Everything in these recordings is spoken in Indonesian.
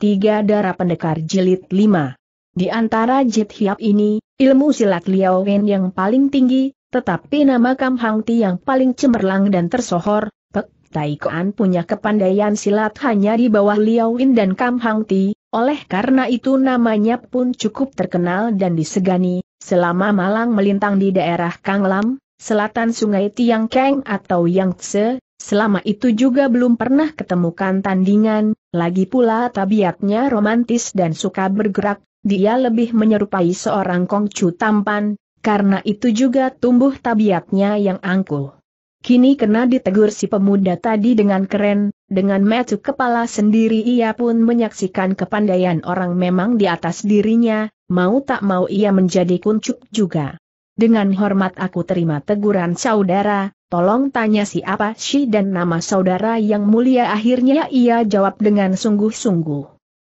Tiga Darah Pendekar Jilid lima. Di antara jit hiap ini, ilmu silat Liao Wen yang paling tinggi, tetapi nama Kam Hang Ti yang paling cemerlang dan tersohor, Pek Tai Koan punya kepandaian silat hanya di bawah Liao Wen dan Kam Hang Ti, oleh karena itu namanya pun cukup terkenal dan disegani, selama malang melintang di daerah Kanglam, selatan sungai Tiang Kang atau Yangtze, Selama itu juga belum pernah ketemukan tandingan, lagi pula tabiatnya romantis dan suka bergerak, dia lebih menyerupai seorang kongcu tampan, karena itu juga tumbuh tabiatnya yang angkuh. Kini kena ditegur si pemuda tadi dengan keren, dengan metu kepala sendiri ia pun menyaksikan kepandaian orang memang di atas dirinya, mau tak mau ia menjadi kuncup juga. Dengan hormat aku terima teguran saudara, Tolong tanya siapa si dan nama saudara yang mulia akhirnya ia jawab dengan sungguh-sungguh.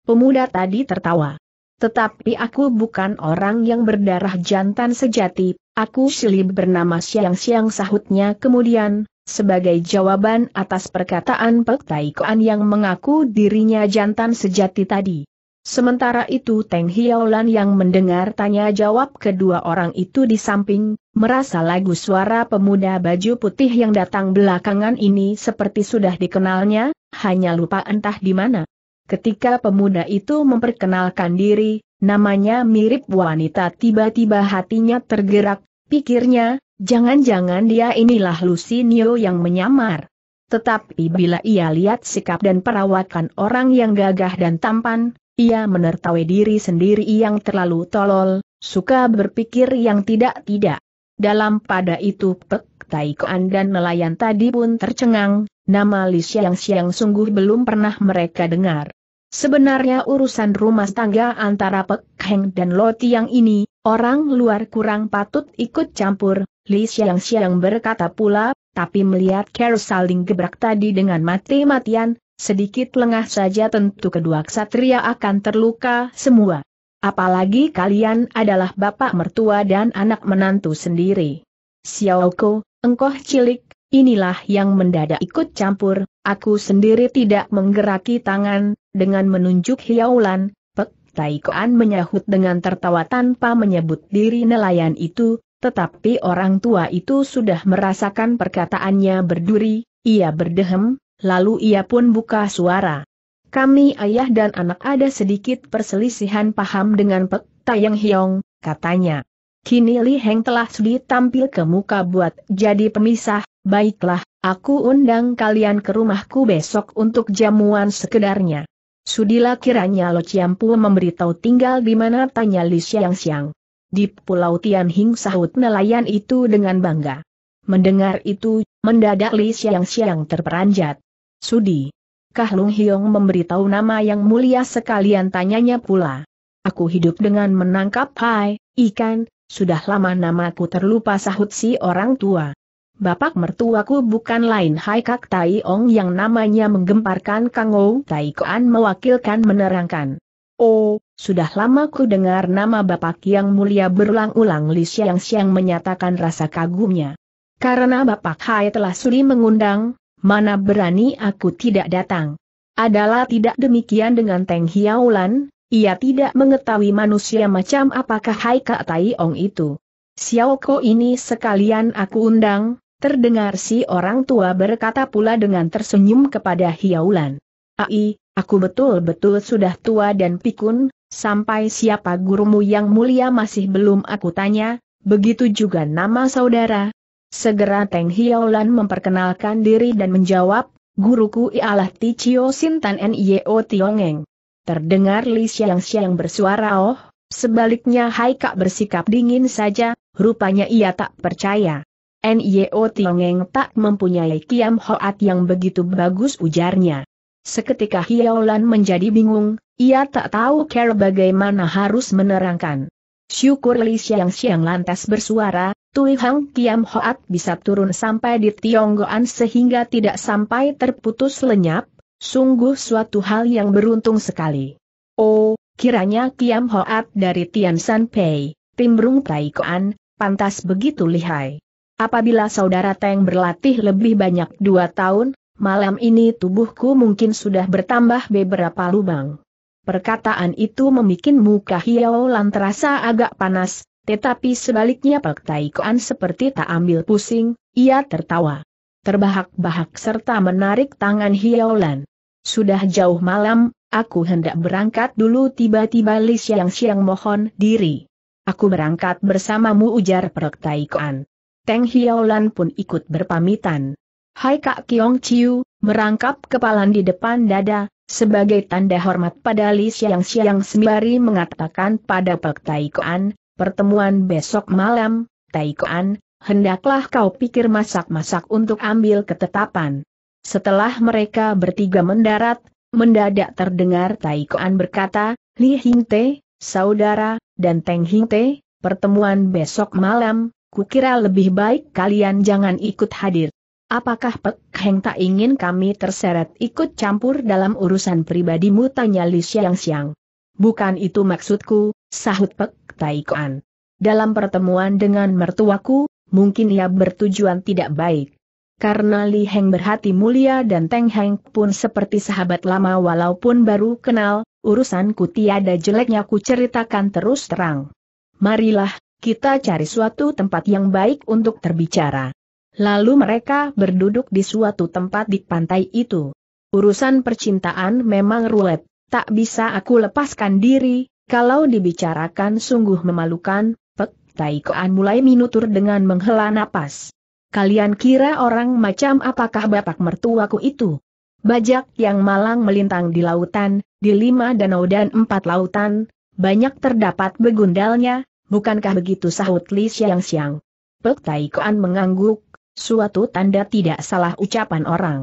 Pemuda tadi tertawa. Tetapi aku bukan orang yang berdarah jantan sejati, aku silib bernama siang-siang sahutnya kemudian, sebagai jawaban atas perkataan Pek yang mengaku dirinya jantan sejati tadi. Sementara itu Teng Hiaulan yang mendengar tanya jawab kedua orang itu di samping, merasa lagu suara pemuda baju putih yang datang belakangan ini seperti sudah dikenalnya, hanya lupa entah di mana. Ketika pemuda itu memperkenalkan diri, namanya mirip wanita tiba-tiba hatinya tergerak, pikirnya, jangan-jangan dia inilah Lucy Neo yang menyamar. Tetapi bila ia lihat sikap dan perawakan orang yang gagah dan tampan, ia menertawai diri sendiri yang terlalu tolol, suka berpikir yang tidak-tidak. Dalam pada itu Pek Taikoan dan nelayan tadi pun tercengang, nama Li Xiang-Xiang sungguh belum pernah mereka dengar. Sebenarnya urusan rumah tangga antara Pek Heng dan Lo Tiang ini, orang luar kurang patut ikut campur, Li Xiang-Xiang berkata pula, tapi melihat Carol saling gebrak tadi dengan mati-matian, Sedikit lengah saja tentu kedua ksatria akan terluka semua. Apalagi kalian adalah bapak mertua dan anak menantu sendiri. Xiaoko, engkau cilik, inilah yang mendadak ikut campur, aku sendiri tidak menggeraki tangan, dengan menunjuk hiaulan, Pek Taikoan menyahut dengan tertawa tanpa menyebut diri nelayan itu, tetapi orang tua itu sudah merasakan perkataannya berduri, ia berdehem, Lalu ia pun buka suara. Kami ayah dan anak ada sedikit perselisihan paham dengan Pek Tayang Hiong, katanya. Kini Li Heng telah sudi tampil ke muka buat jadi pemisah, baiklah, aku undang kalian ke rumahku besok untuk jamuan sekedarnya. Sudilah kiranya Lo Ciampu memberitahu tinggal di mana tanya Li Xiang Xiang. Di Pulau Tianhing sahut nelayan itu dengan bangga. Mendengar itu, mendadak Li Xiang Xiang terperanjat. Sudi. Kah Kahlung Hiong memberitahu nama yang mulia sekalian tanyanya pula. Aku hidup dengan menangkap hai, ikan, sudah lama namaku terlupa sahut si orang tua. Bapak mertuaku bukan lain Hai Kak Tai Ong yang namanya menggemparkan Kang Ou Tai Koan mewakilkan menerangkan. Oh, sudah lama ku dengar nama Bapak yang mulia berulang-ulang Li Xiang Xiang menyatakan rasa kagumnya. Karena Bapak Hai telah sudi mengundang, mana berani aku tidak datang. Adalah tidak demikian dengan Teng Hiaulan, ia tidak mengetahui manusia macam apakah Hai Kak Tai Ong itu. Xiao Ko ini sekalian aku undang, terdengar si orang tua berkata pula dengan tersenyum kepada Hiaulan. Ai, aku betul-betul sudah tua dan pikun, sampai siapa gurumu yang mulia masih belum aku tanya, begitu juga nama saudara, Segera Teng Hiaulan memperkenalkan diri dan menjawab, guruku ialah ticio Sintan Nio Tiongeng. Terdengar Li Xiang Xiang bersuara oh, sebaliknya Hai Kak bersikap dingin saja, rupanya ia tak percaya. Nio Tiongeng tak mempunyai kiam hoat yang begitu bagus ujarnya. Seketika Hiaulan menjadi bingung, ia tak tahu cara bagaimana harus menerangkan. Syukur Li Xiang Xiang lantas bersuara, Tui Hang Kiam Hoat bisa turun sampai di Tionggoan sehingga tidak sampai terputus lenyap, sungguh suatu hal yang beruntung sekali. Oh, kiranya Kiam Hoat dari Tian San Pei, Timbrung Tai Koan, pantas begitu lihai. Apabila saudara Teng berlatih lebih banyak dua tahun, malam ini tubuhku mungkin sudah bertambah beberapa lubang. Perkataan itu membuat muka Hiao Lan terasa agak panas, tetapi sebaliknya Pak Kuan seperti tak ambil pusing, ia tertawa. Terbahak-bahak serta menarik tangan Hiao Lan. Sudah jauh malam, aku hendak berangkat dulu tiba-tiba Li Xiang-Xiang mohon diri. Aku berangkat bersamamu ujar Pak Kuan. Teng Hiao Lan pun ikut berpamitan. Hai Kak Kiong Chiu, merangkap kepalan di depan dada, sebagai tanda hormat pada Li Xiang Xiang sembari mengatakan pada Pek Taikoan, pertemuan besok malam, Taikoan, hendaklah kau pikir masak-masak untuk ambil ketetapan. Setelah mereka bertiga mendarat, mendadak terdengar Taikoan berkata, Li Hing Te, saudara, dan Teng Hing Te, pertemuan besok malam, kukira lebih baik kalian jangan ikut hadir. Apakah Pek Heng tak ingin kami terseret ikut campur dalam urusan pribadimu? Tanya Li Xiang Xiang. Bukan itu maksudku, sahut Pek Taikoan. Dalam pertemuan dengan mertuaku, mungkin ia bertujuan tidak baik. Karena Li Heng berhati mulia dan Teng Heng pun seperti sahabat lama walaupun baru kenal, urusanku tiada jeleknya ku ceritakan terus terang. Marilah, kita cari suatu tempat yang baik untuk terbicara. Lalu mereka berduduk di suatu tempat di pantai itu. Urusan percintaan memang ruwet, tak bisa aku lepaskan diri, kalau dibicarakan sungguh memalukan, Pek Taikoan mulai minutur dengan menghela napas. Kalian kira orang macam apakah bapak mertuaku itu? Bajak yang malang melintang di lautan, di lima danau dan empat lautan, banyak terdapat begundalnya, bukankah begitu sahut Li Siang Siang? Pek Taikoan mengangguk, suatu tanda tidak salah ucapan orang.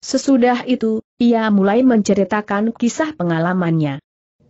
Sesudah itu, ia mulai menceritakan kisah pengalamannya.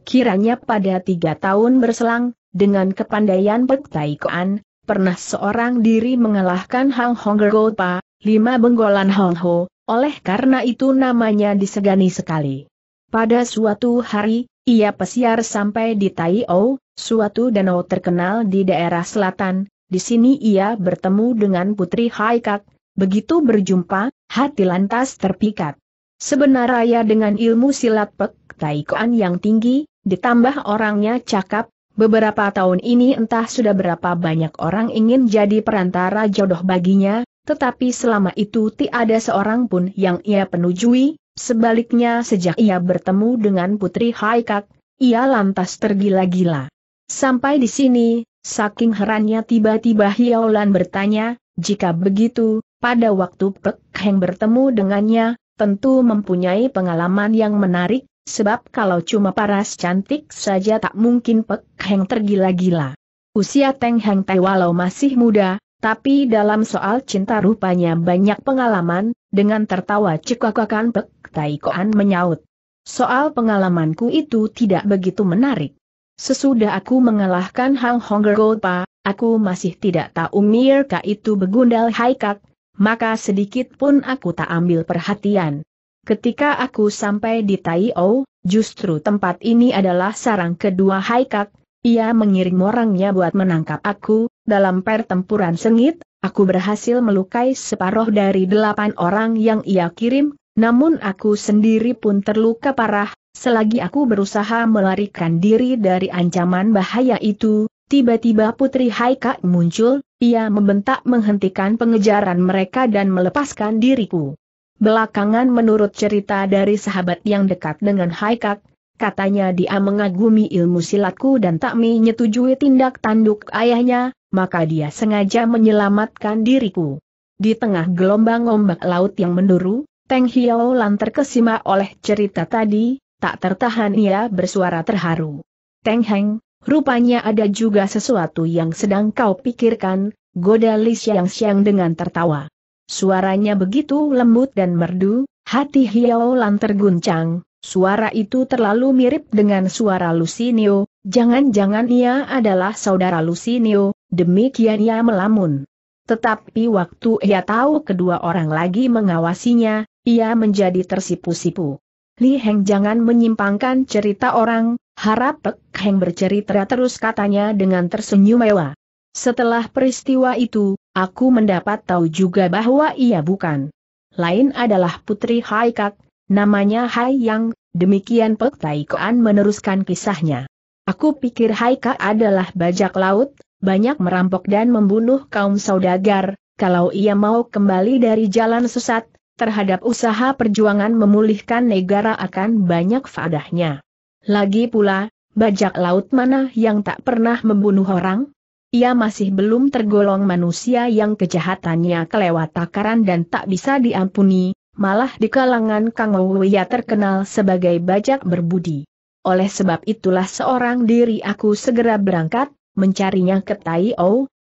Kiranya pada tiga tahun berselang, dengan kepandaian Pek Tai Koan, pernah seorang diri mengalahkan Hang Honger Gopa, lima benggolan Hong Ho, oleh karena itu namanya disegani sekali. Pada suatu hari, ia pesiar sampai di Tai O, suatu danau terkenal di daerah selatan, di sini ia bertemu dengan Putri Haikat. begitu berjumpa, hati lantas terpikat. Sebenarnya dengan ilmu silat pek taikoan yang tinggi, ditambah orangnya cakap, beberapa tahun ini entah sudah berapa banyak orang ingin jadi perantara jodoh baginya, tetapi selama itu tiada seorang pun yang ia penujui, sebaliknya sejak ia bertemu dengan Putri Haikat, ia lantas tergila-gila. Sampai di sini, Saking herannya tiba-tiba Hiaolan bertanya, jika begitu, pada waktu Pek Heng bertemu dengannya, tentu mempunyai pengalaman yang menarik, sebab kalau cuma paras cantik saja tak mungkin Pek Heng tergila-gila. Usia Teng Heng Tai walau masih muda, tapi dalam soal cinta rupanya banyak pengalaman, dengan tertawa cekakakan Pek Tai Koan menyaut. Soal pengalamanku itu tidak begitu menarik. Sesudah aku mengalahkan Hang Gopa, aku masih tidak tahu Mirka itu begundal haikak, maka sedikit pun aku tak ambil perhatian. Ketika aku sampai di O, justru tempat ini adalah sarang kedua haikak, ia mengirim orangnya buat menangkap aku, dalam pertempuran sengit, aku berhasil melukai separuh dari delapan orang yang ia kirim, namun aku sendiri pun terluka parah, selagi aku berusaha melarikan diri dari ancaman bahaya itu, tiba-tiba Putri Haika muncul, ia membentak menghentikan pengejaran mereka dan melepaskan diriku. Belakangan menurut cerita dari sahabat yang dekat dengan Haikak, katanya dia mengagumi ilmu silatku dan tak menyetujui tindak tanduk ayahnya, maka dia sengaja menyelamatkan diriku. Di tengah gelombang ombak laut yang menduru, Teng Hiao Lan terkesima oleh cerita tadi, tak tertahan ia bersuara terharu. Teng Heng, rupanya ada juga sesuatu yang sedang kau pikirkan, goda Li Xiang Xiang dengan tertawa. Suaranya begitu lembut dan merdu, hati Hiao Lan terguncang, suara itu terlalu mirip dengan suara Lucinio, jangan-jangan ia adalah saudara Lucinio, demikian ia melamun. Tetapi waktu ia tahu kedua orang lagi mengawasinya, ia menjadi tersipu-sipu. Li Heng jangan menyimpangkan cerita orang, harap Pek Heng bercerita terus katanya dengan tersenyum mewah. Setelah peristiwa itu, aku mendapat tahu juga bahwa ia bukan. Lain adalah Putri Hai Kak, namanya Hai Yang, demikian Pek Tai Koan meneruskan kisahnya. Aku pikir Hai Kak adalah bajak laut, banyak merampok dan membunuh kaum saudagar, kalau ia mau kembali dari jalan sesat, terhadap usaha perjuangan memulihkan negara akan banyak faedahnya. Lagi pula, bajak laut mana yang tak pernah membunuh orang? Ia masih belum tergolong manusia yang kejahatannya kelewat takaran dan tak bisa diampuni, malah di kalangan Kang Ouya terkenal sebagai bajak berbudi. Oleh sebab itulah seorang diri aku segera berangkat, mencarinya ke Tai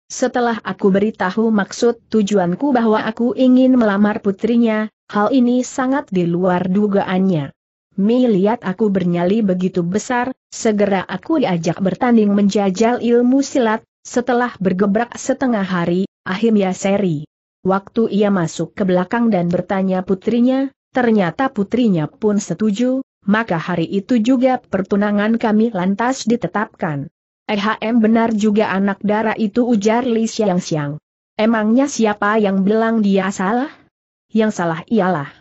setelah aku beritahu maksud tujuanku bahwa aku ingin melamar putrinya, hal ini sangat di luar dugaannya. Mi lihat aku bernyali begitu besar, segera aku diajak bertanding menjajal ilmu silat, setelah bergebrak setengah hari, akhirnya Seri. Waktu ia masuk ke belakang dan bertanya putrinya, ternyata putrinya pun setuju, maka hari itu juga pertunangan kami lantas ditetapkan. EHM benar juga anak dara itu ujar Li Xiang Xiang. Emangnya siapa yang bilang dia salah? Yang salah ialah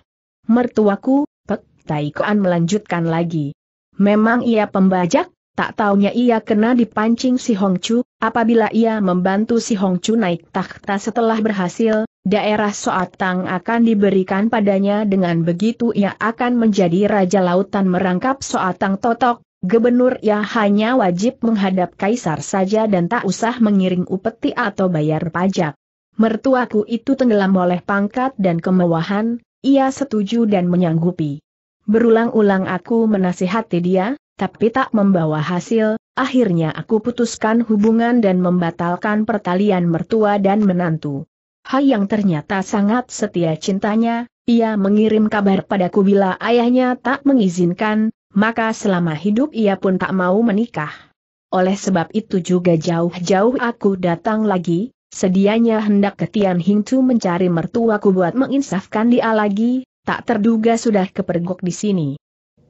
mertuaku, Pek Taikoan melanjutkan lagi. Memang ia pembajak, tak taunya ia kena dipancing si Hong Chu. apabila ia membantu si Hong Chu naik takhta setelah berhasil, daerah Soatang akan diberikan padanya dengan begitu ia akan menjadi Raja Lautan merangkap Soatang Totok, Gubernur ya hanya wajib menghadap kaisar saja dan tak usah mengiring upeti atau bayar pajak. Mertuaku itu tenggelam oleh pangkat dan kemewahan, ia setuju dan menyanggupi. Berulang-ulang aku menasihati dia, tapi tak membawa hasil, akhirnya aku putuskan hubungan dan membatalkan pertalian mertua dan menantu. Hai yang ternyata sangat setia cintanya, ia mengirim kabar padaku bila ayahnya tak mengizinkan, maka selama hidup ia pun tak mau menikah. Oleh sebab itu juga jauh-jauh aku datang lagi, sedianya hendak ke Tian Hing Tu mencari mertuaku buat menginsafkan dia lagi, tak terduga sudah kepergok di sini.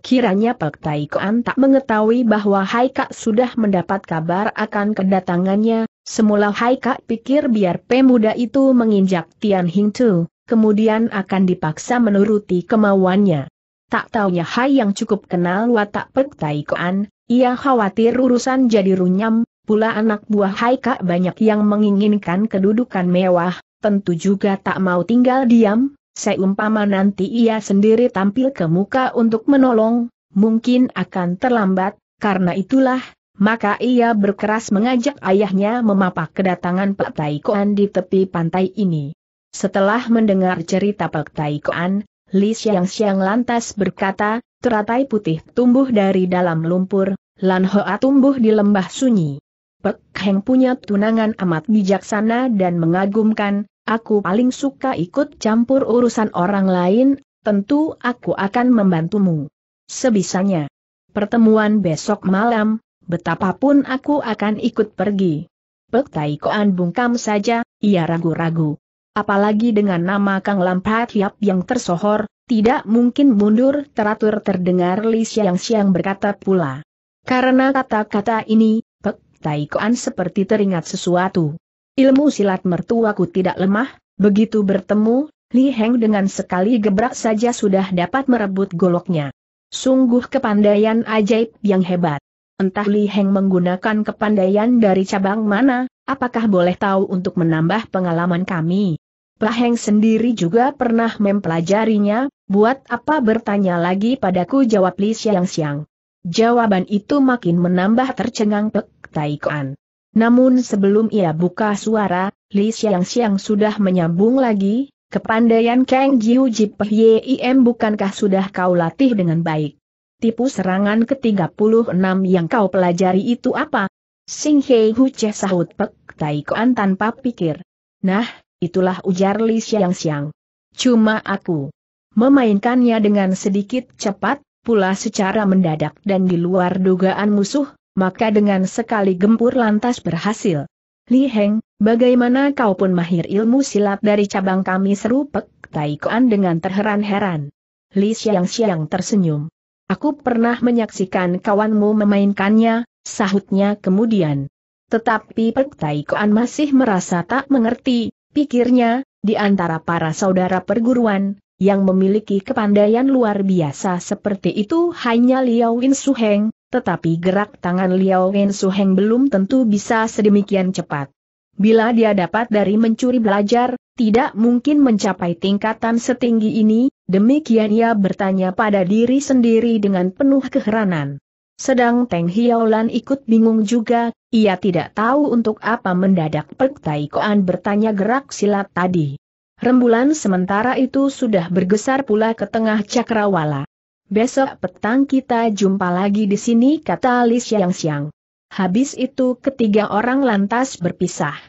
Kiranya Pek Tai Koan tak mengetahui bahwa Haikak sudah mendapat kabar akan kedatangannya, semula Haikak pikir biar pemuda itu menginjak Tian Hing Tu, kemudian akan dipaksa menuruti kemauannya tak taunya Hai yang cukup kenal watak Pek Tai Koan, ia khawatir urusan jadi runyam, pula anak buah Hai Kak banyak yang menginginkan kedudukan mewah, tentu juga tak mau tinggal diam, seumpama nanti ia sendiri tampil ke muka untuk menolong, mungkin akan terlambat, karena itulah, maka ia berkeras mengajak ayahnya memapak kedatangan Pek Tai Koan di tepi pantai ini. Setelah mendengar cerita Pek Tai Koan, Li Xiang Xiang lantas berkata, teratai putih tumbuh dari dalam lumpur, Lan Hoa tumbuh di lembah sunyi. Pek Heng punya tunangan amat bijaksana dan mengagumkan, aku paling suka ikut campur urusan orang lain, tentu aku akan membantumu. Sebisanya. Pertemuan besok malam, betapapun aku akan ikut pergi. Pek Tai Koan bungkam saja, ia ragu-ragu. Apalagi dengan nama Kang Lampat Hiap yang tersohor, tidak mungkin mundur teratur terdengar Li Siang Siang berkata pula. Karena kata-kata ini, Pek Taikoan seperti teringat sesuatu. Ilmu silat mertuaku tidak lemah, begitu bertemu, Li Heng dengan sekali gebrak saja sudah dapat merebut goloknya. Sungguh kepandaian ajaib yang hebat. Entah Li Heng menggunakan kepandaian dari cabang mana, apakah boleh tahu untuk menambah pengalaman kami? Paheng sendiri juga pernah mempelajarinya, buat apa bertanya lagi padaku jawab Li Xiang Xiang. Jawaban itu makin menambah tercengang Pek Taikoan. Namun sebelum ia buka suara, Li Xiang Xiang sudah menyambung lagi, kepandaian Kang Jiu Jip Yim bukankah sudah kau latih dengan baik? Tipu serangan ke-36 yang kau pelajari itu apa? Sing Hei Hu Che sahut Pek Taikoan tanpa pikir. Nah, Itulah ujar Li Xiang Xiang. Cuma aku memainkannya dengan sedikit cepat, pula secara mendadak dan di luar dugaan musuh, maka dengan sekali gempur lantas berhasil. Li Heng, bagaimana kau pun mahir ilmu silat dari cabang kami seru Pek Taikuan dengan terheran-heran. Li Xiang Xiang tersenyum. Aku pernah menyaksikan kawanmu memainkannya, sahutnya kemudian. Tetapi Pek Koan masih merasa tak mengerti, pikirnya, di antara para saudara perguruan, yang memiliki kepandaian luar biasa seperti itu hanya Liao Win Heng, tetapi gerak tangan Liao Win Heng belum tentu bisa sedemikian cepat. Bila dia dapat dari mencuri belajar, tidak mungkin mencapai tingkatan setinggi ini, demikian ia bertanya pada diri sendiri dengan penuh keheranan. Sedang Teng Hiaulan ikut bingung juga, ia tidak tahu untuk apa mendadak Pek Tai Koan bertanya gerak silat tadi. Rembulan sementara itu sudah bergesar pula ke tengah cakrawala. Besok petang kita jumpa lagi di sini kata Li Xiang Xiang. Habis itu ketiga orang lantas berpisah.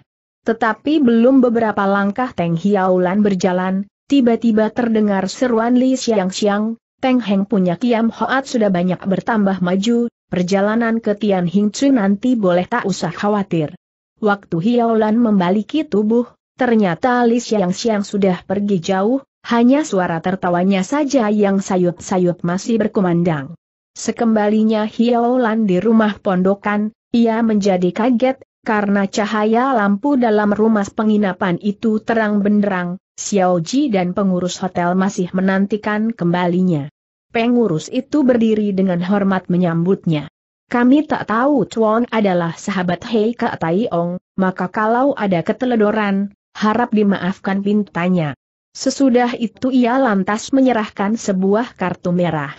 Tetapi belum beberapa langkah Teng Hiaulan berjalan, tiba-tiba terdengar seruan Li Xiang Xiang, Teng Heng punya Kiam Hoat sudah banyak bertambah maju, perjalanan ke Tian Hing Chu nanti boleh tak usah khawatir. Waktu Hiaolan membaliki tubuh, ternyata Li Xiang Xiang sudah pergi jauh, hanya suara tertawanya saja yang sayut-sayut masih berkumandang. Sekembalinya Hiaolan di rumah pondokan, ia menjadi kaget, karena cahaya lampu dalam rumah penginapan itu terang benderang, Xiao Ji dan pengurus hotel masih menantikan kembalinya. Pengurus itu berdiri dengan hormat menyambutnya. Kami tak tahu Chuan adalah sahabat Hei Kak Ong, maka kalau ada keteledoran, harap dimaafkan pintanya. Sesudah itu ia lantas menyerahkan sebuah kartu merah.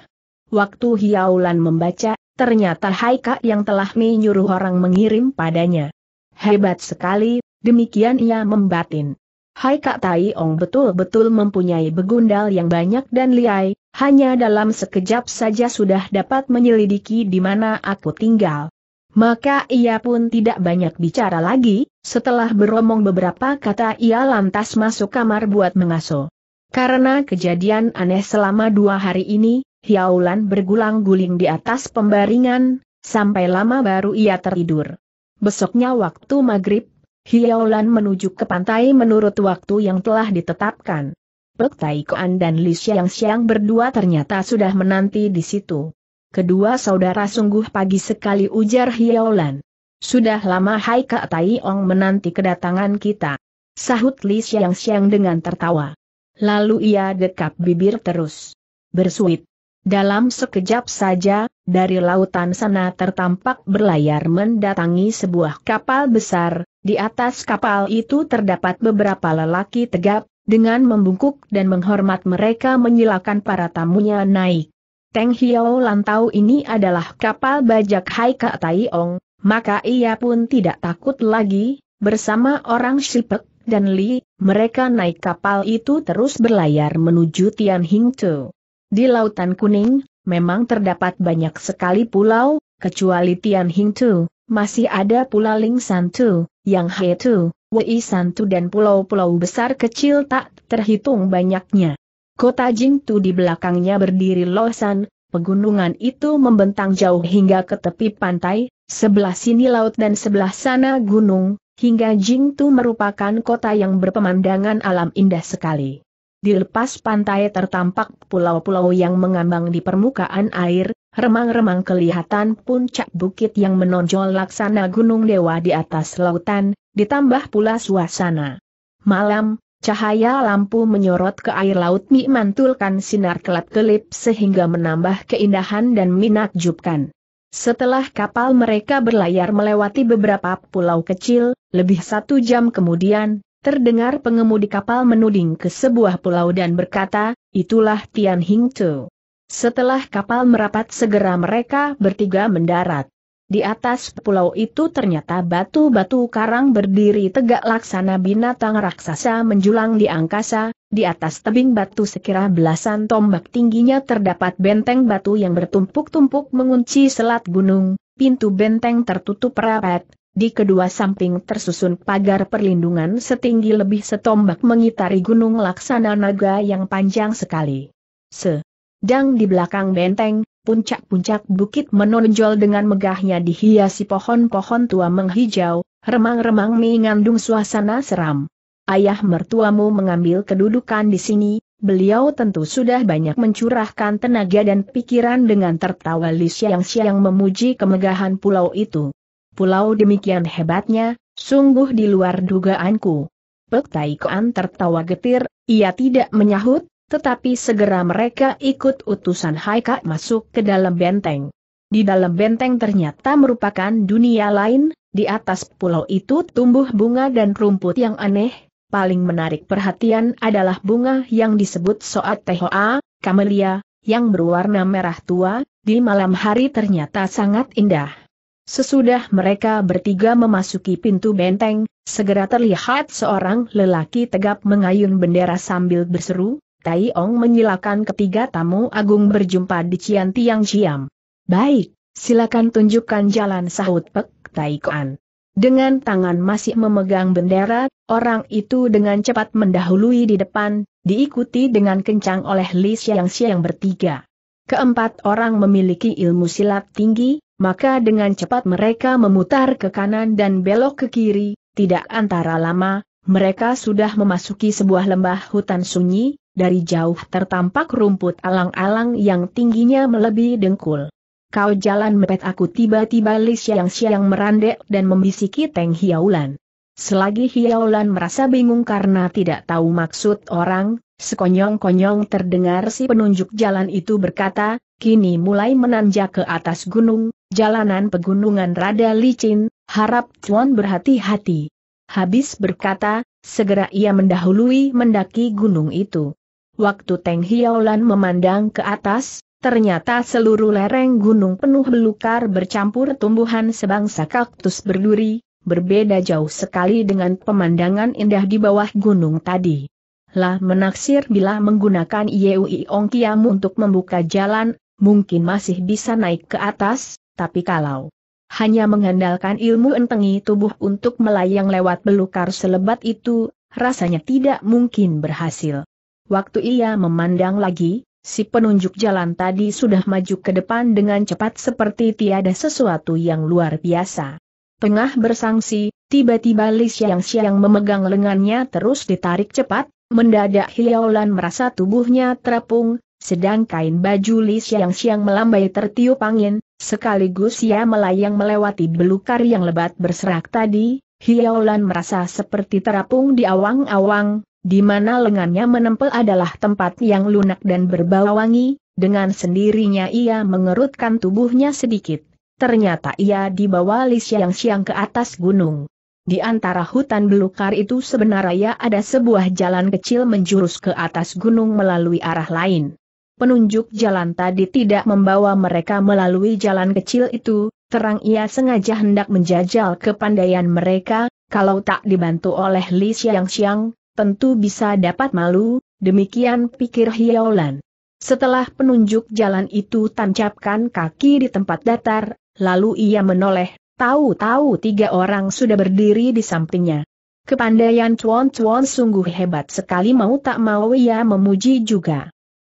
Waktu Hiaulan membaca, ternyata Kak yang telah menyuruh orang mengirim padanya. Hebat sekali, demikian ia membatin. Hai Kak Tai Ong betul-betul mempunyai begundal yang banyak dan liai, hanya dalam sekejap saja sudah dapat menyelidiki di mana aku tinggal. Maka ia pun tidak banyak bicara lagi, setelah beromong beberapa kata ia lantas masuk kamar buat mengaso. Karena kejadian aneh selama dua hari ini, Hiaulan bergulang-guling di atas pembaringan, sampai lama baru ia tertidur. Besoknya waktu maghrib, Hiaolan menuju ke pantai menurut waktu yang telah ditetapkan. Pek Tai dan Li Xiang Xiang berdua ternyata sudah menanti di situ. Kedua saudara sungguh pagi sekali ujar Hiaolan. Sudah lama Hai Kak Tai menanti kedatangan kita. Sahut Li Xiang Xiang dengan tertawa. Lalu ia dekap bibir terus. Bersuit. Dalam sekejap saja, dari lautan sana tertampak berlayar mendatangi sebuah kapal besar, di atas kapal itu terdapat beberapa lelaki tegap, dengan membungkuk dan menghormat mereka menyilakan para tamunya naik. Teng Hiao Lantau ini adalah kapal bajak Hai Ka Tai Ong, maka ia pun tidak takut lagi, bersama orang Shipek dan Li, mereka naik kapal itu terus berlayar menuju Tian Hing Tu. Di Lautan Kuning, memang terdapat banyak sekali pulau, kecuali Tian Hing Tu, masih ada pula Ling San Tu, Yang He Tu, Wei San Tu dan pulau-pulau besar kecil tak terhitung banyaknya. Kota Jing Tu di belakangnya berdiri Losan, pegunungan itu membentang jauh hingga ke tepi pantai, sebelah sini laut dan sebelah sana gunung, hingga Jing Tu merupakan kota yang berpemandangan alam indah sekali. Di lepas pantai tertampak pulau-pulau yang mengambang di permukaan air, remang-remang kelihatan puncak bukit yang menonjol laksana gunung dewa di atas lautan, ditambah pula suasana. Malam, cahaya lampu menyorot ke air laut memantulkan sinar kelap-kelip sehingga menambah keindahan dan menakjubkan. Setelah kapal mereka berlayar melewati beberapa pulau kecil, lebih satu jam kemudian, Terdengar pengemudi kapal menuding ke sebuah pulau dan berkata, itulah Tian Hing Tu. Setelah kapal merapat segera mereka bertiga mendarat. Di atas pulau itu ternyata batu-batu karang berdiri tegak laksana binatang raksasa menjulang di angkasa, di atas tebing batu sekira belasan tombak tingginya terdapat benteng batu yang bertumpuk-tumpuk mengunci selat gunung, pintu benteng tertutup rapat, di kedua samping tersusun pagar perlindungan setinggi lebih setombak mengitari gunung laksana naga yang panjang sekali. Sedang di belakang benteng, puncak-puncak bukit menonjol dengan megahnya dihiasi pohon-pohon tua menghijau, remang-remang mengandung suasana seram. Ayah mertuamu mengambil kedudukan di sini, beliau tentu sudah banyak mencurahkan tenaga dan pikiran dengan tertawa Li yang siang memuji kemegahan pulau itu pulau demikian hebatnya, sungguh di luar dugaanku. Pek Tai Koan tertawa getir, ia tidak menyahut, tetapi segera mereka ikut utusan Haika masuk ke dalam benteng. Di dalam benteng ternyata merupakan dunia lain, di atas pulau itu tumbuh bunga dan rumput yang aneh, paling menarik perhatian adalah bunga yang disebut Soat Tehoa, Kamelia, yang berwarna merah tua, di malam hari ternyata sangat indah. Sesudah mereka bertiga memasuki pintu benteng, segera terlihat seorang lelaki tegap mengayun bendera sambil berseru, Tai Ong menyilakan ketiga tamu agung berjumpa di Cian Tiang Ciam. Baik, silakan tunjukkan jalan sahut Pek Tai Kuan. Dengan tangan masih memegang bendera, orang itu dengan cepat mendahului di depan, diikuti dengan kencang oleh Li Xiang Xiang bertiga. Keempat orang memiliki ilmu silat tinggi, maka dengan cepat mereka memutar ke kanan dan belok ke kiri, tidak antara lama, mereka sudah memasuki sebuah lembah hutan sunyi, dari jauh tertampak rumput alang-alang yang tingginya melebihi dengkul. Kau jalan mepet aku tiba-tiba Li Xiang-Xiang merandek dan membisiki Teng Hiaulan. Selagi Hiaulan merasa bingung karena tidak tahu maksud orang, sekonyong-konyong terdengar si penunjuk jalan itu berkata, kini mulai menanjak ke atas gunung, Jalanan pegunungan rada licin, harap Cuan berhati-hati. Habis berkata, segera ia mendahului mendaki gunung itu. Waktu Teng Hiaolan memandang ke atas, ternyata seluruh lereng gunung penuh belukar bercampur tumbuhan sebangsa kaktus berduri, berbeda jauh sekali dengan pemandangan indah di bawah gunung tadi. Lah menaksir bila menggunakan Yeui Ongkiam untuk membuka jalan, mungkin masih bisa naik ke atas, tapi kalau hanya mengandalkan ilmu entengi tubuh untuk melayang lewat belukar selebat itu, rasanya tidak mungkin berhasil. Waktu ia memandang lagi, si penunjuk jalan tadi sudah maju ke depan dengan cepat seperti tiada sesuatu yang luar biasa. Tengah bersangsi, tiba-tiba Li Xiang-Xiang memegang lengannya terus ditarik cepat, mendadak Hiaolan merasa tubuhnya terapung, sedang kain baju Li Xiang-Xiang melambai tertiup angin, Sekaligus ia melayang melewati belukar yang lebat berserak tadi, Hiaolan merasa seperti terapung di awang-awang, di mana lengannya menempel adalah tempat yang lunak dan berbau wangi, dengan sendirinya ia mengerutkan tubuhnya sedikit. Ternyata ia dibawa Li Siang-Siang ke atas gunung. Di antara hutan belukar itu sebenarnya ada sebuah jalan kecil menjurus ke atas gunung melalui arah lain penunjuk jalan tadi tidak membawa mereka melalui jalan kecil itu, terang ia sengaja hendak menjajal kepandaian mereka, kalau tak dibantu oleh Li Xiang Xiang, tentu bisa dapat malu, demikian pikir Hiaolan. Setelah penunjuk jalan itu tancapkan kaki di tempat datar, lalu ia menoleh, tahu-tahu tiga orang sudah berdiri di sampingnya. Kepandaian Chuan Chuan sungguh hebat sekali mau tak mau ia memuji juga.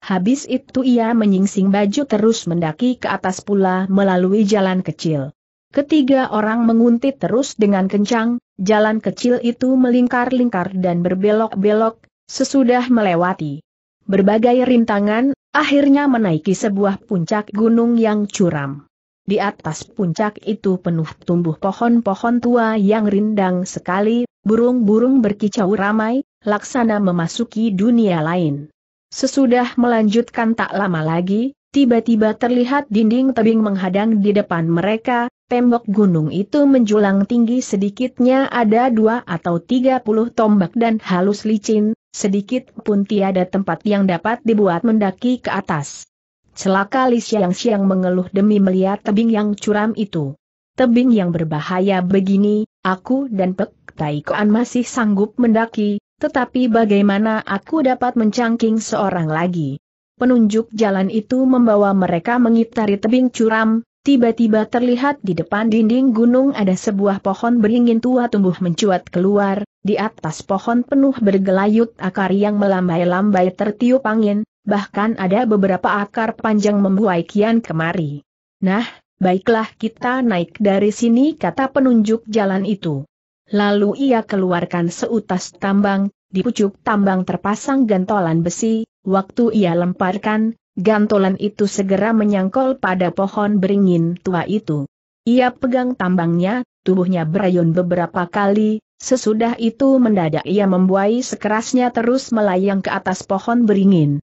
Habis itu ia menyingsing baju terus mendaki ke atas pula melalui jalan kecil. Ketiga orang menguntit terus dengan kencang, jalan kecil itu melingkar-lingkar dan berbelok-belok, sesudah melewati berbagai rintangan, akhirnya menaiki sebuah puncak gunung yang curam. Di atas puncak itu penuh tumbuh pohon-pohon tua yang rindang sekali, burung-burung berkicau ramai, laksana memasuki dunia lain. Sesudah melanjutkan tak lama lagi, tiba-tiba terlihat dinding tebing menghadang di depan mereka, tembok gunung itu menjulang tinggi sedikitnya ada dua atau tiga puluh tombak dan halus licin, sedikit pun tiada tempat yang dapat dibuat mendaki ke atas. Celaka Li Siang-Siang mengeluh demi melihat tebing yang curam itu. Tebing yang berbahaya begini, aku dan Pek Taikoan masih sanggup mendaki, tetapi bagaimana aku dapat mencangking seorang lagi? Penunjuk jalan itu membawa mereka mengitari tebing curam, tiba-tiba terlihat di depan dinding gunung ada sebuah pohon beringin tua tumbuh mencuat keluar, di atas pohon penuh bergelayut akar yang melambai-lambai tertiup angin, bahkan ada beberapa akar panjang membuai kian kemari. Nah, baiklah kita naik dari sini kata penunjuk jalan itu. Lalu ia keluarkan seutas tambang, di pucuk tambang terpasang gantolan besi, waktu ia lemparkan, gantolan itu segera menyangkol pada pohon beringin tua itu. Ia pegang tambangnya, tubuhnya berayun beberapa kali, sesudah itu mendadak ia membuai sekerasnya terus melayang ke atas pohon beringin.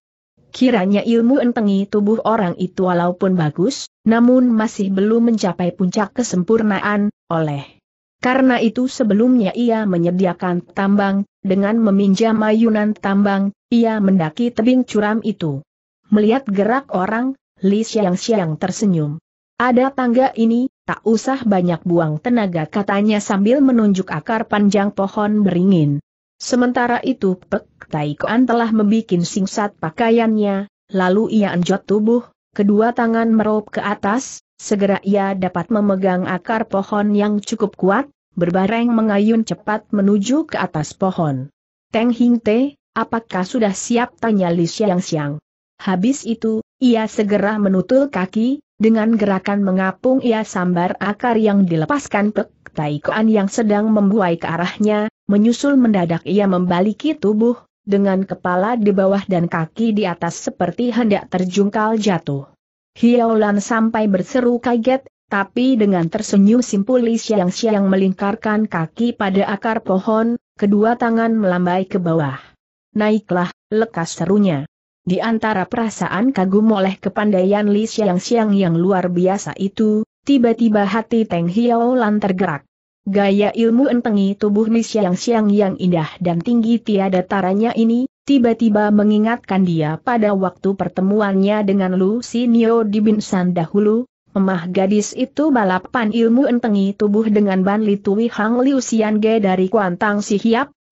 Kiranya ilmu entengi tubuh orang itu walaupun bagus, namun masih belum mencapai puncak kesempurnaan, oleh karena itu sebelumnya ia menyediakan tambang, dengan meminjam ayunan tambang, ia mendaki tebing curam itu. Melihat gerak orang, Li Xiang-Xiang tersenyum. Ada tangga ini, tak usah banyak buang tenaga katanya sambil menunjuk akar panjang pohon beringin. Sementara itu Pek Tai Kuan telah membuat singsat pakaiannya, lalu ia anjot tubuh, kedua tangan merob ke atas, Segera ia dapat memegang akar pohon yang cukup kuat, berbareng mengayun cepat menuju ke atas pohon. Teng Hing Te, apakah sudah siap tanya Li Xiang Xiang? Habis itu, ia segera menutul kaki, dengan gerakan mengapung ia sambar akar yang dilepaskan Pek Taikoan yang sedang membuai ke arahnya, menyusul mendadak ia membaliki tubuh, dengan kepala di bawah dan kaki di atas seperti hendak terjungkal jatuh. Hiaulan sampai berseru kaget, tapi dengan tersenyum simpul Li Xiang melingkarkan kaki pada akar pohon, kedua tangan melambai ke bawah. Naiklah, lekas serunya. Di antara perasaan kagum oleh kepandaian Li Xiang yang luar biasa itu, tiba-tiba hati Teng Hiaulan tergerak. Gaya ilmu entengi tubuh Li Xiang yang indah dan tinggi tiada taranya ini, tiba-tiba mengingatkan dia pada waktu pertemuannya dengan Lu Sinio di Binsan dahulu, Memah gadis itu balapan ilmu entengi tubuh dengan Ban Li Hang Liu Xiange dari Kuantang Si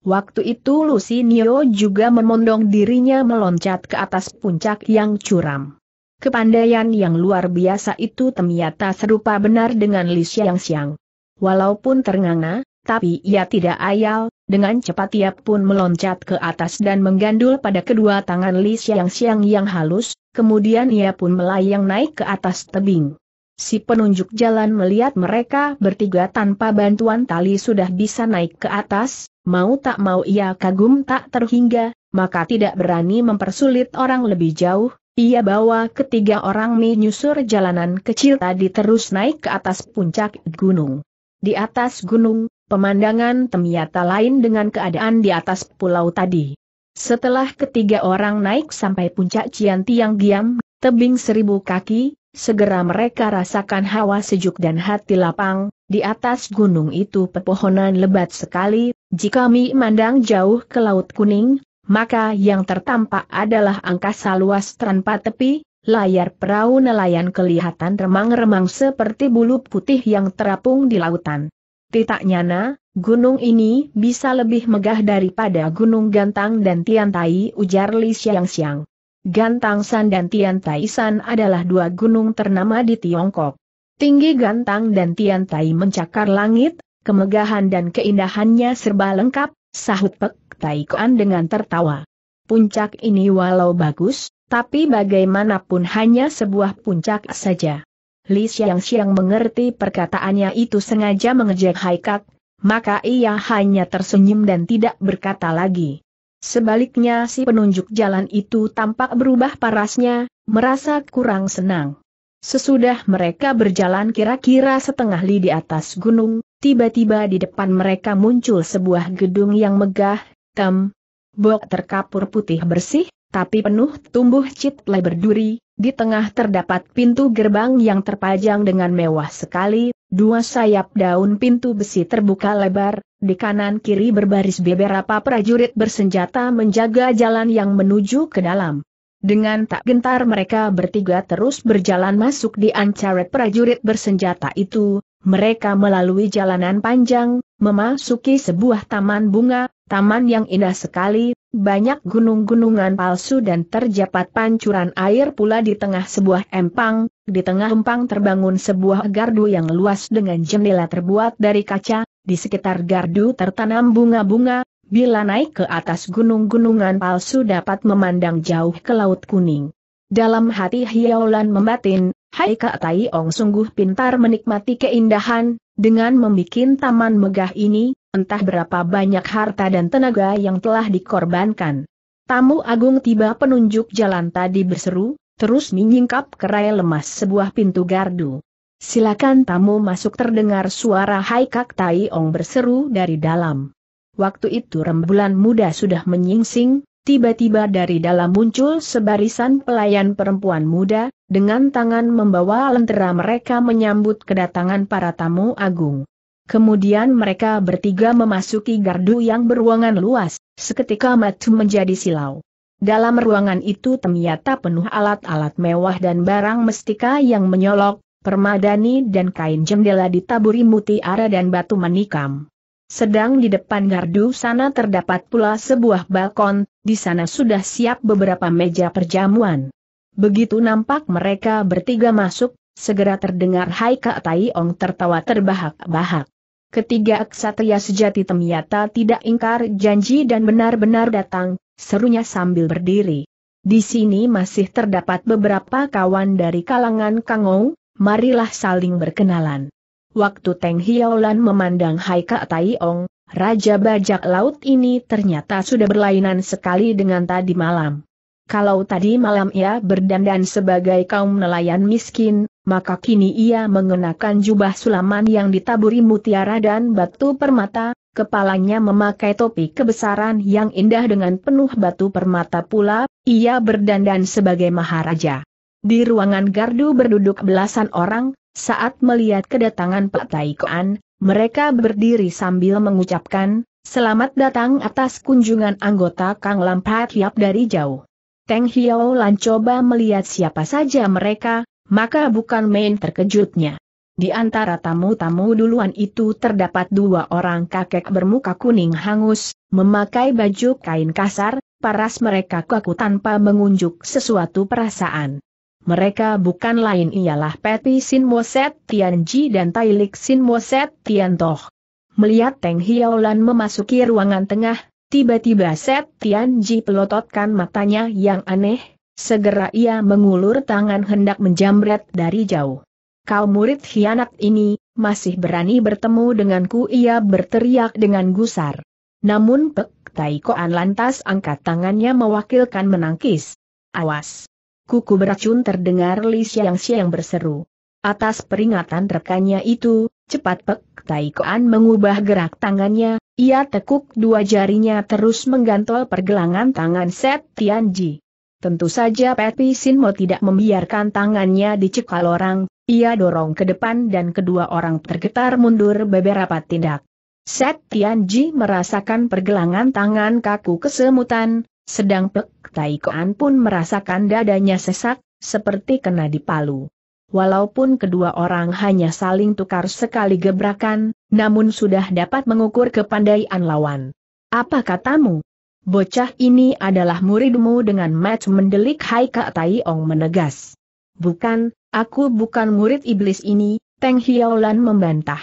Waktu itu Lu Sinio juga memondong dirinya meloncat ke atas puncak yang curam. Kepandaian yang luar biasa itu ternyata serupa benar dengan Li Xiang Xiang. Walaupun ternganga, tapi ia tidak ayal, dengan cepat ia pun meloncat ke atas dan menggandul pada kedua tangan Li Xiang-Xiang yang halus, kemudian ia pun melayang naik ke atas tebing. Si penunjuk jalan melihat mereka bertiga tanpa bantuan tali sudah bisa naik ke atas, mau tak mau ia kagum tak terhingga, maka tidak berani mempersulit orang lebih jauh, ia bawa ketiga orang menyusur jalanan kecil tadi terus naik ke atas puncak gunung. Di atas gunung, pemandangan Temiata lain dengan keadaan di atas pulau tadi. Setelah ketiga orang naik sampai puncak Cian Tiang Giam, tebing seribu kaki, segera mereka rasakan hawa sejuk dan hati lapang, di atas gunung itu pepohonan lebat sekali, jika mi mandang jauh ke Laut Kuning, maka yang tertampak adalah angkasa luas tanpa tepi, layar perahu nelayan kelihatan remang-remang seperti bulu putih yang terapung di lautan. Tidak nyana, gunung ini bisa lebih megah daripada gunung Gantang dan Tiantai ujar Li Xiangxiang. Gantang San dan Tiantai San adalah dua gunung ternama di Tiongkok. Tinggi Gantang dan Tiantai mencakar langit, kemegahan dan keindahannya serba lengkap, sahut Pek Tai Kuan dengan tertawa. Puncak ini walau bagus, tapi bagaimanapun hanya sebuah puncak saja. Li Xiang-Xiang mengerti perkataannya itu sengaja mengejek Haikat, maka ia hanya tersenyum dan tidak berkata lagi. Sebaliknya si penunjuk jalan itu tampak berubah parasnya, merasa kurang senang. Sesudah mereka berjalan kira-kira setengah li di atas gunung, tiba-tiba di depan mereka muncul sebuah gedung yang megah, tem, bok terkapur putih bersih, tapi penuh tumbuh citle berduri, di tengah terdapat pintu gerbang yang terpajang dengan mewah sekali, dua sayap daun pintu besi terbuka lebar, di kanan kiri berbaris beberapa prajurit bersenjata menjaga jalan yang menuju ke dalam. Dengan tak gentar mereka bertiga terus berjalan masuk di ancaret prajurit bersenjata itu, mereka melalui jalanan panjang, memasuki sebuah taman bunga, taman yang indah sekali, banyak gunung-gunungan palsu dan terdapat pancuran air pula di tengah sebuah empang, di tengah empang terbangun sebuah gardu yang luas dengan jendela terbuat dari kaca, di sekitar gardu tertanam bunga-bunga, bila naik ke atas gunung-gunungan palsu dapat memandang jauh ke Laut Kuning. Dalam hati Hiaulan membatin, Hai Kak Ong sungguh pintar menikmati keindahan, dengan membuat taman megah ini, entah berapa banyak harta dan tenaga yang telah dikorbankan. Tamu agung tiba penunjuk jalan tadi berseru, terus menyingkap kerai lemas sebuah pintu gardu. Silakan tamu masuk terdengar suara Haikak Ong berseru dari dalam. Waktu itu rembulan muda sudah menyingsing, tiba-tiba dari dalam muncul sebarisan pelayan perempuan muda, dengan tangan membawa lentera mereka menyambut kedatangan para tamu agung. Kemudian mereka bertiga memasuki gardu yang beruangan luas, seketika matu menjadi silau. Dalam ruangan itu ternyata penuh alat-alat mewah dan barang mestika yang menyolok, permadani dan kain jendela ditaburi mutiara dan batu manikam. Sedang di depan gardu sana terdapat pula sebuah balkon, di sana sudah siap beberapa meja perjamuan. Begitu nampak mereka bertiga masuk, segera terdengar Hai Kak Tai Ong tertawa terbahak-bahak. Ketiga ksatria sejati ternyata tidak ingkar janji dan benar-benar datang, serunya sambil berdiri. Di sini masih terdapat beberapa kawan dari kalangan Kangong, marilah saling berkenalan. Waktu Teng hiaolan memandang Hai Ka Ong, Raja Bajak Laut ini ternyata sudah berlainan sekali dengan tadi malam. Kalau tadi malam ia berdandan sebagai kaum nelayan miskin, maka kini ia mengenakan jubah sulaman yang ditaburi mutiara dan batu permata, kepalanya memakai topi kebesaran yang indah dengan penuh batu permata pula, ia berdandan sebagai maharaja. Di ruangan gardu berduduk belasan orang, saat melihat kedatangan Pak Taikoan, mereka berdiri sambil mengucapkan, Selamat datang atas kunjungan anggota Kang Lampat Yap dari jauh. Teng Hiao Lan coba melihat siapa saja mereka, maka bukan main terkejutnya. Di antara tamu-tamu duluan itu terdapat dua orang kakek bermuka kuning hangus, memakai baju kain kasar, paras mereka kaku tanpa mengunjuk sesuatu perasaan. Mereka bukan lain ialah Peti Sin Moset Tianji dan Tailik Sin Moset Tiantoh. Melihat Teng Hiaolan memasuki ruangan tengah, tiba-tiba Set Tianji pelototkan matanya yang aneh, Segera ia mengulur tangan hendak menjamret dari jauh. Kau murid hianat ini, masih berani bertemu denganku ia berteriak dengan gusar. Namun Pek Taikoan lantas angkat tangannya mewakilkan menangkis. Awas! Kuku beracun terdengar Li Xiang Xiang berseru. Atas peringatan rekannya itu, cepat Pek Taikoan mengubah gerak tangannya, ia tekuk dua jarinya terus menggantol pergelangan tangan Set Tianji. Tentu saja Peti Sinmo tidak membiarkan tangannya dicekal orang, ia dorong ke depan dan kedua orang tergetar mundur beberapa tindak. Set Tianji merasakan pergelangan tangan kaku kesemutan, sedang Pek Taikoan pun merasakan dadanya sesak, seperti kena dipalu. Walaupun kedua orang hanya saling tukar sekali gebrakan, namun sudah dapat mengukur kepandaian lawan. Apa katamu? Bocah ini adalah muridmu dengan mat mendelik Hai Kak Tai Ong menegas. Bukan, aku bukan murid iblis ini, Teng Hiolan membantah.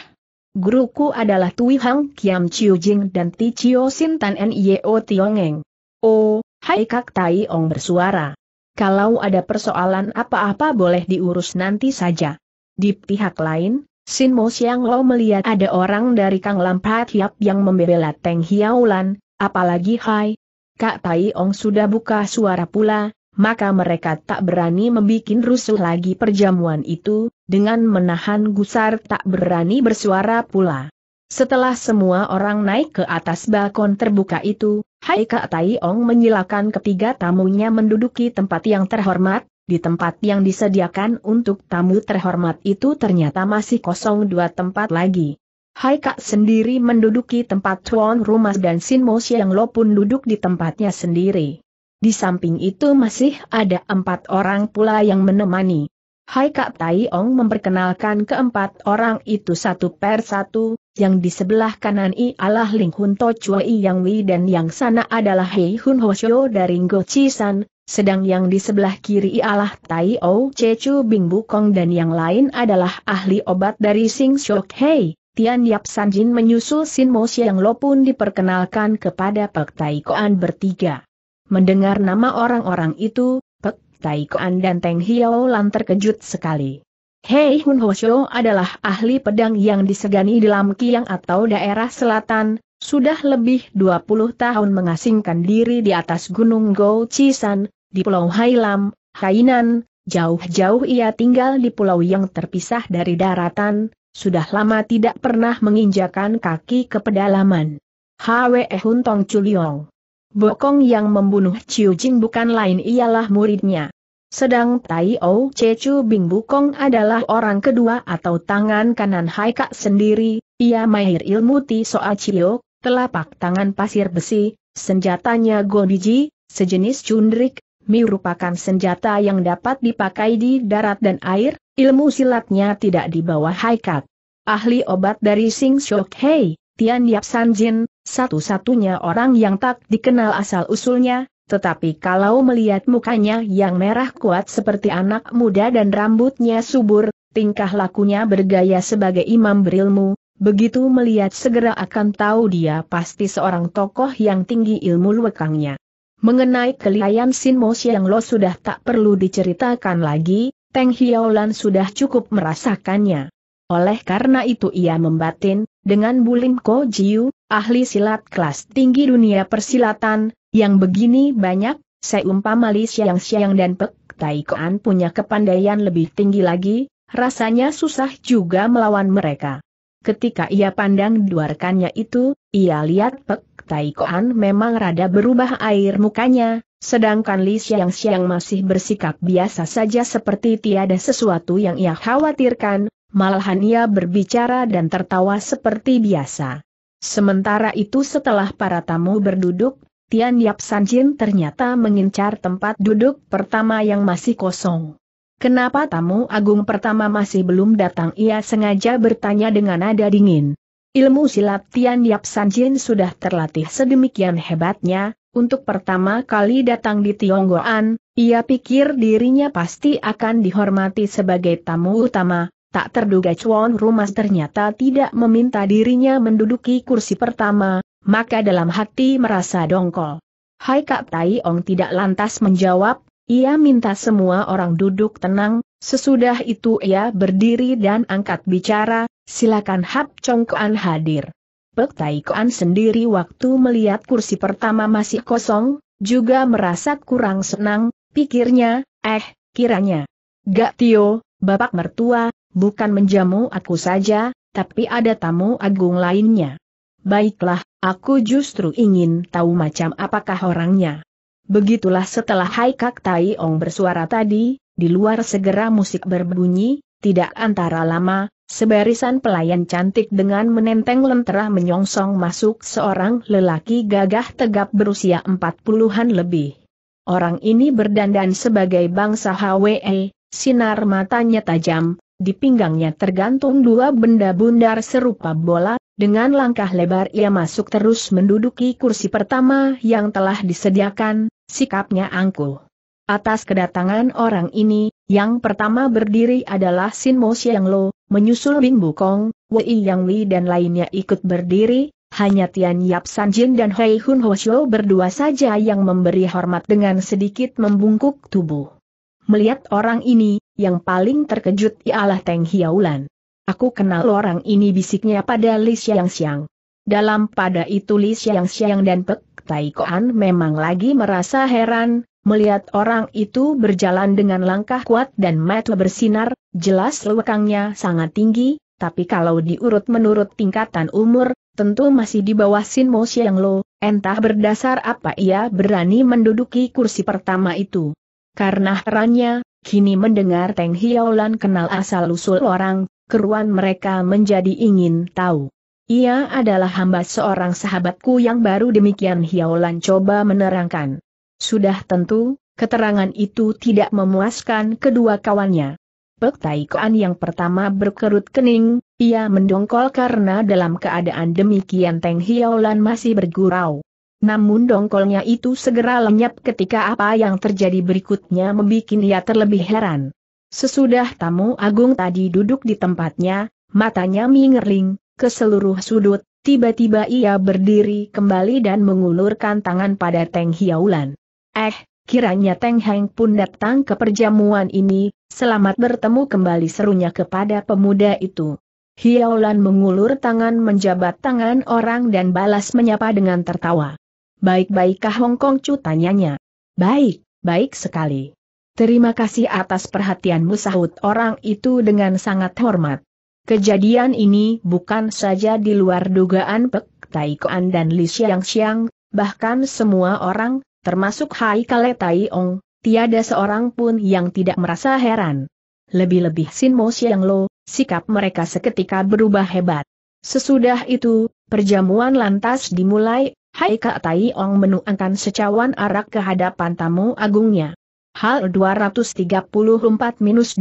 Guruku adalah Tui Hang Kiam Chiu Jing dan Ti Chio Sintan N.I.O. Tiongeng. Oh, Hai Kak Tai Ong bersuara. Kalau ada persoalan apa-apa boleh diurus nanti saja. Di pihak lain, Sin Mo Siang Lo melihat ada orang dari Kang Lampat Pat yang membela Teng Hiaulan, Apalagi Hai, Kak Tai Ong sudah buka suara pula, maka mereka tak berani membuat rusuh lagi perjamuan itu, dengan menahan gusar tak berani bersuara pula. Setelah semua orang naik ke atas balkon terbuka itu, Hai Kak Tai Ong menyilakan ketiga tamunya menduduki tempat yang terhormat, di tempat yang disediakan untuk tamu terhormat itu ternyata masih kosong dua tempat lagi. Hai Kak sendiri menduduki tempat tuan rumah dan Sin Mo Siang Lo pun duduk di tempatnya sendiri. Di samping itu masih ada empat orang pula yang menemani. Hai Kak Tai Ong memperkenalkan keempat orang itu satu per satu, yang di sebelah kanan i adalah Ling Hun To Chui Yang Wei dan yang sana adalah Hei Hun Ho Shio dari Ngo Chi San, sedang yang di sebelah kiri ialah Tai O Che Chu Bing Bu Kong dan yang lain adalah ahli obat dari Sing Shok Hei. Tian Yap Sanjin menyusul Sin Mo Siang Lo pun diperkenalkan kepada Pek Tai Koan bertiga. Mendengar nama orang-orang itu, Pek Tai Koan dan Teng Hiao Lan terkejut sekali. Hei Hun Ho Shou adalah ahli pedang yang disegani di Lam Kiang atau daerah selatan, sudah lebih 20 tahun mengasingkan diri di atas Gunung Go Chisan, di Pulau Hailam, Hainan, jauh-jauh ia tinggal di pulau yang terpisah dari daratan, sudah lama tidak pernah menginjakan kaki ke pedalaman. Hwe Hun Tong Chuliong. Bokong yang membunuh Chiu Jing bukan lain ialah muridnya. Sedang Tai O Che Chu Bing Bukong adalah orang kedua atau tangan kanan Hai Kak sendiri, ia mahir ilmu Ti Soa Chiok, telapak tangan pasir besi, senjatanya Godiji, sejenis cundrik, merupakan senjata yang dapat dipakai di darat dan air, ilmu silatnya tidak di bawah haikat. Ahli obat dari Sing Shok Hei, Tian Yap San Jin, satu-satunya orang yang tak dikenal asal-usulnya, tetapi kalau melihat mukanya yang merah kuat seperti anak muda dan rambutnya subur, tingkah lakunya bergaya sebagai imam berilmu, begitu melihat segera akan tahu dia pasti seorang tokoh yang tinggi ilmu lekangnya. Mengenai kelihayan Sin Mo Siang Lo sudah tak perlu diceritakan lagi, Teng Hiolan sudah cukup merasakannya. Oleh karena itu ia membatin, dengan Bulim Ko Jiu, ahli silat kelas tinggi dunia persilatan, yang begini banyak, seumpama Li yang siang dan Pek Tai Koan punya kepandaian lebih tinggi lagi, rasanya susah juga melawan mereka. Ketika ia pandang dua rekannya itu, ia lihat Pek Tai memang rada berubah air mukanya, sedangkan Li Xiang Xiang masih bersikap biasa saja seperti tiada sesuatu yang ia khawatirkan, malahan ia berbicara dan tertawa seperti biasa. Sementara itu setelah para tamu berduduk, Tian Yap Sanjin ternyata mengincar tempat duduk pertama yang masih kosong. Kenapa tamu agung pertama masih belum datang ia sengaja bertanya dengan nada dingin. Ilmu silat Tian Yap Sanjin sudah terlatih sedemikian hebatnya, untuk pertama kali datang di Tionggoan, ia pikir dirinya pasti akan dihormati sebagai tamu utama, tak terduga Chuan Rumas ternyata tidak meminta dirinya menduduki kursi pertama, maka dalam hati merasa dongkol. Hai Kak Tai Ong tidak lantas menjawab, ia minta semua orang duduk tenang, sesudah itu ia berdiri dan angkat bicara, silakan Hap Chong Kuan hadir. Pek Tai Kuan sendiri waktu melihat kursi pertama masih kosong, juga merasa kurang senang, pikirnya, eh, kiranya. Gak Tio, bapak mertua, bukan menjamu aku saja, tapi ada tamu agung lainnya. Baiklah, aku justru ingin tahu macam apakah orangnya. Begitulah setelah Hai Kak Tai Ong bersuara tadi, di luar segera musik berbunyi, tidak antara lama, Sebarisan pelayan cantik dengan menenteng lentera menyongsong masuk seorang lelaki gagah tegap berusia empat puluhan lebih. Orang ini berdandan sebagai bangsa HWE, sinar matanya tajam, di pinggangnya tergantung dua benda bundar serupa bola, dengan langkah lebar ia masuk terus menduduki kursi pertama yang telah disediakan, sikapnya angkuh. Atas kedatangan orang ini, yang pertama berdiri adalah Sin Mo Xiang Lo, menyusul Bing Bukong, Wei Yang Li dan lainnya ikut berdiri, hanya Tian Yap San Jin dan Hei Hun Ho Xiu berdua saja yang memberi hormat dengan sedikit membungkuk tubuh. Melihat orang ini, yang paling terkejut ialah Teng Hiaulan. Aku kenal orang ini bisiknya pada Li Xiang Xiang. Dalam pada itu Li Xiang Xiang dan Pek Tai Koan memang lagi merasa heran, Melihat orang itu berjalan dengan langkah kuat dan mata bersinar, jelas lekangnya sangat tinggi, tapi kalau diurut menurut tingkatan umur, tentu masih di bawah Sin Mo Xiang Lo, entah berdasar apa ia berani menduduki kursi pertama itu. Karena herannya, kini mendengar Teng hiaolan kenal asal-usul orang, keruan mereka menjadi ingin tahu. Ia adalah hamba seorang sahabatku yang baru demikian hiaolan coba menerangkan. Sudah tentu, keterangan itu tidak memuaskan kedua kawannya. Pek Tai yang pertama berkerut kening, ia mendongkol karena dalam keadaan demikian Teng Hiaulan masih bergurau. Namun dongkolnya itu segera lenyap ketika apa yang terjadi berikutnya membuat ia terlebih heran. Sesudah tamu agung tadi duduk di tempatnya, matanya mingerling, ke seluruh sudut, tiba-tiba ia berdiri kembali dan mengulurkan tangan pada Teng Hiaulan. Eh, kiranya Teng Heng pun datang ke perjamuan ini, selamat bertemu kembali serunya kepada pemuda itu. Hiaolan mengulur tangan menjabat tangan orang dan balas menyapa dengan tertawa. Baik-baikkah Hong Kong Chu tanyanya. Baik, baik sekali. Terima kasih atas perhatianmu sahut orang itu dengan sangat hormat. Kejadian ini bukan saja di luar dugaan Pek Tai Koan dan Li Xiang Xiang, bahkan semua orang, termasuk Hai Kale Ong, tiada seorang pun yang tidak merasa heran. Lebih-lebih Sin Mo Siang Lo, sikap mereka seketika berubah hebat. Sesudah itu, perjamuan lantas dimulai, Hai Kak Ong menuangkan secawan arak ke hadapan tamu agungnya. Hal 234 235.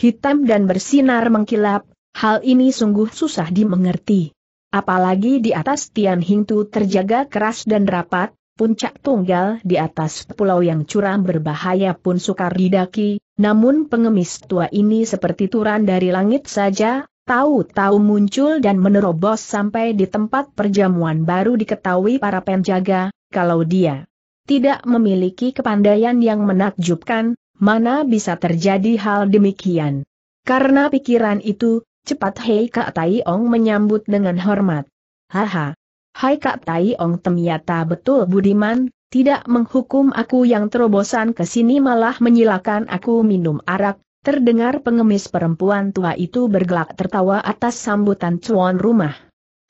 Hitam dan bersinar mengkilap, hal ini sungguh susah dimengerti. Apalagi di atas Tian Hingtu terjaga keras dan rapat, puncak tunggal di atas pulau yang curam berbahaya pun sukar didaki, namun pengemis tua ini seperti turan dari langit saja, tahu-tahu muncul dan menerobos sampai di tempat perjamuan baru diketahui para penjaga, kalau dia tidak memiliki kepandaian yang menakjubkan, mana bisa terjadi hal demikian. Karena pikiran itu, Cepat Hei Kak Tai Ong menyambut dengan hormat. Haha. Hai Kak Tai Ong ternyata betul budiman, tidak menghukum aku yang terobosan ke sini malah menyilakan aku minum arak, Terdengar pengemis perempuan tua itu bergelak tertawa atas sambutan cuan rumah.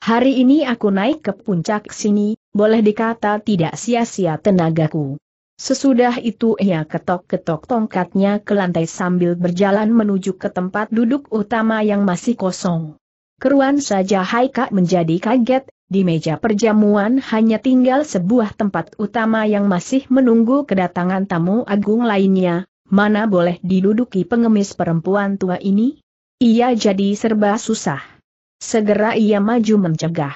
Hari ini aku naik ke puncak sini, boleh dikata tidak sia-sia tenagaku. Sesudah itu ia ketok-ketok tongkatnya ke lantai sambil berjalan menuju ke tempat duduk utama yang masih kosong. Keruan saja Haika menjadi kaget, di meja perjamuan hanya tinggal sebuah tempat utama yang masih menunggu kedatangan tamu agung lainnya, mana boleh diduduki pengemis perempuan tua ini? Ia jadi serba susah. Segera ia maju mencegah.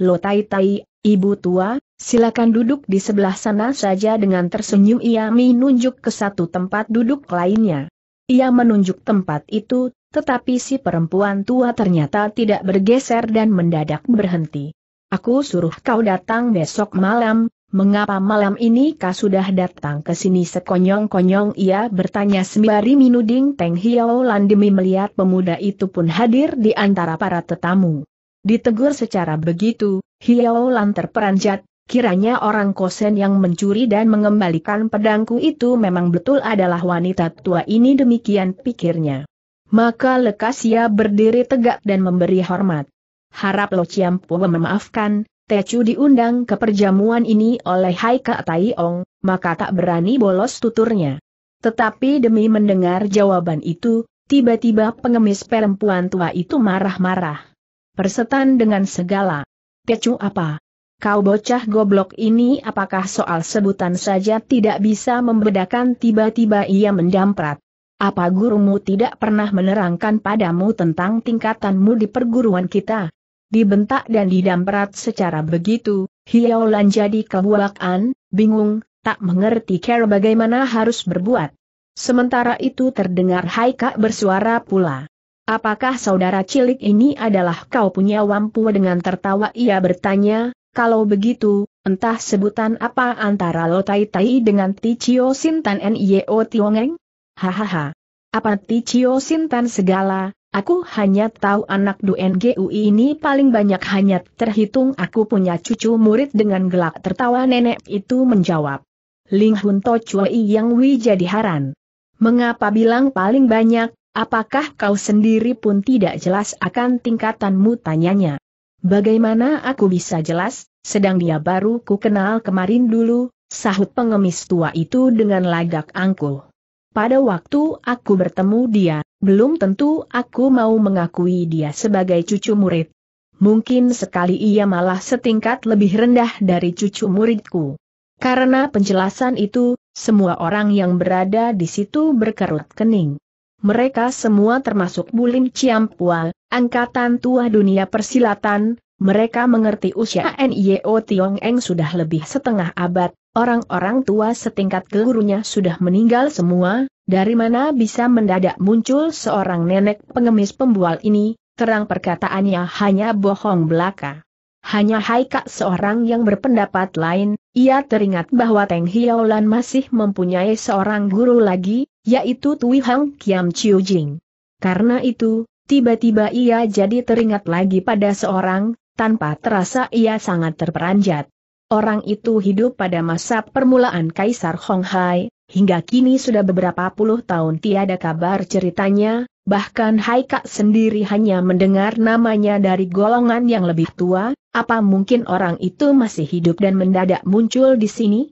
Lo tai tai, ibu tua, Silakan duduk di sebelah sana saja dengan tersenyum ia menunjuk ke satu tempat duduk lainnya. Ia menunjuk tempat itu, tetapi si perempuan tua ternyata tidak bergeser dan mendadak berhenti. Aku suruh kau datang besok malam, mengapa malam ini kau sudah datang ke sini sekonyong-konyong ia bertanya sembari minuding Teng Hiao Lan demi melihat pemuda itu pun hadir di antara para tetamu. Ditegur secara begitu, Hiao Lan terperanjat, Kiranya orang kosen yang mencuri dan mengembalikan pedangku itu memang betul adalah wanita tua ini demikian pikirnya. Maka lekas ia berdiri tegak dan memberi hormat. Harap Lo Chiampo memaafkan, Techu diundang ke perjamuan ini oleh Hai Kak Ong, maka tak berani bolos tuturnya. Tetapi demi mendengar jawaban itu, tiba-tiba pengemis perempuan tua itu marah-marah. Persetan dengan segala. Techu apa? kau bocah goblok ini apakah soal sebutan saja tidak bisa membedakan tiba-tiba ia mendamprat. Apa gurumu tidak pernah menerangkan padamu tentang tingkatanmu di perguruan kita? Dibentak dan didamprat secara begitu, Hiaolan jadi kebuakan, bingung, tak mengerti cara bagaimana harus berbuat. Sementara itu terdengar Haika bersuara pula. Apakah saudara cilik ini adalah kau punya wampu dengan tertawa ia bertanya, kalau begitu, entah sebutan apa antara Lo Tai Tai dengan Ticio Sintan Nio Tiongeng? Hahaha. Apa Ticio Sintan segala, aku hanya tahu anak du NGU ini paling banyak hanya terhitung aku punya cucu murid dengan gelak tertawa nenek itu menjawab. Ling Hun To Chui yang jadi haran. Mengapa bilang paling banyak, apakah kau sendiri pun tidak jelas akan tingkatanmu tanyanya? Bagaimana aku bisa jelas, sedang dia baru ku kenal kemarin dulu, sahut pengemis tua itu dengan lagak angkuh. Pada waktu aku bertemu dia, belum tentu aku mau mengakui dia sebagai cucu murid. Mungkin sekali ia malah setingkat lebih rendah dari cucu muridku. Karena penjelasan itu, semua orang yang berada di situ berkerut kening mereka semua termasuk Bulim Ciampua, angkatan tua dunia persilatan, mereka mengerti usia NIO Tiong Eng sudah lebih setengah abad, orang-orang tua setingkat gurunya sudah meninggal semua, dari mana bisa mendadak muncul seorang nenek pengemis pembual ini, terang perkataannya hanya bohong belaka. Hanya Haika seorang yang berpendapat lain, ia teringat bahwa Teng Hiaulan masih mempunyai seorang guru lagi, yaitu Tui Hang Kiam Chiu Jing. Karena itu, tiba-tiba ia jadi teringat lagi pada seorang, tanpa terasa ia sangat terperanjat. Orang itu hidup pada masa permulaan Kaisar Hong Hai, hingga kini sudah beberapa puluh tahun tiada kabar ceritanya, bahkan Hai Kak sendiri hanya mendengar namanya dari golongan yang lebih tua, apa mungkin orang itu masih hidup dan mendadak muncul di sini?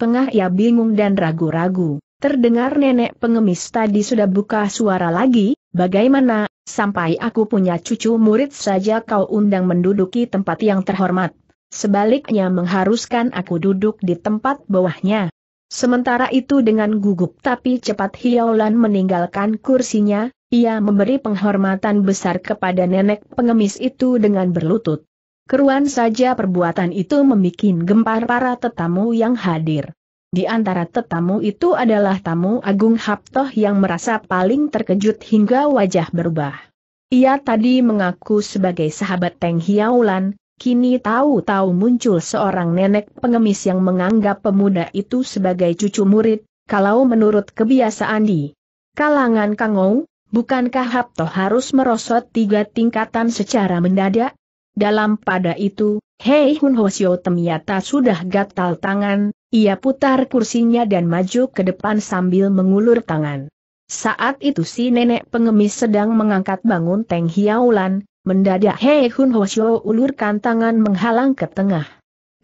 Tengah ia bingung dan ragu-ragu. Terdengar nenek pengemis tadi sudah buka suara lagi, bagaimana, sampai aku punya cucu murid saja kau undang menduduki tempat yang terhormat. Sebaliknya mengharuskan aku duduk di tempat bawahnya. Sementara itu dengan gugup tapi cepat Hiaulan meninggalkan kursinya, ia memberi penghormatan besar kepada nenek pengemis itu dengan berlutut. Keruan saja perbuatan itu membuat gempar para tetamu yang hadir. Di antara tetamu itu adalah tamu Agung Haptoh yang merasa paling terkejut hingga wajah berubah. Ia tadi mengaku sebagai sahabat Teng Hiaulan, kini tahu-tahu muncul seorang nenek pengemis yang menganggap pemuda itu sebagai cucu murid, kalau menurut kebiasaan di kalangan Kangou, bukankah Haptoh harus merosot tiga tingkatan secara mendadak? Dalam pada itu, Hei Hun Hosio Temiata sudah gatal tangan, ia putar kursinya dan maju ke depan sambil mengulur tangan. Saat itu si nenek pengemis sedang mengangkat bangun Teng Hiaulan, mendadak Hei Hun Hosyo ulurkan tangan menghalang ke tengah.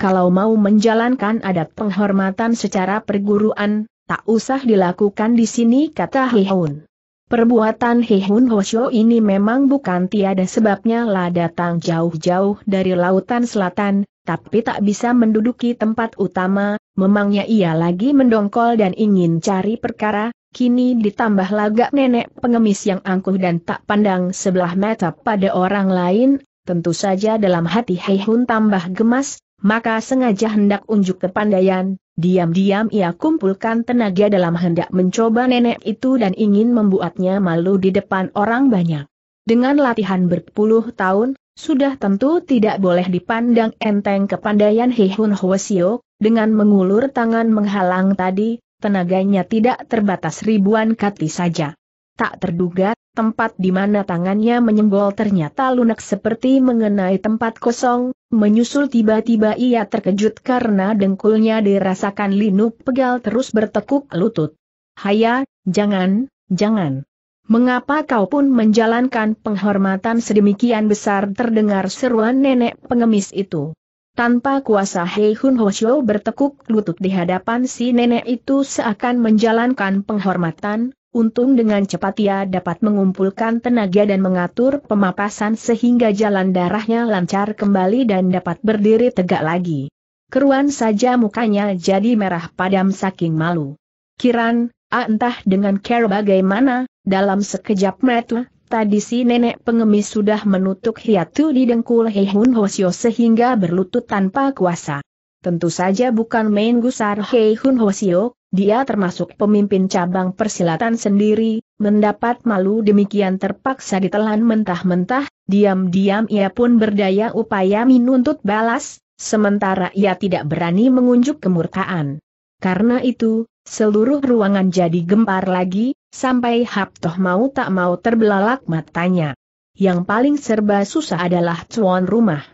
Kalau mau menjalankan adat penghormatan secara perguruan, tak usah dilakukan di sini kata Hee-hun. Perbuatan Hee-hun Hosyo ini memang bukan tiada sebabnya lah datang jauh-jauh dari lautan selatan, tapi tak bisa menduduki tempat utama, Memangnya ia lagi mendongkol dan ingin cari perkara, kini ditambah lagak nenek pengemis yang angkuh dan tak pandang sebelah mata pada orang lain, tentu saja dalam hati Heihun tambah gemas, maka sengaja hendak unjuk kepandaian, diam-diam ia kumpulkan tenaga dalam hendak mencoba nenek itu dan ingin membuatnya malu di depan orang banyak. Dengan latihan berpuluh tahun, sudah tentu tidak boleh dipandang enteng kepandaian Heihun Hwasio, dengan mengulur tangan menghalang tadi, tenaganya tidak terbatas ribuan kati saja. Tak terduga, tempat di mana tangannya menyenggol ternyata lunak seperti mengenai tempat kosong, menyusul tiba-tiba ia terkejut karena dengkulnya dirasakan linu pegal terus bertekuk lutut. Haya, jangan, jangan. Mengapa kau pun menjalankan penghormatan sedemikian besar terdengar seruan nenek pengemis itu? Tanpa kuasa Hei Hun Shou bertekuk lutut di hadapan si nenek itu seakan menjalankan penghormatan, untung dengan cepat ia dapat mengumpulkan tenaga dan mengatur pemapasan sehingga jalan darahnya lancar kembali dan dapat berdiri tegak lagi. Keruan saja mukanya jadi merah padam saking malu. Kiran, ah, entah dengan care bagaimana, dalam sekejap mata, tadi si nenek pengemis sudah menutup hiatu di dengkul Hei Hun sehingga berlutut tanpa kuasa. Tentu saja bukan main gusar Heihun Hun dia termasuk pemimpin cabang persilatan sendiri, mendapat malu demikian terpaksa ditelan mentah-mentah, diam-diam ia pun berdaya upaya menuntut balas, sementara ia tidak berani mengunjuk kemurkaan. Karena itu, seluruh ruangan jadi gempar lagi, sampai Haptoh mau tak mau terbelalak matanya. Yang paling serba susah adalah tuan rumah.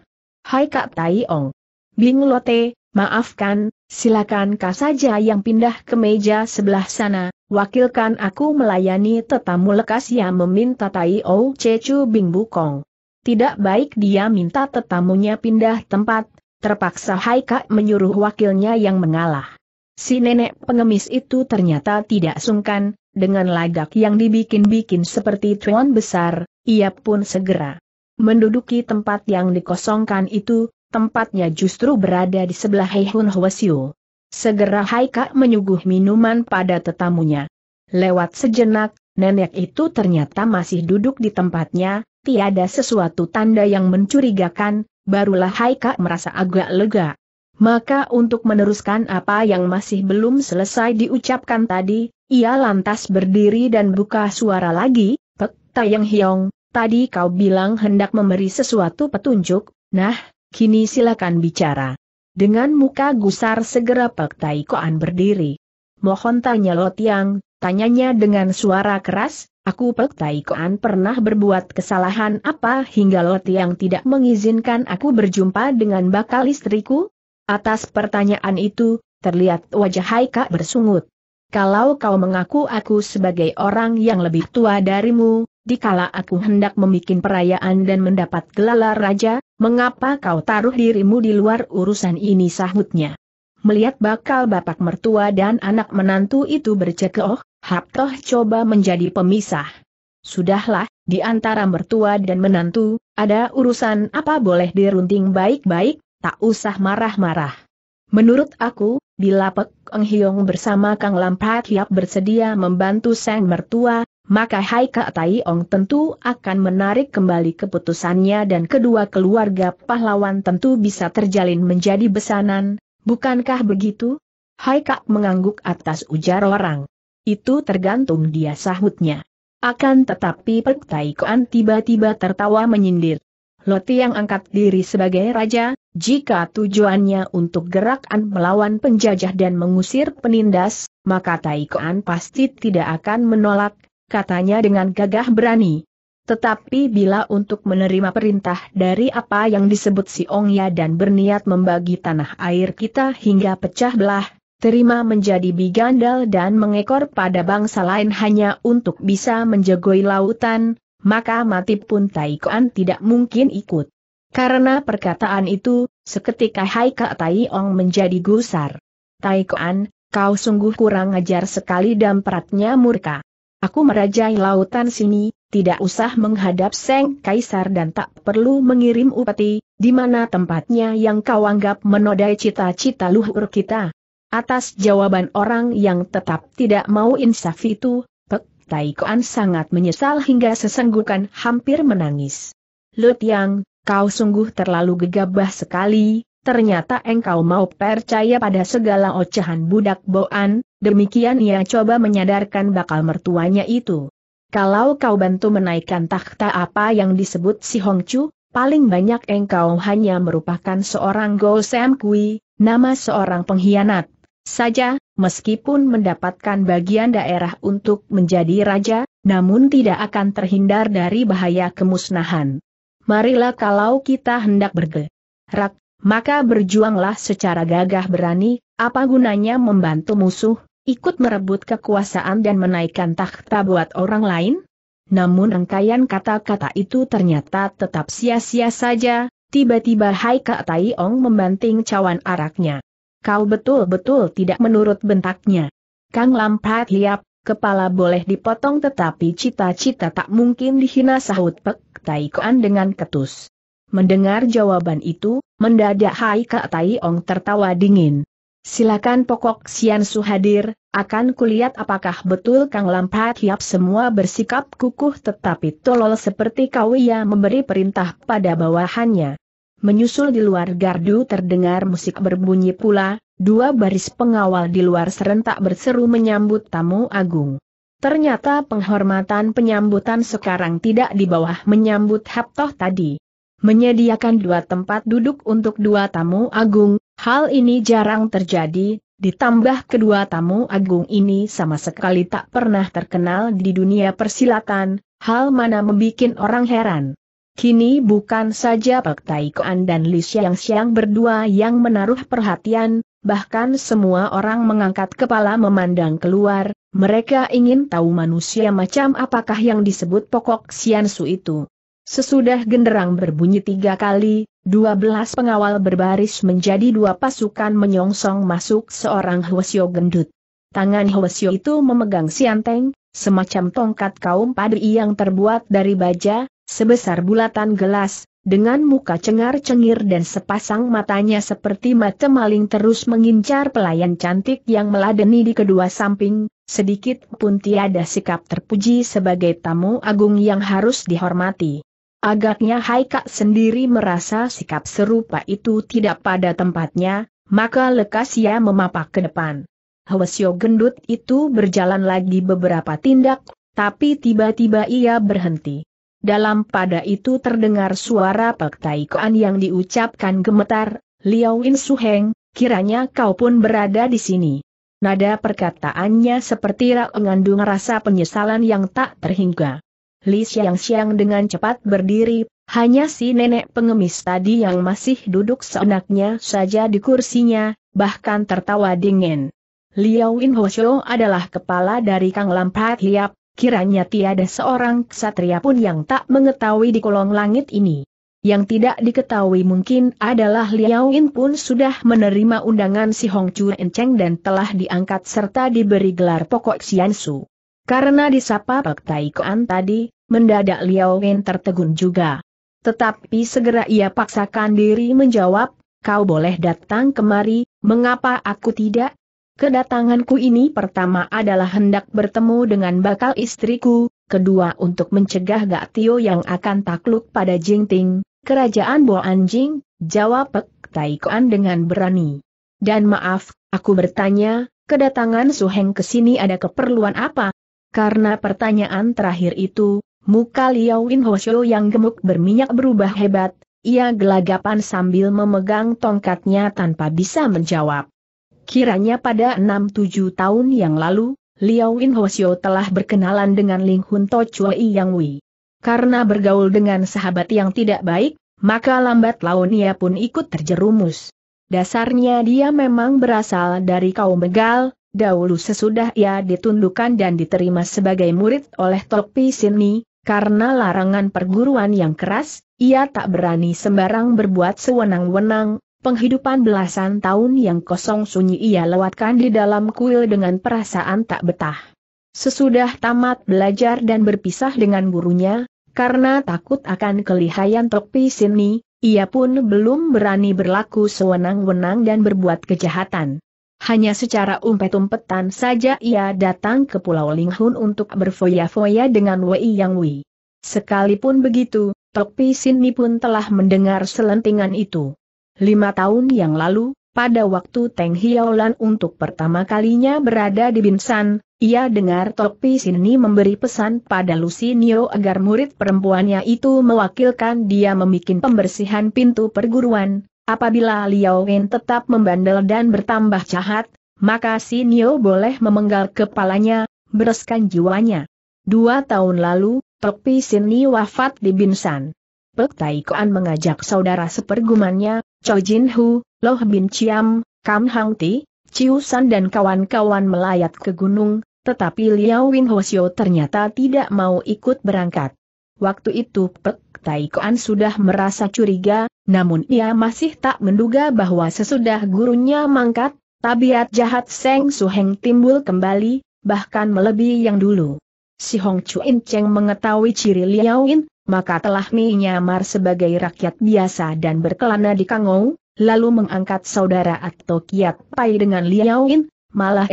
Hai Kak Tai Ong, Bing Lote, maafkan, silakan kau saja yang pindah ke meja sebelah sana, wakilkan aku melayani tetamu lekas yang meminta Tai O Cecu Bing Bukong. Tidak baik dia minta tetamunya pindah tempat, terpaksa Hai Kak menyuruh wakilnya yang mengalah. Si nenek pengemis itu ternyata tidak sungkan, dengan lagak yang dibikin-bikin seperti tuan besar, ia pun segera menduduki tempat yang dikosongkan itu, tempatnya justru berada di sebelah Heihun Hwasyu. Segera Haika menyuguh minuman pada tetamunya. Lewat sejenak, nenek itu ternyata masih duduk di tempatnya, tiada sesuatu tanda yang mencurigakan, barulah Haika merasa agak lega. Maka untuk meneruskan apa yang masih belum selesai diucapkan tadi, ia lantas berdiri dan buka suara lagi, Pek Tayang Hiong, tadi kau bilang hendak memberi sesuatu petunjuk, nah, kini silakan bicara. Dengan muka gusar segera Pek Tai Koan berdiri. Mohon tanya Lo Tiang, tanyanya dengan suara keras, aku Pek Tai Koan pernah berbuat kesalahan apa hingga Lo Tiang tidak mengizinkan aku berjumpa dengan bakal istriku? Atas pertanyaan itu, terlihat wajah Haika bersungut kalau kau mengaku aku sebagai orang yang lebih tua darimu, dikala aku hendak membuat perayaan dan mendapat gelar raja, mengapa kau taruh dirimu di luar urusan ini sahutnya. Melihat bakal bapak mertua dan anak menantu itu bercekoh, Haptoh coba menjadi pemisah. Sudahlah, di antara mertua dan menantu, ada urusan apa boleh dirunting baik-baik, tak usah marah-marah. Menurut aku, Bila Pek Eng Hiong bersama Kang Lampat Hiap bersedia membantu sang mertua, maka Hai Kak Tai Ong tentu akan menarik kembali keputusannya dan kedua keluarga pahlawan tentu bisa terjalin menjadi besanan, bukankah begitu? Hai Kak mengangguk atas ujar orang. Itu tergantung dia sahutnya. Akan tetapi Pek Tai Koan tiba-tiba tertawa menyindir. Loti yang angkat diri sebagai raja, jika tujuannya untuk gerakan melawan penjajah dan mengusir penindas, maka Taikoan pasti tidak akan menolak, katanya dengan gagah berani. Tetapi bila untuk menerima perintah dari apa yang disebut si Siongya dan berniat membagi tanah air kita hingga pecah belah, terima menjadi bigandal dan mengekor pada bangsa lain hanya untuk bisa menjegoi lautan, maka mati pun Taikoan tidak mungkin ikut. Karena perkataan itu, seketika Hai Kak Tai Ong menjadi gusar. Tai Kuan, kau sungguh kurang ajar sekali peratnya murka. Aku merajai lautan sini, tidak usah menghadap Seng Kaisar dan tak perlu mengirim upeti, di mana tempatnya yang kau anggap menodai cita-cita luhur kita. Atas jawaban orang yang tetap tidak mau insaf itu, Pek Tai Kuan sangat menyesal hingga sesenggukan hampir menangis. Lut Yang, Kau sungguh terlalu gegabah sekali, ternyata engkau mau percaya pada segala ocehan budak boan, demikian ia coba menyadarkan bakal mertuanya itu. Kalau kau bantu menaikkan takhta apa yang disebut si Hongcu, paling banyak engkau hanya merupakan seorang Go Sam Kui, nama seorang pengkhianat. Saja, meskipun mendapatkan bagian daerah untuk menjadi raja, namun tidak akan terhindar dari bahaya kemusnahan. Marilah kalau kita hendak bergerak, maka berjuanglah secara gagah berani, apa gunanya membantu musuh, ikut merebut kekuasaan dan menaikkan takhta buat orang lain? Namun rangkaian kata-kata itu ternyata tetap sia-sia saja, tiba-tiba Hai Kak Tai Ong membanting cawan araknya. Kau betul-betul tidak menurut bentaknya. Kang Lampat Hiap, kepala boleh dipotong tetapi cita-cita tak mungkin dihina sahut Pek. Tai Kuan dengan ketus. Mendengar jawaban itu, mendadak Hai Kak Tai Ong tertawa dingin. Silakan pokok Sian Su hadir, akan kulihat apakah betul Kang Lampat Hiap semua bersikap kukuh tetapi tolol seperti kau ia memberi perintah pada bawahannya. Menyusul di luar gardu terdengar musik berbunyi pula, dua baris pengawal di luar serentak berseru menyambut tamu agung. Ternyata penghormatan penyambutan sekarang tidak di bawah menyambut Haptoh tadi. Menyediakan dua tempat duduk untuk dua tamu agung, hal ini jarang terjadi, ditambah kedua tamu agung ini sama sekali tak pernah terkenal di dunia persilatan, hal mana membuat orang heran. Kini bukan saja Pak Taikoan dan Li Xiang Xiang berdua yang menaruh perhatian, bahkan semua orang mengangkat kepala memandang keluar, mereka ingin tahu manusia macam apakah yang disebut pokok siansu itu. Sesudah genderang berbunyi tiga kali, dua belas pengawal berbaris menjadi dua pasukan menyongsong masuk seorang Hwasyo gendut. Tangan Hwasyo itu memegang sianteng, semacam tongkat kaum padri yang terbuat dari baja, sebesar bulatan gelas, dengan muka cengar-cengir dan sepasang matanya seperti mata maling terus mengincar pelayan cantik yang meladeni di kedua samping, sedikit pun tiada sikap terpuji sebagai tamu agung yang harus dihormati. Agaknya Haikak sendiri merasa sikap serupa itu tidak pada tempatnya, maka lekas ia memapak ke depan. Hwasyo gendut itu berjalan lagi beberapa tindak, tapi tiba-tiba ia berhenti. Dalam pada itu terdengar suara Pak Taikoan yang diucapkan gemetar, Liao In Suheng, kiranya kau pun berada di sini. Nada perkataannya seperti rak mengandung rasa penyesalan yang tak terhingga. Li Xiang-Xiang dengan cepat berdiri, hanya si nenek pengemis tadi yang masih duduk seenaknya saja di kursinya, bahkan tertawa dingin. Liao In Hosho adalah kepala dari Kang Lampat Liap, kiranya tiada seorang ksatria pun yang tak mengetahui di kolong langit ini. Yang tidak diketahui mungkin adalah Liao In pun sudah menerima undangan si Hong Chu Cheng dan telah diangkat serta diberi gelar pokok Xiansu. Karena disapa Pak Tai Kuan tadi, mendadak Liao In tertegun juga. Tetapi segera ia paksakan diri menjawab, kau boleh datang kemari, mengapa aku tidak? Kedatanganku ini pertama adalah hendak bertemu dengan bakal istriku, kedua untuk mencegah Gak Tio yang akan takluk pada Jingting, kerajaan Bo Anjing, jawab Pek Taikoan dengan berani. Dan maaf, aku bertanya, kedatangan Suheng ke sini ada keperluan apa? Karena pertanyaan terakhir itu, muka Liao Win Shou yang gemuk berminyak berubah hebat, ia gelagapan sambil memegang tongkatnya tanpa bisa menjawab. Kiranya pada enam tujuh tahun yang lalu, Liao Win Hoshio telah berkenalan dengan Ling Hun To Chui Yang Wei. Karena bergaul dengan sahabat yang tidak baik, maka lambat laun ia pun ikut terjerumus. Dasarnya dia memang berasal dari kaum begal, dahulu sesudah ia ditundukkan dan diterima sebagai murid oleh Topi Sini, karena larangan perguruan yang keras, ia tak berani sembarang berbuat sewenang-wenang, Penghidupan belasan tahun yang kosong sunyi ia lewatkan di dalam kuil dengan perasaan tak betah. Sesudah tamat belajar dan berpisah dengan gurunya, karena takut akan kelihayan topi Sini, ia pun belum berani berlaku sewenang-wenang dan berbuat kejahatan. Hanya secara umpet-umpetan saja ia datang ke Pulau Linghun untuk berfoya-foya dengan Wei Yang Wei. Sekalipun begitu, Tokpi Sini pun telah mendengar selentingan itu. Lima tahun yang lalu, pada waktu Teng Hiaolan untuk pertama kalinya berada di Binsan, ia dengar Topi Sini memberi pesan pada Lucy Nio agar murid perempuannya itu mewakilkan dia membuat pembersihan pintu perguruan. Apabila Liao Wen tetap membandel dan bertambah jahat, maka Nio boleh memenggal kepalanya, bereskan jiwanya. Dua tahun lalu, Topi Sini wafat di Binsan. Pek Taikoan mengajak saudara sepergumannya, Cho Jin Hu, Loh Bin Chiam, Kam Hang Ti, Chiu San dan kawan-kawan melayat ke gunung, tetapi Liao Win Xiu ternyata tidak mau ikut berangkat. Waktu itu Pek Tai Kuan sudah merasa curiga, namun ia masih tak menduga bahwa sesudah gurunya mangkat, tabiat jahat Seng Su Heng timbul kembali, bahkan melebihi yang dulu. Si Hong Chuin Cheng mengetahui ciri Liao Win, maka telah menyamar sebagai rakyat biasa dan berkelana di Kangou, lalu mengangkat saudara atau Kiat Pai dengan malah malah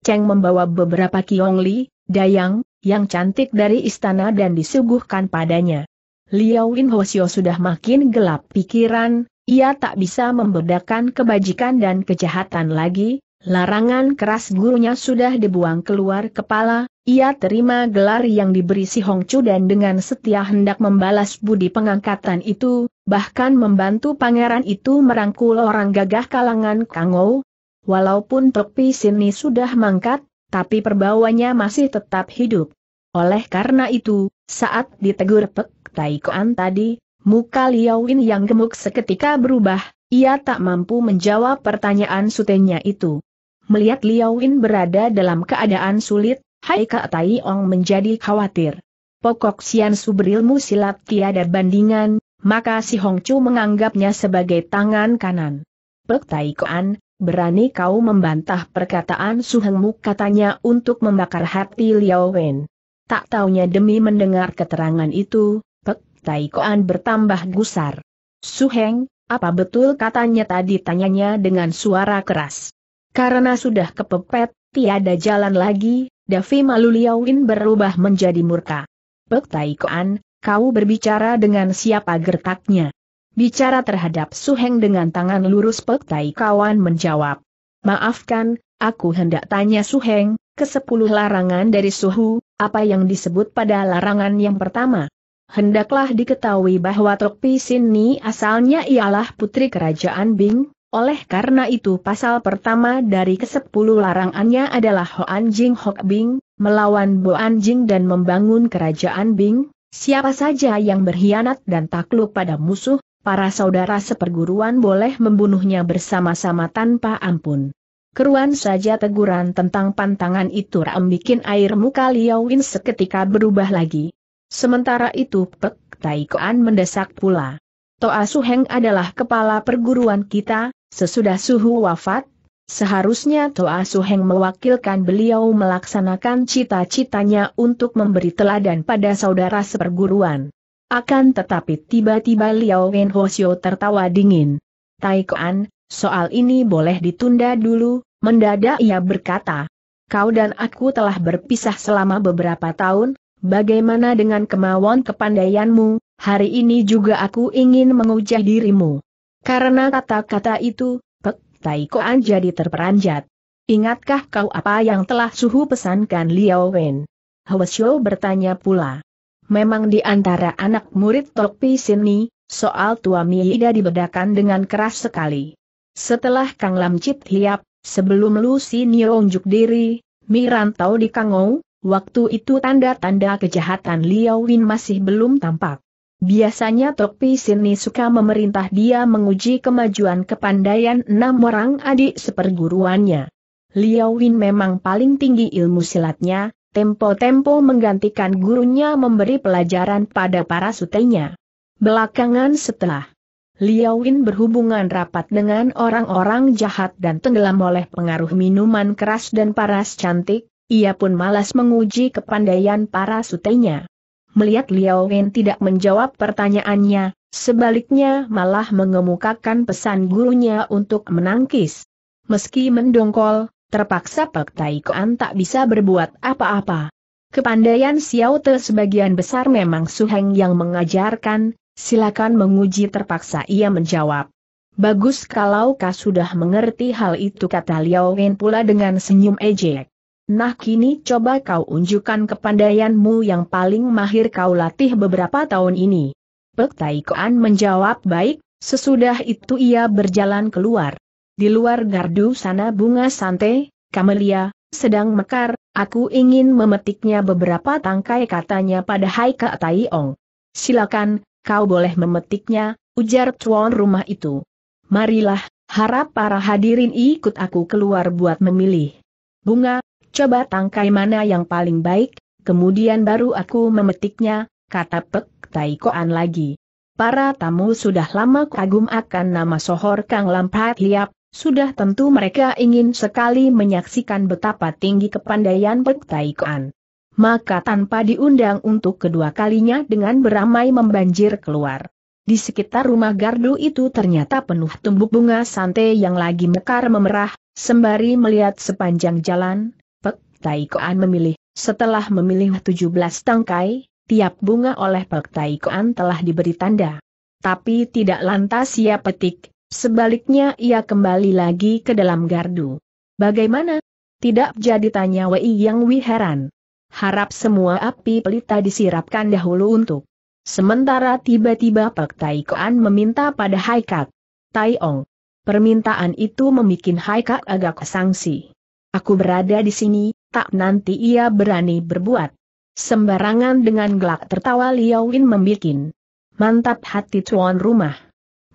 Cheng membawa beberapa Kiongli, Dayang, yang cantik dari istana dan disuguhkan padanya. Liaoin Hoshio sudah makin gelap pikiran, ia tak bisa membedakan kebajikan dan kejahatan lagi, larangan keras gurunya sudah dibuang keluar kepala, ia terima gelar yang diberi si Hong Chu dan dengan setia hendak membalas budi pengangkatan itu, bahkan membantu pangeran itu merangkul orang gagah kalangan Kangou. Walaupun Topi Sini sudah mangkat, tapi perbawanya masih tetap hidup. Oleh karena itu, saat ditegur Pek Tai tadi, muka Liawin yang gemuk seketika berubah, ia tak mampu menjawab pertanyaan sutenya itu. Melihat Liawin berada dalam keadaan sulit, Hai Kak Tai, Ong menjadi khawatir. Pokok Sian Su berilmu silat tiada bandingan, maka si Hong Chu menganggapnya sebagai tangan kanan. Pek Tai Koan, berani kau membantah perkataan Su Hengmu katanya untuk membakar hati Liao Wen. Tak taunya demi mendengar keterangan itu, Pek Tai Koan bertambah gusar. Su Heng, apa betul katanya tadi tanyanya dengan suara keras. Karena sudah kepepet, tiada jalan lagi, Davi Malu berubah menjadi murka. Pek Tai Koan, kau berbicara dengan siapa gertaknya? Bicara terhadap Suheng dengan tangan lurus Pek Tai Kawan menjawab. Maafkan, aku hendak tanya Suheng, ke sepuluh larangan dari Suhu, apa yang disebut pada larangan yang pertama? Hendaklah diketahui bahwa Tok Pisin Ni asalnya ialah putri kerajaan Bing, oleh karena itu pasal pertama dari kesepuluh larangannya adalah Ho Anjing Hok Bing, melawan Bo Anjing dan membangun kerajaan Bing, siapa saja yang berkhianat dan takluk pada musuh, para saudara seperguruan boleh membunuhnya bersama-sama tanpa ampun. Keruan saja teguran tentang pantangan itu ram bikin air muka Liao Win seketika berubah lagi. Sementara itu Pek Taikoan mendesak pula. Toa Suheng adalah kepala perguruan kita, Sesudah Suhu wafat, seharusnya Toa Suheng mewakilkan beliau melaksanakan cita-citanya untuk memberi teladan pada saudara seperguruan. Akan tetapi tiba-tiba Liao Wen Hoshio tertawa dingin. Tai Kuan, soal ini boleh ditunda dulu, mendadak ia berkata. Kau dan aku telah berpisah selama beberapa tahun, bagaimana dengan kemauan kepandaianmu, hari ini juga aku ingin mengujah dirimu. Karena kata-kata itu, Pek Taikoan jadi terperanjat. Ingatkah kau apa yang telah suhu pesankan Liao Wen? Hwasyo bertanya pula. Memang di antara anak murid Tok Ni, soal tua Miida dibedakan dengan keras sekali. Setelah Kang Lam Chit Hiap, sebelum Lu Sinio unjuk diri, mirantau di Kangou, waktu itu tanda-tanda kejahatan Liao Win masih belum tampak. Biasanya Topi Sini suka memerintah dia menguji kemajuan kepandaian enam orang adik seperguruannya. Liao Win memang paling tinggi ilmu silatnya, tempo-tempo menggantikan gurunya memberi pelajaran pada para sutenya. Belakangan setelah Liao Win berhubungan rapat dengan orang-orang jahat dan tenggelam oleh pengaruh minuman keras dan paras cantik, ia pun malas menguji kepandaian para sutenya. Melihat Liao Wen tidak menjawab pertanyaannya, sebaliknya malah mengemukakan pesan gurunya untuk menangkis. Meski mendongkol, terpaksa Pak Tai tak bisa berbuat apa-apa. Kepandaian Xiao Te sebagian besar memang Suheng yang mengajarkan, silakan menguji terpaksa ia menjawab. Bagus kalau kau sudah mengerti hal itu kata Liao Wen pula dengan senyum ejek. Nah kini coba kau unjukkan kepandaianmu yang paling mahir kau latih beberapa tahun ini. Pek Tai menjawab baik, sesudah itu ia berjalan keluar. Di luar gardu sana bunga santai, kamelia, sedang mekar, aku ingin memetiknya beberapa tangkai katanya pada Hai Kak Tai Silakan, kau boleh memetiknya, ujar tuan rumah itu. Marilah, harap para hadirin ikut aku keluar buat memilih. Bunga, Coba tangkai mana yang paling baik, kemudian baru aku memetiknya, kata Pek Tai lagi. Para tamu sudah lama kagum akan nama sohor Kang Lampat Hiap, sudah tentu mereka ingin sekali menyaksikan betapa tinggi kepandaian Pek Tai Maka tanpa diundang untuk kedua kalinya dengan beramai membanjir keluar. Di sekitar rumah gardu itu ternyata penuh tumbuk bunga santai yang lagi mekar memerah, sembari melihat sepanjang jalan, Tai Taikoan memilih, setelah memilih 17 tangkai, tiap bunga oleh Pek Taikoan telah diberi tanda. Tapi tidak lantas ia petik, sebaliknya ia kembali lagi ke dalam gardu. Bagaimana? Tidak jadi tanya Wei Yang Wi heran. Harap semua api pelita disirapkan dahulu untuk. Sementara tiba-tiba Pek Taikoan meminta pada Haikat. Tai Ong. Permintaan itu membuat Haikat agak sangsi. Aku berada di sini, tak nanti ia berani berbuat. Sembarangan dengan gelak tertawa Liao Win membikin. Mantap hati tuan rumah.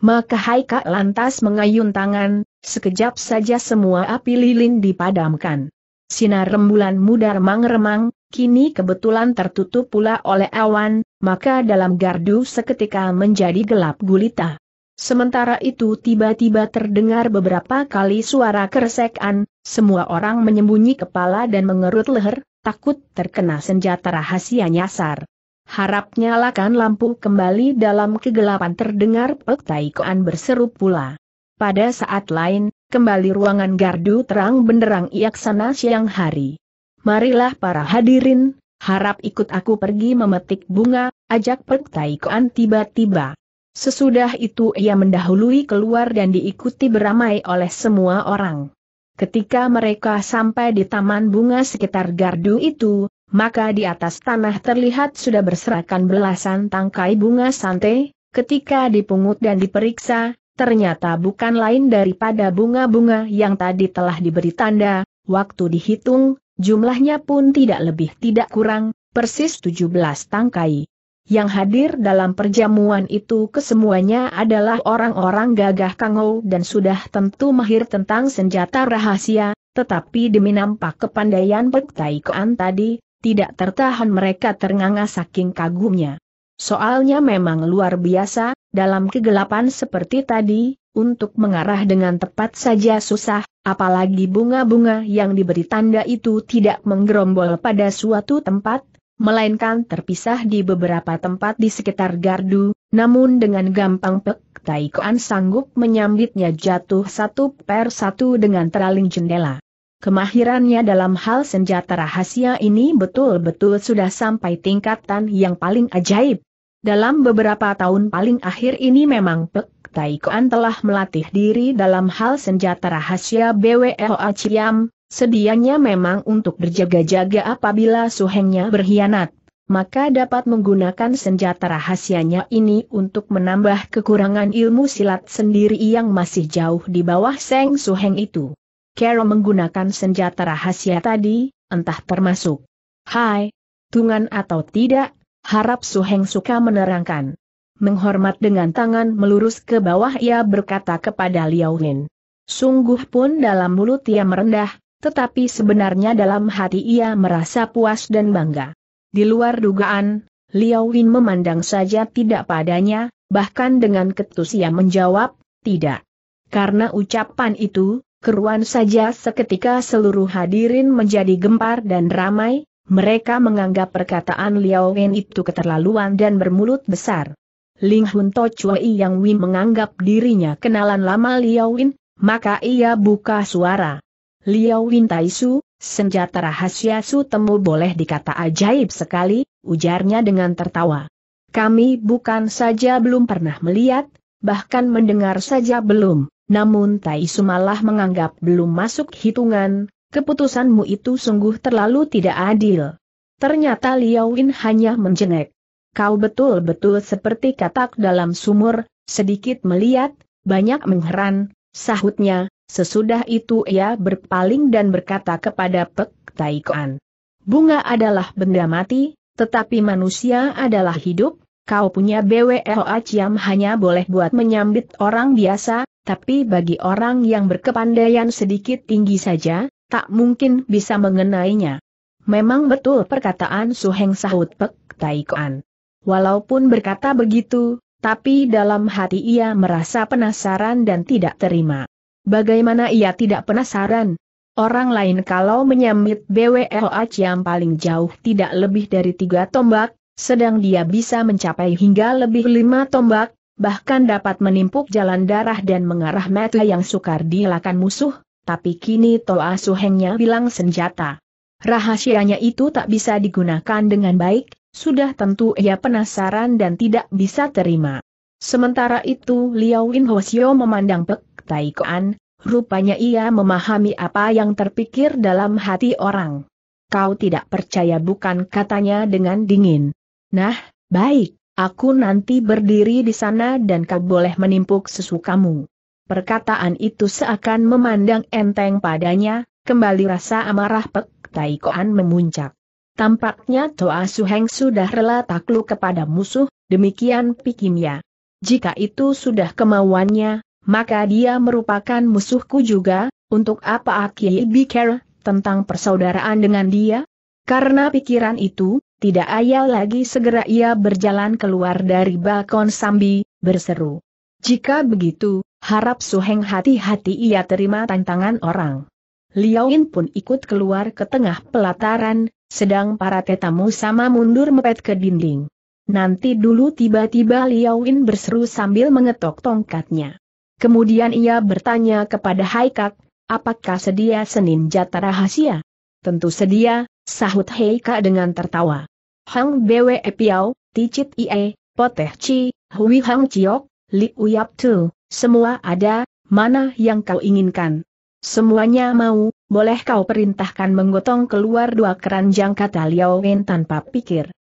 Maka Haika lantas mengayun tangan, sekejap saja semua api lilin dipadamkan. Sinar rembulan mudar remang kini kebetulan tertutup pula oleh awan, maka dalam gardu seketika menjadi gelap gulita. Sementara itu tiba-tiba terdengar beberapa kali suara keresekan, semua orang menyembunyi kepala dan mengerut leher, takut terkena senjata rahasia nyasar. Harap nyalakan lampu kembali dalam kegelapan terdengar Pek Taikoan berseru pula. Pada saat lain, kembali ruangan gardu terang benderang iaksana siang hari. Marilah para hadirin, harap ikut aku pergi memetik bunga, ajak Pek Taikoan tiba-tiba. Sesudah itu ia mendahului keluar dan diikuti beramai oleh semua orang. Ketika mereka sampai di taman bunga sekitar gardu itu, maka di atas tanah terlihat sudah berserakan belasan tangkai bunga sante. ketika dipungut dan diperiksa, ternyata bukan lain daripada bunga-bunga yang tadi telah diberi tanda, waktu dihitung, jumlahnya pun tidak lebih tidak kurang, persis 17 tangkai. Yang hadir dalam perjamuan itu kesemuanya adalah orang-orang gagah kangau dan sudah tentu mahir tentang senjata rahasia, tetapi demi nampak kepandaian Pek Tai Koan tadi, tidak tertahan mereka ternganga saking kagumnya. Soalnya memang luar biasa, dalam kegelapan seperti tadi, untuk mengarah dengan tepat saja susah, apalagi bunga-bunga yang diberi tanda itu tidak menggerombol pada suatu tempat, melainkan terpisah di beberapa tempat di sekitar gardu, namun dengan gampang Pek Taikoan sanggup menyambitnya jatuh satu per satu dengan teraling jendela. Kemahirannya dalam hal senjata rahasia ini betul-betul sudah sampai tingkatan yang paling ajaib. Dalam beberapa tahun paling akhir ini memang Pek Taikoan telah melatih diri dalam hal senjata rahasia BWLA Ciam, Sedianya memang untuk berjaga-jaga apabila suhengnya berkhianat, maka dapat menggunakan senjata rahasianya ini untuk menambah kekurangan ilmu silat sendiri yang masih jauh di bawah Seng Suheng itu. Kero menggunakan senjata rahasia tadi, entah termasuk Hai, tungan atau tidak, harap Suheng suka menerangkan. Menghormat dengan tangan melurus ke bawah ia berkata kepada Liao Lin. Sungguh pun dalam mulut ia merendah, tetapi sebenarnya dalam hati ia merasa puas dan bangga. Di luar dugaan, Liao Win memandang saja tidak padanya, bahkan dengan ketus ia menjawab, tidak. Karena ucapan itu, keruan saja seketika seluruh hadirin menjadi gempar dan ramai, mereka menganggap perkataan Liao Wen itu keterlaluan dan bermulut besar. Ling Hun To Chui Yang Win menganggap dirinya kenalan lama Liao Wen, maka ia buka suara. Liao Su senjata rahasia Su Temu boleh dikata ajaib sekali, ujarnya dengan tertawa. Kami bukan saja belum pernah melihat, bahkan mendengar saja belum, namun Tai Su malah menganggap belum masuk hitungan, keputusanmu itu sungguh terlalu tidak adil. Ternyata Liao Win hanya menjengek. Kau betul-betul seperti katak dalam sumur, sedikit melihat, banyak mengheran, sahutnya, Sesudah itu ia berpaling dan berkata kepada Pek Taikoan. Bunga adalah benda mati, tetapi manusia adalah hidup, kau punya BWLH Ciam hanya boleh buat menyambit orang biasa, tapi bagi orang yang berkepandaian sedikit tinggi saja, tak mungkin bisa mengenainya. Memang betul perkataan Suheng sahut Pek Taikoan. Walaupun berkata begitu, tapi dalam hati ia merasa penasaran dan tidak terima. Bagaimana ia tidak penasaran? Orang lain kalau menyambit BWLH yang paling jauh tidak lebih dari tiga tombak, sedang dia bisa mencapai hingga lebih lima tombak, bahkan dapat menimpuk jalan darah dan mengarah mata yang sukar dilakukan musuh, tapi kini Toa Suhengnya bilang senjata. Rahasianya itu tak bisa digunakan dengan baik, sudah tentu ia penasaran dan tidak bisa terima. Sementara itu Liao Winhosio memandang Pek Taikoan, rupanya ia memahami apa yang terpikir dalam hati orang. Kau tidak percaya bukan katanya dengan dingin. Nah, baik, aku nanti berdiri di sana dan kau boleh menimpuk sesukamu. Perkataan itu seakan memandang enteng padanya, kembali rasa amarah Pek Taikoan memuncak. Tampaknya Toa Suheng sudah rela takluk kepada musuh, demikian pikirnya. Jika itu sudah kemauannya, maka dia merupakan musuhku juga, untuk apa Aki Bicara tentang persaudaraan dengan dia? Karena pikiran itu, tidak ayal lagi segera ia berjalan keluar dari balkon Sambi, berseru. Jika begitu, harap Suheng hati-hati ia terima tantangan orang. Liaoin pun ikut keluar ke tengah pelataran, sedang para tetamu sama mundur mepet ke dinding. Nanti dulu tiba-tiba Liaoin berseru sambil mengetok tongkatnya. Kemudian ia bertanya kepada Haikak, apakah sedia Senin jata rahasia? Tentu sedia, sahut Heika dengan tertawa. Hang Bwe Piao, Ticit Ie, Poteh Chi, Hui Hang Chiok, Li Uyap Tu, semua ada, mana yang kau inginkan? Semuanya mau, boleh kau perintahkan menggotong keluar dua keranjang kata Liao Wen tanpa pikir.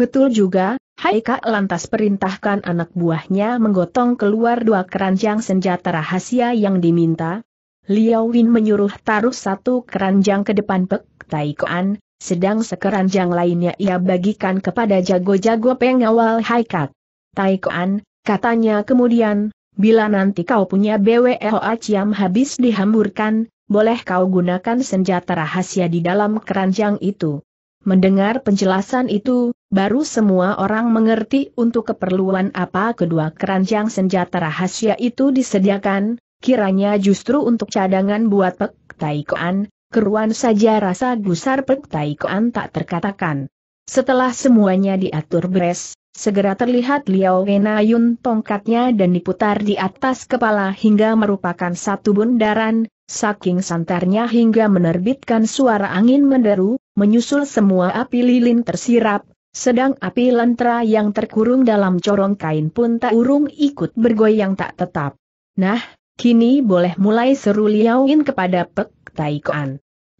Betul juga, Haika lantas perintahkan anak buahnya menggotong keluar dua keranjang senjata rahasia yang diminta. Liao Win menyuruh taruh satu keranjang ke depan Pek Taikoan, sedang sekeranjang lainnya ia bagikan kepada jago-jago pengawal Haika. Taikoan, katanya kemudian, bila nanti kau punya BWO Ciam habis dihamburkan, boleh kau gunakan senjata rahasia di dalam keranjang itu. Mendengar penjelasan itu, baru semua orang mengerti untuk keperluan apa kedua keranjang senjata rahasia itu disediakan, kiranya justru untuk cadangan buat Pek Taikoan, keruan saja rasa gusar Pek Taikoan tak terkatakan. Setelah semuanya diatur beres, segera terlihat Liao Yun tongkatnya dan diputar di atas kepala hingga merupakan satu bundaran, saking santarnya hingga menerbitkan suara angin menderu, menyusul semua api lilin tersirap, sedang api lentera yang terkurung dalam corong kain pun tak urung ikut bergoyang tak tetap. Nah, kini boleh mulai seru liauin kepada Pek Tai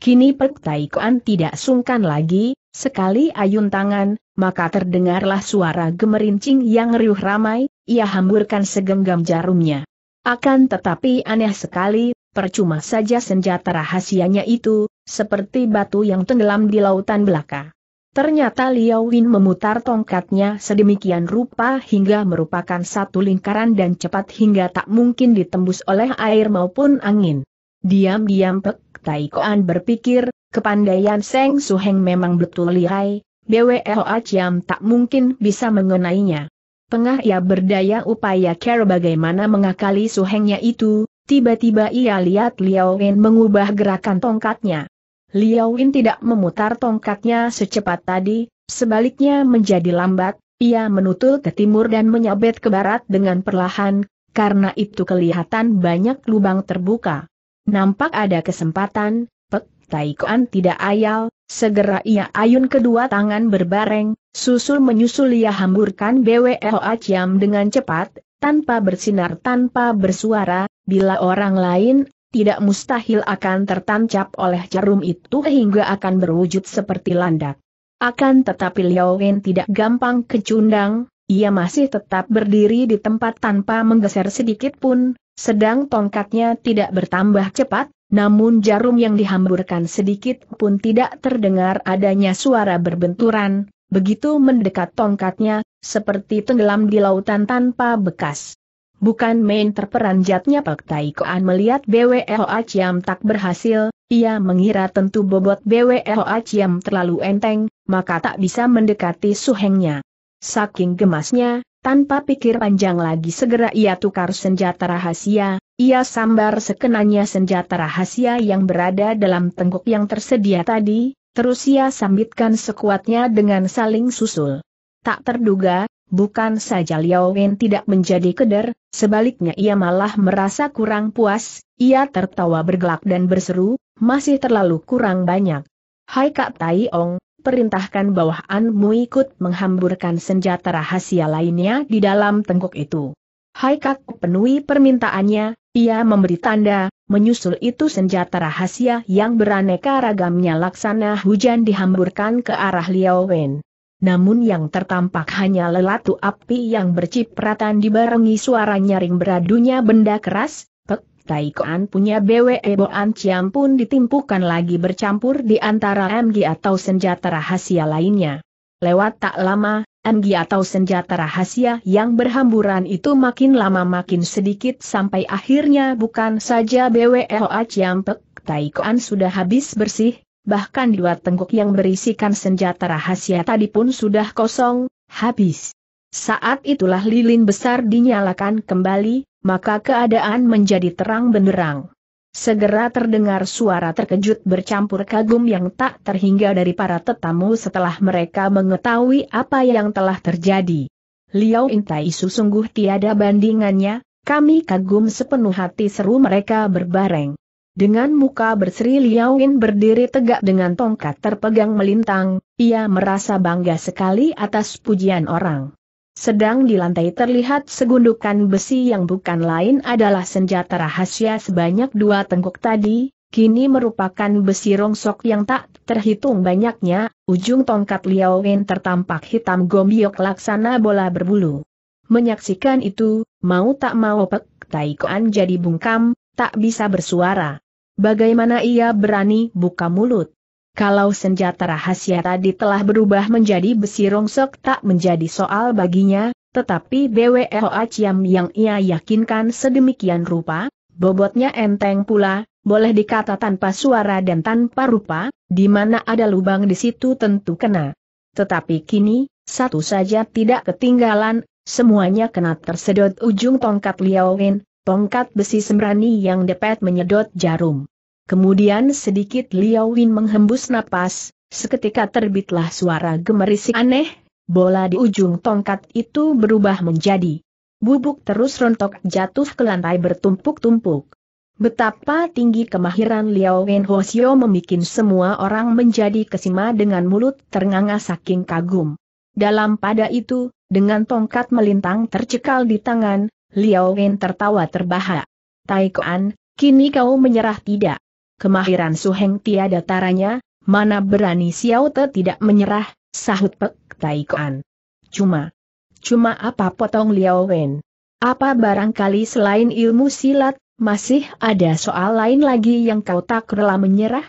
Kini Pek Tai tidak sungkan lagi, sekali ayun tangan, maka terdengarlah suara gemerincing yang riuh ramai, ia hamburkan segenggam jarumnya. Akan tetapi aneh sekali, percuma saja senjata rahasianya itu, seperti batu yang tenggelam di lautan belaka. Ternyata Liao Win memutar tongkatnya sedemikian rupa hingga merupakan satu lingkaran dan cepat hingga tak mungkin ditembus oleh air maupun angin. Diam-diam Pek Tai Koan berpikir, kepandaian Seng Suheng memang betul lihai, BWO Aciam tak mungkin bisa mengenainya. Tengah ia berdaya upaya care bagaimana mengakali Suhengnya itu, Tiba-tiba ia lihat Liao Wen mengubah gerakan tongkatnya. Liao Wen tidak memutar tongkatnya secepat tadi, sebaliknya menjadi lambat, ia menutul ke timur dan menyabet ke barat dengan perlahan, karena itu kelihatan banyak lubang terbuka. Nampak ada kesempatan, Pek Taikuan tidak ayal, segera ia ayun kedua tangan berbareng, susul menyusul ia hamburkan BWLA Ciam dengan cepat, tanpa bersinar tanpa bersuara, bila orang lain, tidak mustahil akan tertancap oleh jarum itu hingga akan berwujud seperti landak. Akan tetapi Liao Wen tidak gampang kecundang, ia masih tetap berdiri di tempat tanpa menggeser sedikit pun, sedang tongkatnya tidak bertambah cepat, namun jarum yang dihamburkan sedikit pun tidak terdengar adanya suara berbenturan, begitu mendekat tongkatnya, seperti tenggelam di lautan tanpa bekas. Bukan main terperanjatnya Pak Taikoan melihat BWLA Ciam tak berhasil, ia mengira tentu bobot BWLA Ciam terlalu enteng, maka tak bisa mendekati suhengnya. Saking gemasnya, tanpa pikir panjang lagi segera ia tukar senjata rahasia, ia sambar sekenanya senjata rahasia yang berada dalam tengkuk yang tersedia tadi, terus ia sambitkan sekuatnya dengan saling susul. Tak terduga, bukan saja Liao Wen tidak menjadi keder, sebaliknya ia malah merasa kurang puas, ia tertawa bergelak dan berseru, masih terlalu kurang banyak. Hai Kak Tai Ong, perintahkan bawahanmu ikut menghamburkan senjata rahasia lainnya di dalam tengkuk itu. Hai Kak penuhi permintaannya, ia memberi tanda, menyusul itu senjata rahasia yang beraneka ragamnya laksana hujan dihamburkan ke arah Liao Wen namun yang tertampak hanya lelatu api yang bercipratan dibarengi suara nyaring beradunya benda keras, Pek Taikoan punya BWE Boan Ciam pun ditimpukan lagi bercampur di antara MG atau senjata rahasia lainnya. Lewat tak lama, MG atau senjata rahasia yang berhamburan itu makin lama makin sedikit sampai akhirnya bukan saja BWE Boan Ciam Pek Taikoan sudah habis bersih, bahkan dua tengkuk yang berisikan senjata rahasia tadi pun sudah kosong, habis. Saat itulah lilin besar dinyalakan kembali, maka keadaan menjadi terang benderang. Segera terdengar suara terkejut bercampur kagum yang tak terhingga dari para tetamu setelah mereka mengetahui apa yang telah terjadi. Liao Su sungguh tiada bandingannya, kami kagum sepenuh hati seru mereka berbareng. Dengan muka berseri Liao berdiri tegak dengan tongkat terpegang melintang, ia merasa bangga sekali atas pujian orang. Sedang di lantai terlihat segundukan besi yang bukan lain adalah senjata rahasia sebanyak dua tengkuk tadi, kini merupakan besi rongsok yang tak terhitung banyaknya, ujung tongkat Liao tertampak hitam gombiok laksana bola berbulu. Menyaksikan itu, mau tak mau Pek Taikoan jadi bungkam, tak bisa bersuara. Bagaimana ia berani buka mulut? Kalau senjata rahasia tadi telah berubah menjadi besi rongsok tak menjadi soal baginya, tetapi BWLA Ciam yang ia yakinkan sedemikian rupa, bobotnya enteng pula, boleh dikata tanpa suara dan tanpa rupa, di mana ada lubang di situ tentu kena. Tetapi kini, satu saja tidak ketinggalan, semuanya kena tersedot ujung tongkat Liao Wen, tongkat besi sembrani yang depet menyedot jarum. Kemudian sedikit Liao Win menghembus napas, seketika terbitlah suara gemerisik aneh, bola di ujung tongkat itu berubah menjadi bubuk terus rontok jatuh ke lantai bertumpuk-tumpuk. Betapa tinggi kemahiran Liao Wen Hosio membuat semua orang menjadi kesima dengan mulut ternganga saking kagum. Dalam pada itu, dengan tongkat melintang tercekal di tangan, Liao Wen tertawa terbahak. Tai Kuan, kini kau menyerah tidak? Kemahiran Su Heng tiada taranya, mana berani Xiao Te tidak menyerah, sahut Pek Kuan. Cuma, cuma apa potong Liao Wen? Apa barangkali selain ilmu silat, masih ada soal lain lagi yang kau tak rela menyerah?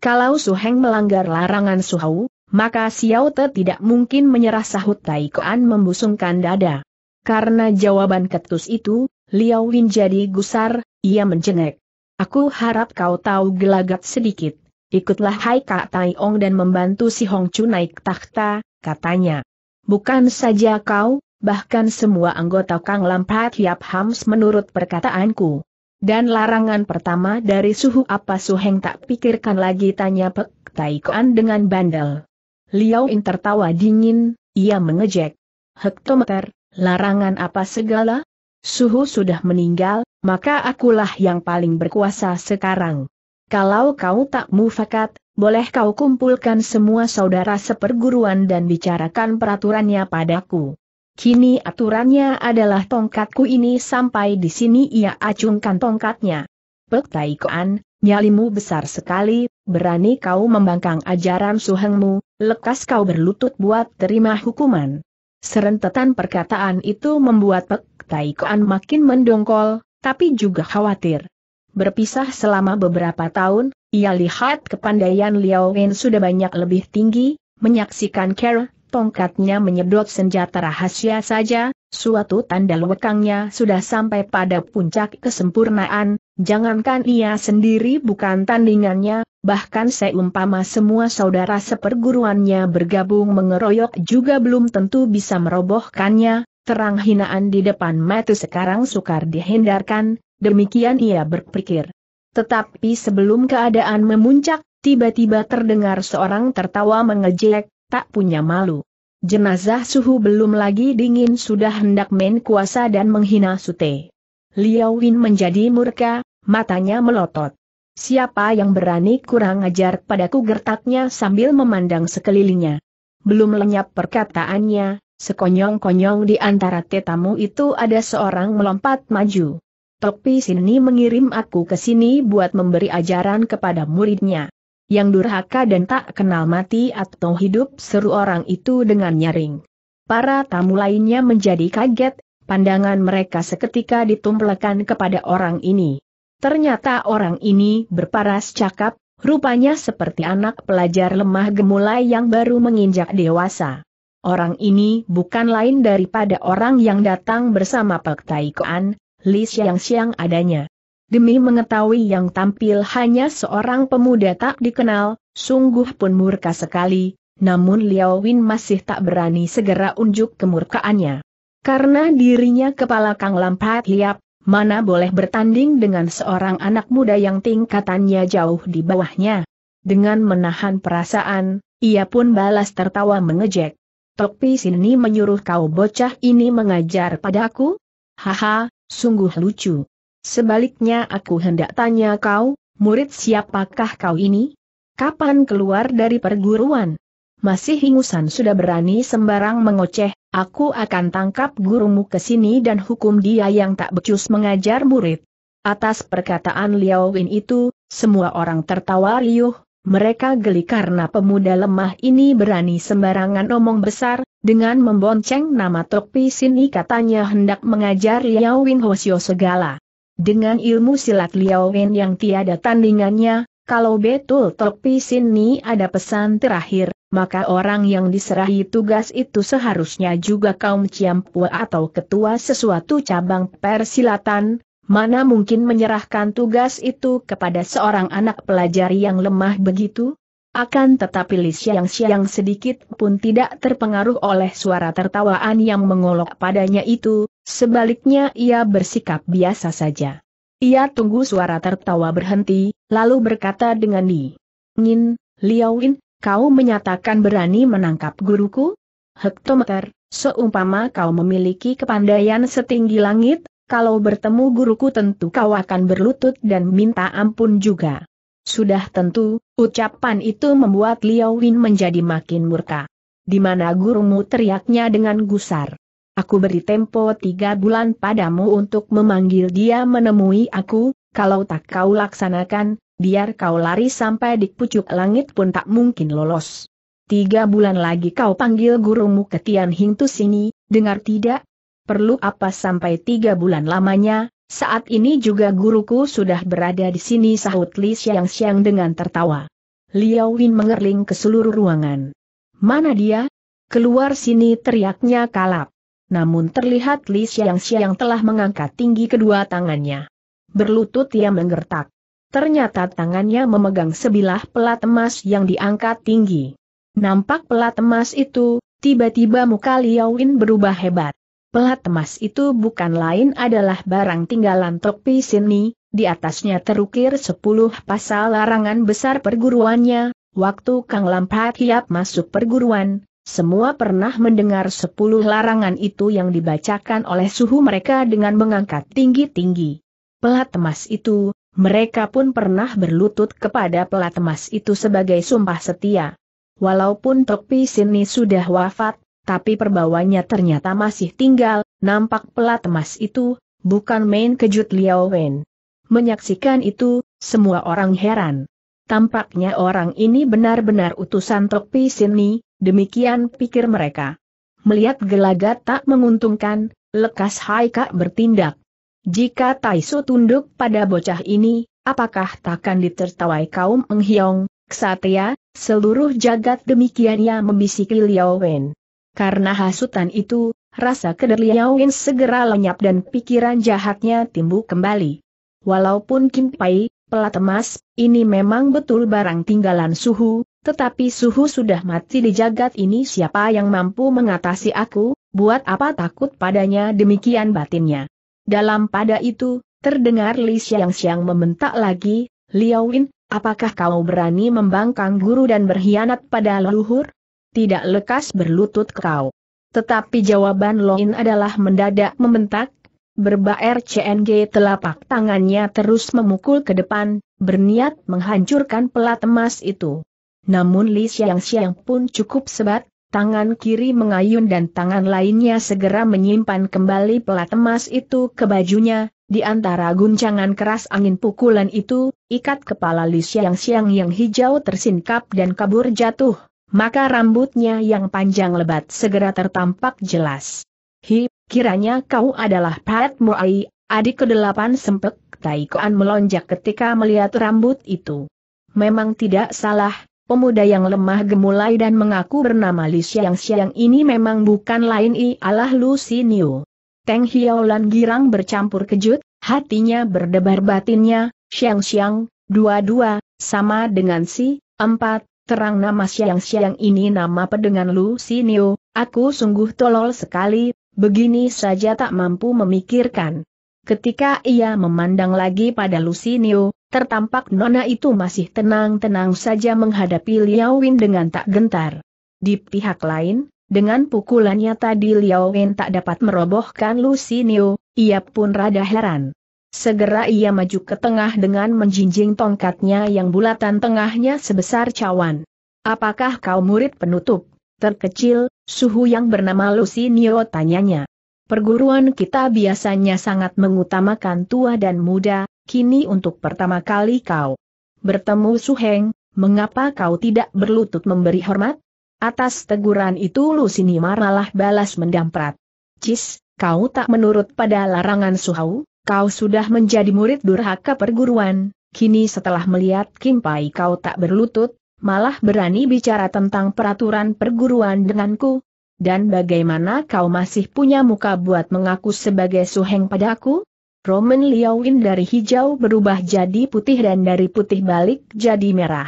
Kalau Su Heng melanggar larangan Su Hau, maka Xiao Te tidak mungkin menyerah sahut Tai Kuan, membusungkan dada. Karena jawaban ketus itu, Liao Win jadi gusar, ia menjengek. Aku harap kau tahu gelagat sedikit. Ikutlah Hai Kak Tai Ong dan membantu si Hong Chu naik takhta, katanya. Bukan saja kau, bahkan semua anggota Kang Lampat Hiap Hams menurut perkataanku. Dan larangan pertama dari suhu apa suheng tak pikirkan lagi tanya Pek Kuan dengan bandel. Liao In tertawa dingin, ia mengejek. Hektometer, Larangan apa segala? Suhu sudah meninggal, maka akulah yang paling berkuasa sekarang. Kalau kau tak mufakat, boleh kau kumpulkan semua saudara seperguruan dan bicarakan peraturannya padaku. Kini aturannya adalah tongkatku ini sampai di sini ia acungkan tongkatnya. Pek Taikoan, nyalimu besar sekali, berani kau membangkang ajaran suhengmu, lekas kau berlutut buat terima hukuman. Serentetan perkataan itu membuat Pek Taikoan makin mendongkol, tapi juga khawatir. Berpisah selama beberapa tahun, ia lihat kepandaian Liao Wen sudah banyak lebih tinggi, menyaksikan Kera tongkatnya menyedot senjata rahasia saja, suatu tanda lewekangnya sudah sampai pada puncak kesempurnaan, jangankan ia sendiri bukan tandingannya, bahkan seumpama semua saudara seperguruannya bergabung mengeroyok juga belum tentu bisa merobohkannya, terang hinaan di depan mata sekarang sukar dihindarkan, demikian ia berpikir. Tetapi sebelum keadaan memuncak, tiba-tiba terdengar seorang tertawa mengejek, tak punya malu. Jenazah suhu belum lagi dingin sudah hendak main kuasa dan menghina Sute. Liao Win menjadi murka, matanya melotot. Siapa yang berani kurang ajar padaku gertaknya sambil memandang sekelilingnya. Belum lenyap perkataannya, sekonyong-konyong di antara tetamu itu ada seorang melompat maju. Topi Sini mengirim aku ke sini buat memberi ajaran kepada muridnya yang durhaka dan tak kenal mati atau hidup seru orang itu dengan nyaring. Para tamu lainnya menjadi kaget, pandangan mereka seketika ditumplekan kepada orang ini. Ternyata orang ini berparas cakap, rupanya seperti anak pelajar lemah gemulai yang baru menginjak dewasa. Orang ini bukan lain daripada orang yang datang bersama Pek Tai Koan, Li Xiang Xiang adanya demi mengetahui yang tampil hanya seorang pemuda tak dikenal, sungguh pun murka sekali, namun Liao Win masih tak berani segera unjuk kemurkaannya. Karena dirinya kepala Kang Lampat Hiap, mana boleh bertanding dengan seorang anak muda yang tingkatannya jauh di bawahnya. Dengan menahan perasaan, ia pun balas tertawa mengejek. Topi sini menyuruh kau bocah ini mengajar padaku? Haha, sungguh lucu. Sebaliknya aku hendak tanya kau, murid siapakah kau ini? Kapan keluar dari perguruan? Masih hingusan sudah berani sembarang mengoceh, aku akan tangkap gurumu ke sini dan hukum dia yang tak becus mengajar murid. Atas perkataan Liao Win itu, semua orang tertawa riuh, mereka geli karena pemuda lemah ini berani sembarangan omong besar, dengan membonceng nama Tok sini katanya hendak mengajar Liao Win Hosio segala. Dengan ilmu silat Liao Wen yang tiada tandingannya, kalau betul Tok sini ada pesan terakhir, maka orang yang diserahi tugas itu seharusnya juga kaum Ciampua atau ketua sesuatu cabang persilatan, mana mungkin menyerahkan tugas itu kepada seorang anak pelajari yang lemah begitu? Akan tetapi Li Xiang Xiang sedikit pun tidak terpengaruh oleh suara tertawaan yang mengolok padanya itu, Sebaliknya ia bersikap biasa saja. Ia tunggu suara tertawa berhenti, lalu berkata dengan dingin, Ngin, Liaoin, kau menyatakan berani menangkap guruku? Hektometer, seumpama kau memiliki kepandaian setinggi langit, kalau bertemu guruku tentu kau akan berlutut dan minta ampun juga. Sudah tentu, ucapan itu membuat Liao menjadi makin murka. Di mana gurumu teriaknya dengan gusar. Aku beri tempo tiga bulan padamu untuk memanggil dia menemui aku, kalau tak kau laksanakan, biar kau lari sampai di pucuk langit pun tak mungkin lolos. Tiga bulan lagi kau panggil gurumu ke Tian Hing Tu sini, dengar tidak? Perlu apa sampai tiga bulan lamanya, saat ini juga guruku sudah berada di sini sahut Li Xiang Xiang dengan tertawa. Liao Win mengerling ke seluruh ruangan. Mana dia? Keluar sini teriaknya kalap namun terlihat Li yang xiang telah mengangkat tinggi kedua tangannya. Berlutut ia menggertak. Ternyata tangannya memegang sebilah pelat emas yang diangkat tinggi. Nampak pelat emas itu, tiba-tiba muka Liaowin berubah hebat. Pelat emas itu bukan lain adalah barang tinggalan topi Sini, di atasnya terukir sepuluh pasal larangan besar perguruannya, waktu Kang Lampat Hiap masuk perguruan, semua pernah mendengar sepuluh larangan itu yang dibacakan oleh suhu mereka dengan mengangkat tinggi-tinggi. Pelat emas itu, mereka pun pernah berlutut kepada pelat emas itu sebagai sumpah setia. Walaupun Tokpi Sini sudah wafat, tapi perbawanya ternyata masih tinggal, nampak pelat emas itu, bukan main kejut Liao Wen. Menyaksikan itu, semua orang heran. Tampaknya orang ini benar-benar utusan Tokpi Sini, Demikian pikir mereka. Melihat gelagat tak menguntungkan, lekas Haika bertindak. Jika Taisu tunduk pada bocah ini, apakah takkan ditertawai kaum menghiong? Ksatria, seluruh jagat demikiannya membisiki Liao Wen. Karena hasutan itu, rasa keder Liao Wen segera lenyap dan pikiran jahatnya timbul kembali. Walaupun Kim Pai, pelat emas, ini memang betul barang tinggalan suhu, tetapi suhu sudah mati di jagat ini siapa yang mampu mengatasi aku, buat apa takut padanya demikian batinnya. Dalam pada itu, terdengar Li Xiang-Xiang membentak lagi, Liao Win, apakah kau berani membangkang guru dan berkhianat pada leluhur? Tidak lekas berlutut kau. Tetapi jawaban Loin adalah mendadak membentak, Berbak RCNG telapak tangannya terus memukul ke depan, berniat menghancurkan pelat emas itu. Namun Li Xiang-Xiang pun cukup sebat, tangan kiri mengayun dan tangan lainnya segera menyimpan kembali pelat emas itu ke bajunya, di antara guncangan keras angin pukulan itu, ikat kepala Li Xiang-Xiang yang hijau tersingkap dan kabur jatuh, maka rambutnya yang panjang lebat segera tertampak jelas. Hi, kiranya kau adalah Pat Muai, adik kedelapan sempek, Taikoan melonjak ketika melihat rambut itu. Memang tidak salah, Pemuda yang lemah gemulai dan mengaku bernama Li Xiang-Xiang ini memang bukan lain ialah Lu Xinyu. Teng Hiaolan girang bercampur kejut, hatinya berdebar batinnya, Xiang-Xiang, dua-dua, sama dengan si, empat, terang nama Xiang-Xiang ini nama pedengan Lu Xinyu, aku sungguh tolol sekali, begini saja tak mampu memikirkan. Ketika ia memandang lagi pada Lusinio, Tertampak Nona itu masih tenang-tenang saja menghadapi Liao Win dengan tak gentar. Di pihak lain, dengan pukulannya tadi Liao Win tak dapat merobohkan lucy neo, ia pun rada heran. Segera ia maju ke tengah dengan menjinjing tongkatnya yang bulatan tengahnya sebesar cawan. Apakah kau murid penutup, terkecil, suhu yang bernama lucy Lucinio tanyanya. Perguruan kita biasanya sangat mengutamakan tua dan muda, kini untuk pertama kali kau bertemu Su Heng, mengapa kau tidak berlutut memberi hormat? Atas teguran itu Lusini malah balas mendamprat. Cis, kau tak menurut pada larangan Su Hau, kau sudah menjadi murid durhaka perguruan, kini setelah melihat Kimpai kau tak berlutut, malah berani bicara tentang peraturan perguruan denganku. Dan bagaimana kau masih punya muka buat mengaku sebagai Suheng padaku? Roman liawin dari hijau berubah jadi putih dan dari putih balik jadi merah.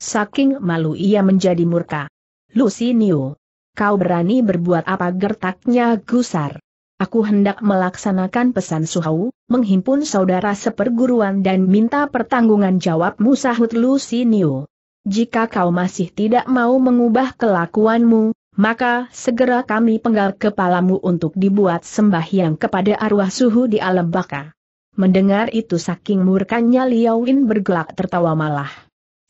Saking malu ia menjadi murka. Lucy Lucinio, kau berani berbuat apa gertaknya gusar. Aku hendak melaksanakan pesan Suhau, menghimpun saudara seperguruan dan minta pertanggungan jawabmu sahut Lucinio. Jika kau masih tidak mau mengubah kelakuanmu, maka segera kami penggal kepalamu untuk dibuat sembahyang kepada arwah suhu di alam baka. Mendengar itu saking murkanya Liao Win bergelak tertawa malah.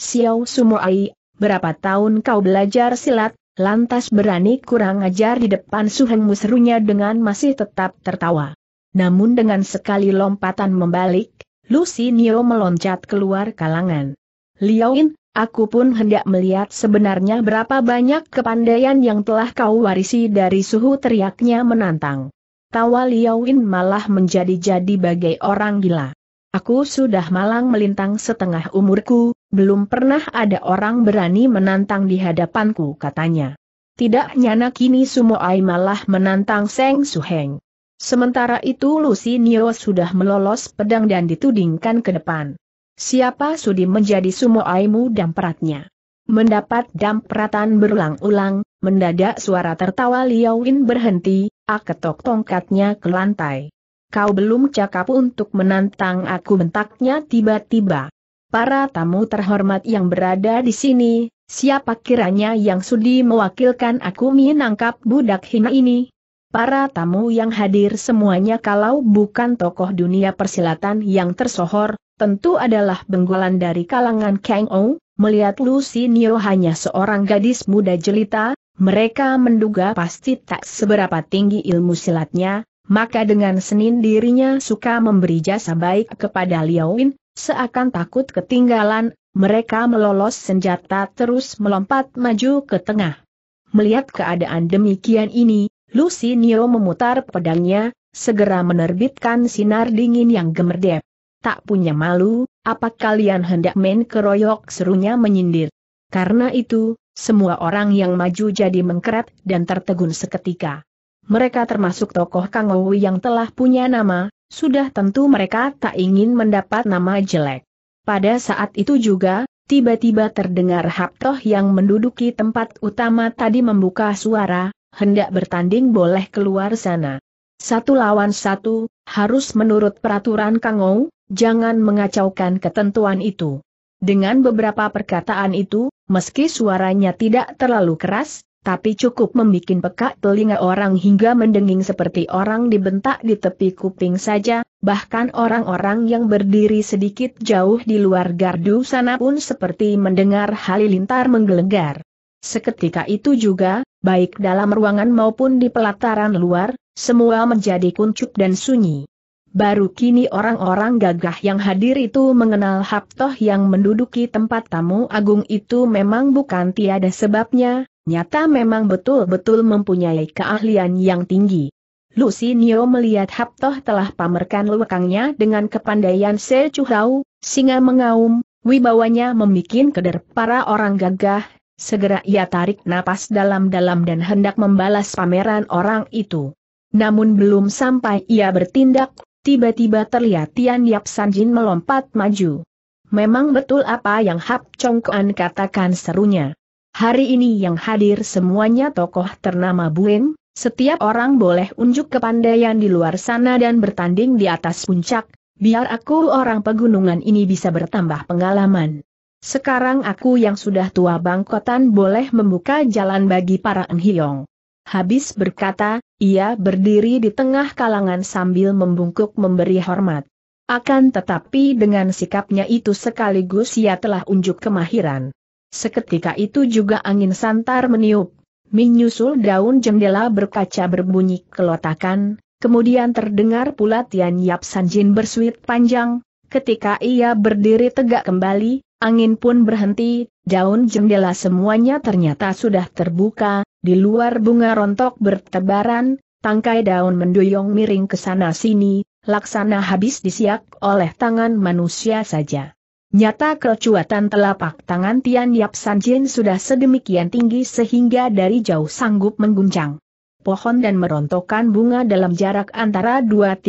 Xiao Sumoai, berapa tahun kau belajar silat, lantas berani kurang ajar di depan suhengmu serunya dengan masih tetap tertawa. Namun dengan sekali lompatan membalik, Lucy Nio meloncat keluar kalangan. Liao Aku pun hendak melihat sebenarnya berapa banyak kepandaian yang telah kau warisi dari suhu teriaknya menantang. Tawa Liawin malah menjadi-jadi bagai orang gila. Aku sudah malang melintang setengah umurku, belum pernah ada orang berani menantang di hadapanku katanya. Tidak nyana kini Sumoai malah menantang Seng Suheng. Sementara itu Lucy Nio sudah melolos pedang dan ditudingkan ke depan. Siapa sudi menjadi sumoaimu dan peratnya? Mendapat dampratan berulang-ulang, mendadak suara tertawa Liaoin berhenti, aketok tongkatnya ke lantai. Kau belum cakap untuk menantang aku bentaknya tiba-tiba. Para tamu terhormat yang berada di sini, siapa kiranya yang sudi mewakilkan aku menangkap budak hina ini? Para tamu yang hadir semuanya kalau bukan tokoh dunia persilatan yang tersohor, tentu adalah benggolan dari kalangan Kang O, melihat Nio hanya seorang gadis muda jelita, mereka menduga pasti tak seberapa tinggi ilmu silatnya, maka dengan senin dirinya suka memberi jasa baik kepada Liao Win, seakan takut ketinggalan, mereka melolos senjata terus melompat maju ke tengah. Melihat keadaan demikian ini, Lucy Nio memutar pedangnya, segera menerbitkan sinar dingin yang gemerdep. Tak punya malu, apa kalian hendak main keroyok serunya menyindir. Karena itu, semua orang yang maju jadi mengkeret dan tertegun seketika. Mereka termasuk tokoh Kang Owi yang telah punya nama, sudah tentu mereka tak ingin mendapat nama jelek. Pada saat itu juga, tiba-tiba terdengar Haptoh yang menduduki tempat utama tadi membuka suara, hendak bertanding boleh keluar sana. Satu lawan satu, harus menurut peraturan Kangou, jangan mengacaukan ketentuan itu. Dengan beberapa perkataan itu, meski suaranya tidak terlalu keras, tapi cukup membuat pekak telinga orang hingga mendenging seperti orang dibentak di tepi kuping saja, bahkan orang-orang yang berdiri sedikit jauh di luar gardu sana pun seperti mendengar halilintar menggelegar. Seketika itu juga, baik dalam ruangan maupun di pelataran luar, semua menjadi kuncup dan sunyi. Baru kini orang-orang gagah yang hadir itu mengenal Haptoh yang menduduki tempat tamu agung itu memang bukan tiada sebabnya, nyata memang betul-betul mempunyai keahlian yang tinggi. Nio melihat Haptoh telah pamerkan lewekangnya dengan kepandaian secuhau, singa mengaum, wibawanya membuat keder para orang gagah, Segera ia tarik napas dalam-dalam dan hendak membalas pameran orang itu. Namun belum sampai ia bertindak, tiba-tiba terlihat Tian Yap Jin melompat maju. Memang betul apa yang Hap Chong Kuan katakan serunya. Hari ini yang hadir semuanya tokoh ternama Bueng, setiap orang boleh unjuk kepandaian di luar sana dan bertanding di atas puncak, biar aku orang pegunungan ini bisa bertambah pengalaman. Sekarang aku yang sudah tua bangkotan boleh membuka jalan bagi para Enhiong. Habis berkata, ia berdiri di tengah kalangan sambil membungkuk memberi hormat. Akan tetapi dengan sikapnya itu sekaligus ia telah unjuk kemahiran. Seketika itu juga angin santar meniup, menyusul daun jendela berkaca berbunyi kelotakan, kemudian terdengar pula Tian Yap Sanjin bersuit panjang, ketika ia berdiri tegak kembali, Angin pun berhenti, daun jendela semuanya ternyata sudah terbuka, di luar bunga rontok bertebaran, tangkai daun mendoyong miring ke sana-sini, laksana habis disiak oleh tangan manusia saja. Nyata kecuatan telapak tangan Tian Yap Jin sudah sedemikian tinggi sehingga dari jauh sanggup mengguncang. Pohon dan merontokkan bunga dalam jarak antara 2-30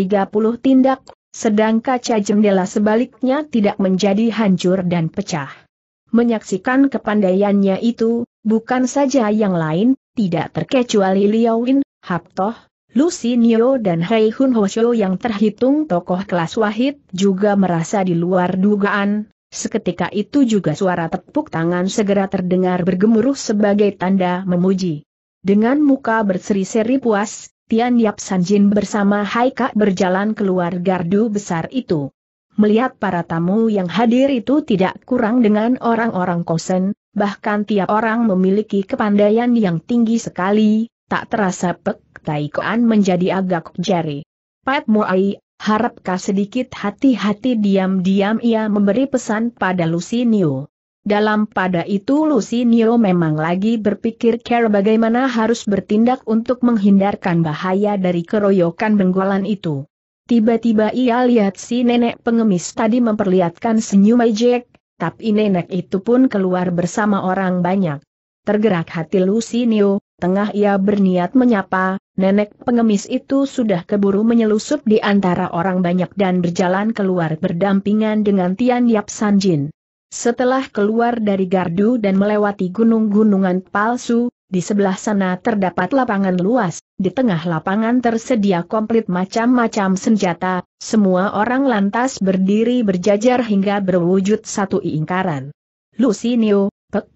tindak sedang kaca jendela sebaliknya tidak menjadi hancur dan pecah. Menyaksikan kepandaiannya itu, bukan saja yang lain, tidak terkecuali Liaowin, Haptoh, Nio dan Hei Hun yang terhitung tokoh kelas wahid juga merasa di luar dugaan, seketika itu juga suara tepuk tangan segera terdengar bergemuruh sebagai tanda memuji. Dengan muka berseri-seri puas, Tian Yap Sanjin bersama Haika berjalan keluar gardu besar itu. Melihat para tamu yang hadir itu tidak kurang dengan orang-orang kosen, bahkan tiap orang memiliki kepandaian yang tinggi sekali, tak terasa Pek Tai menjadi agak jari. Pat Muai, harapkah sedikit hati-hati diam-diam ia memberi pesan pada Lucy Niu. Dalam pada itu Lucy Neo memang lagi berpikir cara bagaimana harus bertindak untuk menghindarkan bahaya dari keroyokan benggolan itu. Tiba-tiba ia lihat si nenek pengemis tadi memperlihatkan senyum ejek, tapi nenek itu pun keluar bersama orang banyak. Tergerak hati Lucy Neo, tengah ia berniat menyapa, nenek pengemis itu sudah keburu menyelusup di antara orang banyak dan berjalan keluar berdampingan dengan Tian Yap Sanjin. Setelah keluar dari gardu dan melewati gunung-gunungan palsu, di sebelah sana terdapat lapangan luas, di tengah lapangan tersedia komplit macam-macam senjata, semua orang lantas berdiri berjajar hingga berwujud satu ingkaran. Niu, Pek,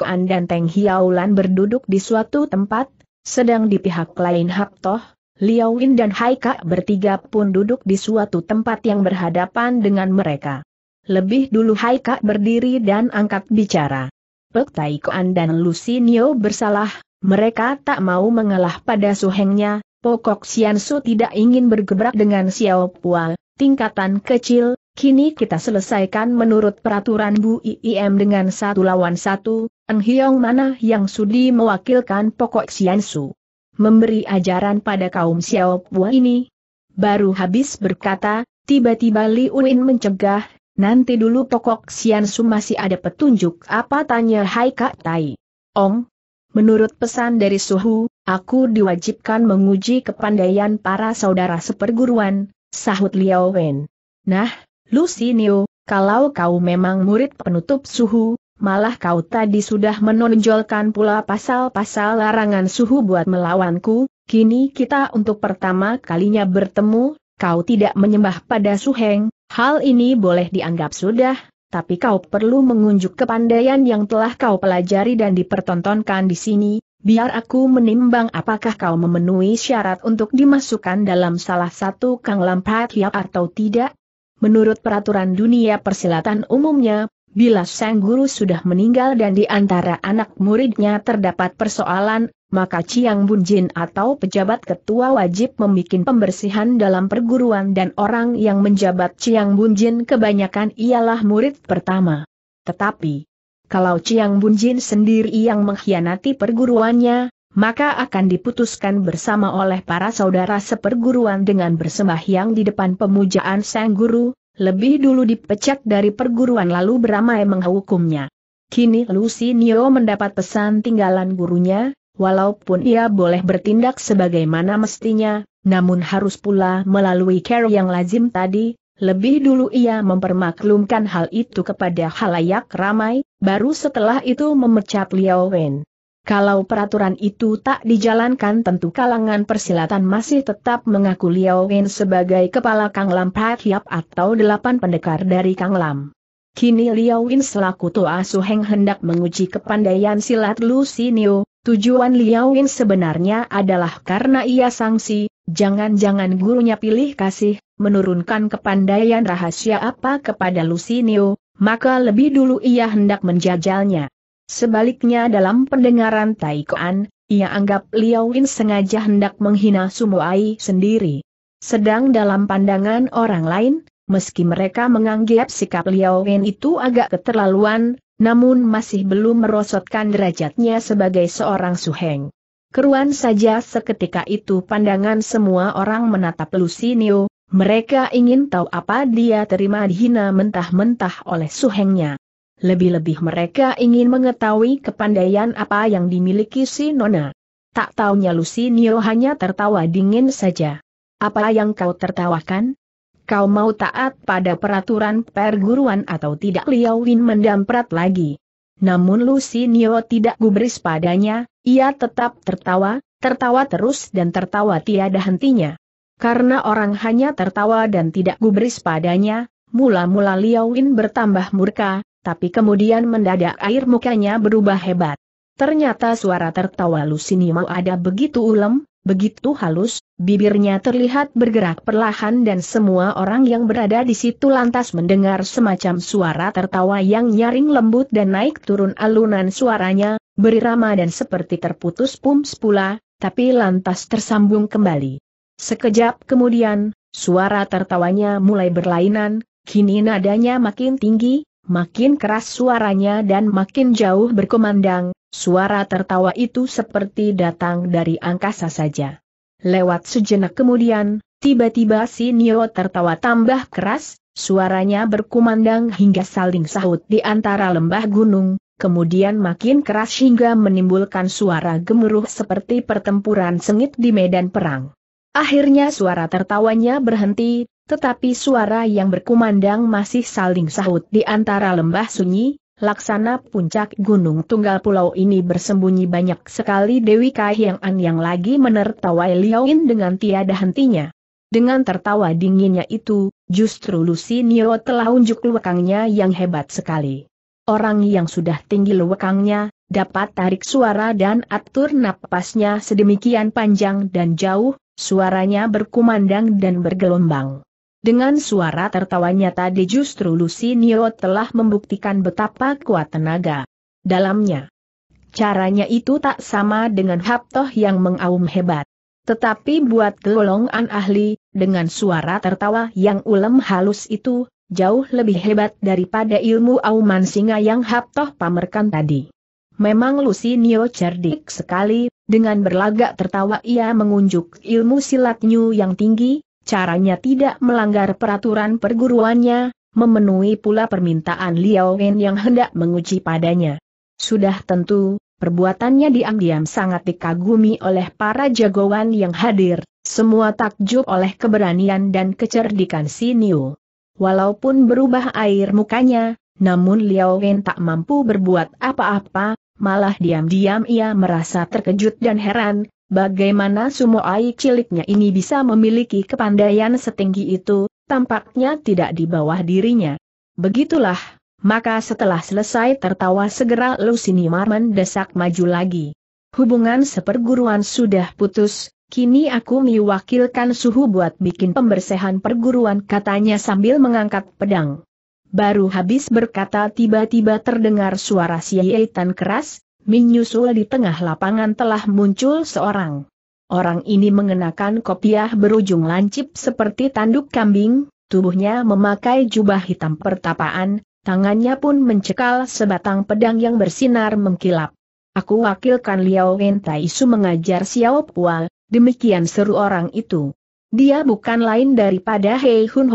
Kuan dan Teng Hiaulan berduduk di suatu tempat, sedang di pihak lain Haptoh, Liao Win dan Haika bertiga pun duduk di suatu tempat yang berhadapan dengan mereka. Lebih dulu Haika berdiri dan angkat bicara. Pek Kuan dan Lucy Nio bersalah, mereka tak mau mengalah pada suhengnya, pokok Siansu tidak ingin bergebrak dengan Xiao Pua. tingkatan kecil, kini kita selesaikan menurut peraturan Bu IIM dengan satu lawan satu, Eng Hiong mana yang sudi mewakilkan pokok Siansu. Memberi ajaran pada kaum Xiao Pua ini. Baru habis berkata, tiba-tiba Li Uin mencegah Nanti dulu pokok Su masih ada petunjuk apa tanya Hai Kak Tai. Ong, menurut pesan dari Suhu, aku diwajibkan menguji kepandaian para saudara seperguruan, sahut Liao Wen. Nah, Niu, kalau kau memang murid penutup Suhu, malah kau tadi sudah menonjolkan pula pasal-pasal larangan Suhu buat melawanku, kini kita untuk pertama kalinya bertemu, kau tidak menyembah pada Suheng, hal ini boleh dianggap sudah, tapi kau perlu mengunjuk kepandaian yang telah kau pelajari dan dipertontonkan di sini, biar aku menimbang apakah kau memenuhi syarat untuk dimasukkan dalam salah satu Kang lampat Pathiak ya atau tidak. Menurut peraturan dunia persilatan umumnya, Bila sang guru sudah meninggal dan di antara anak muridnya terdapat persoalan, maka ciang Bunjin atau pejabat ketua wajib membuat pembersihan dalam perguruan dan orang yang menjabat ciang Bunjin kebanyakan ialah murid pertama. Tetapi, kalau ciang Bunjin sendiri yang mengkhianati perguruannya, maka akan diputuskan bersama oleh para saudara seperguruan dengan bersembahyang di depan pemujaan sang guru, lebih dulu dipecat dari perguruan lalu beramai menghukumnya. Kini Lucy Nio mendapat pesan tinggalan gurunya, walaupun ia boleh bertindak sebagaimana mestinya, namun harus pula melalui care yang lazim tadi, lebih dulu ia mempermaklumkan hal itu kepada halayak ramai, baru setelah itu memecat Liao Wen. Kalau peraturan itu tak dijalankan tentu kalangan persilatan masih tetap mengaku Liao Wen sebagai kepala Kang Lam Pak Hiap atau delapan pendekar dari Kang Lam. Kini Liao Wen selaku tua Suheng hendak menguji kepandaian silat Lu Niu, tujuan Liao Wen sebenarnya adalah karena ia sangsi, jangan-jangan gurunya pilih kasih, menurunkan kepandaian rahasia apa kepada Lusinio, maka lebih dulu ia hendak menjajalnya. Sebaliknya dalam pendengaran Taikoan, ia anggap Liao Win sengaja hendak menghina Sumuai sendiri. Sedang dalam pandangan orang lain, meski mereka menganggap sikap Liao Win itu agak keterlaluan, namun masih belum merosotkan derajatnya sebagai seorang suheng. Keruan saja seketika itu pandangan semua orang menatap Lusinio, mereka ingin tahu apa dia terima dihina mentah-mentah oleh suhengnya. Lebih-lebih mereka ingin mengetahui kepandaian apa yang dimiliki si Nona. Tak taunya Nio hanya tertawa dingin saja. Apa yang kau tertawakan? Kau mau taat pada peraturan perguruan atau tidak Liao Win mendamprat lagi. Namun Lucy Nio tidak gubris padanya, ia tetap tertawa, tertawa terus dan tertawa tiada hentinya. Karena orang hanya tertawa dan tidak gubris padanya, mula-mula Liao Win bertambah murka, tapi kemudian mendadak air mukanya berubah hebat. Ternyata suara tertawa mau ada begitu ulem, begitu halus, bibirnya terlihat bergerak perlahan dan semua orang yang berada di situ lantas mendengar semacam suara tertawa yang nyaring lembut dan naik turun alunan suaranya, berirama dan seperti terputus pums pula, tapi lantas tersambung kembali. Sekejap kemudian, suara tertawanya mulai berlainan, kini nadanya makin tinggi, Makin keras suaranya dan makin jauh berkumandang, suara tertawa itu seperti datang dari angkasa saja. Lewat sejenak kemudian, tiba-tiba si Nio tertawa tambah keras, suaranya berkumandang hingga saling sahut di antara lembah gunung, kemudian makin keras hingga menimbulkan suara gemuruh seperti pertempuran sengit di medan perang. Akhirnya suara tertawanya berhenti, tetapi suara yang berkumandang masih saling sahut di antara lembah sunyi, laksana puncak gunung tunggal pulau ini bersembunyi banyak sekali Dewi Kaiyangan yang lagi menertawai Liaoin dengan tiada hentinya. Dengan tertawa dinginnya itu, justru Lucy Nio telah unjuk lekangnya yang hebat sekali. Orang yang sudah tinggi lekangnya, dapat tarik suara dan atur napasnya sedemikian panjang dan jauh, suaranya berkumandang dan bergelombang. Dengan suara tertawanya tadi justru Lucy Neo telah membuktikan betapa kuat tenaga dalamnya. Caranya itu tak sama dengan Haptoh yang mengaum hebat. Tetapi buat golongan ahli, dengan suara tertawa yang ulem halus itu, jauh lebih hebat daripada ilmu auman singa yang Haptoh pamerkan tadi. Memang Lucy Neo cerdik sekali, dengan berlagak tertawa ia mengunjuk ilmu silatnya yang tinggi, caranya tidak melanggar peraturan perguruannya, memenuhi pula permintaan Liao Wen yang hendak menguji padanya. Sudah tentu, perbuatannya diam-diam sangat dikagumi oleh para jagoan yang hadir, semua takjub oleh keberanian dan kecerdikan si Niu. Walaupun berubah air mukanya, namun Liao Wen tak mampu berbuat apa-apa, malah diam-diam ia merasa terkejut dan heran, Bagaimana sumo ai ciliknya ini bisa memiliki kepandaian setinggi itu, tampaknya tidak di bawah dirinya. Begitulah, maka setelah selesai tertawa segera Lusini Marman desak maju lagi. Hubungan seperguruan sudah putus, Kini aku mewakilkan suhu buat bikin pembersihan perguruan katanya sambil mengangkat pedang. Baru habis berkata tiba-tiba terdengar suara si siaitan keras, menyusul di tengah lapangan telah muncul seorang. Orang ini mengenakan kopiah berujung lancip seperti tanduk kambing, tubuhnya memakai jubah hitam pertapaan, tangannya pun mencekal sebatang pedang yang bersinar mengkilap. Aku wakilkan Liao Wen Taisu mengajar Xiao Pual, demikian seru orang itu. Dia bukan lain daripada Hei Hun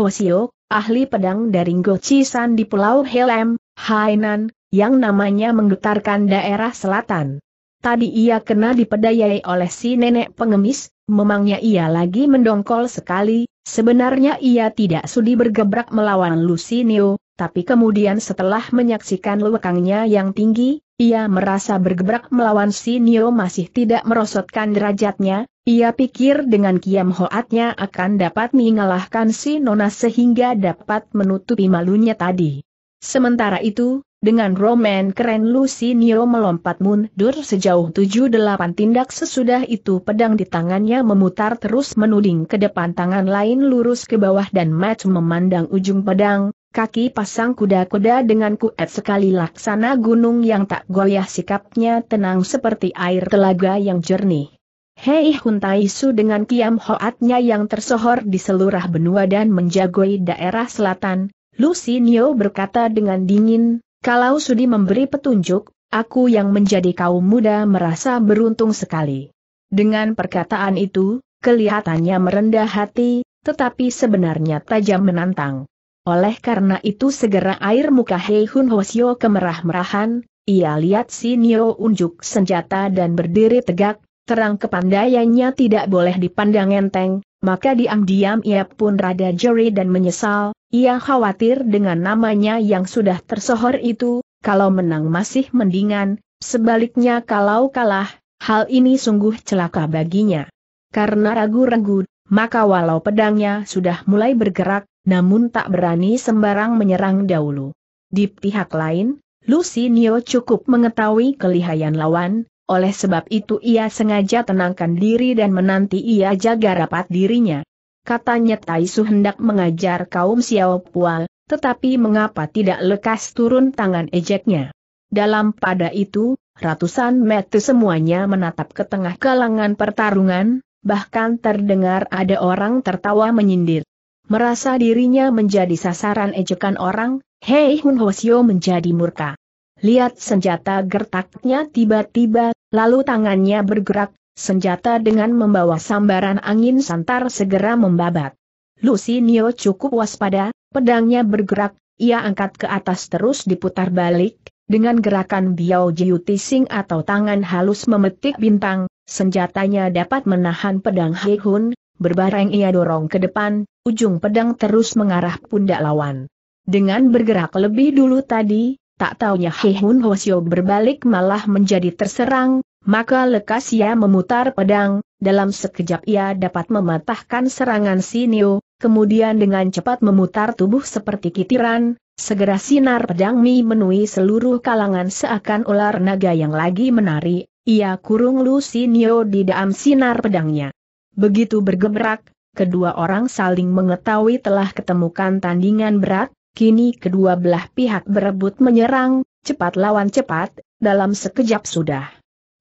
ahli pedang dari Chi San di Pulau Helem, Hainan, yang namanya menggetarkan daerah selatan. Tadi ia kena dipedayai oleh si nenek pengemis, memangnya ia lagi mendongkol sekali, sebenarnya ia tidak sudi bergebrak melawan Lucy Neo, tapi kemudian setelah menyaksikan lewekangnya yang tinggi, ia merasa bergebrak melawan si Neo masih tidak merosotkan derajatnya, ia pikir dengan kiam hoatnya akan dapat mengalahkan si Nona sehingga dapat menutupi malunya tadi. Sementara itu, dengan Roman keren Lucy Nio melompat mundur sejauh 7-8 tindak sesudah itu pedang di tangannya memutar terus menuding ke depan tangan lain lurus ke bawah dan Matt memandang ujung pedang, kaki pasang kuda-kuda dengan kuat sekali laksana gunung yang tak goyah sikapnya tenang seperti air telaga yang jernih. Hei Hun Taisu dengan kiam hoatnya yang tersohor di seluruh benua dan menjagoi daerah selatan, Lucy Nio berkata dengan dingin, kalau Sudi memberi petunjuk, aku yang menjadi kaum muda merasa beruntung sekali. Dengan perkataan itu, kelihatannya merendah hati, tetapi sebenarnya tajam menantang. Oleh karena itu segera air muka Hei Hun kemerah-merahan, ia lihat si Nio unjuk senjata dan berdiri tegak, terang kepandaiannya tidak boleh dipandang enteng, maka diam-diam ia pun rada jeri dan menyesal, ia khawatir dengan namanya yang sudah tersohor itu, kalau menang masih mendingan, sebaliknya kalau kalah, hal ini sungguh celaka baginya. Karena ragu-ragu, maka walau pedangnya sudah mulai bergerak, namun tak berani sembarang menyerang dahulu. Di pihak lain, Lucinio cukup mengetahui kelihayan lawan, oleh sebab itu ia sengaja tenangkan diri dan menanti ia jaga rapat dirinya. Katanya Taisu hendak mengajar kaum Xiao Pual, tetapi mengapa tidak lekas turun tangan ejeknya. Dalam pada itu, ratusan metu semuanya menatap ke tengah kalangan pertarungan, bahkan terdengar ada orang tertawa menyindir. Merasa dirinya menjadi sasaran ejekan orang, Hei Hun Hosio menjadi murka lihat senjata gertaknya tiba-tiba, lalu tangannya bergerak, senjata dengan membawa sambaran angin santar segera membabat. Lucinio cukup waspada, pedangnya bergerak, ia angkat ke atas terus diputar balik, dengan gerakan biao jiu Tising atau tangan halus memetik bintang, senjatanya dapat menahan pedang Hun, berbareng ia dorong ke depan, ujung pedang terus mengarah pundak lawan. Dengan bergerak lebih dulu tadi, tak taunya He Hun Hosio berbalik malah menjadi terserang, maka lekas ia memutar pedang, dalam sekejap ia dapat mematahkan serangan Niu, kemudian dengan cepat memutar tubuh seperti kitiran, segera sinar pedang Mi menui seluruh kalangan seakan ular naga yang lagi menari, ia kurung Lu Niu di dalam sinar pedangnya. Begitu bergemerak, kedua orang saling mengetahui telah ketemukan tandingan berat, Kini kedua belah pihak berebut menyerang, cepat lawan cepat, dalam sekejap sudah.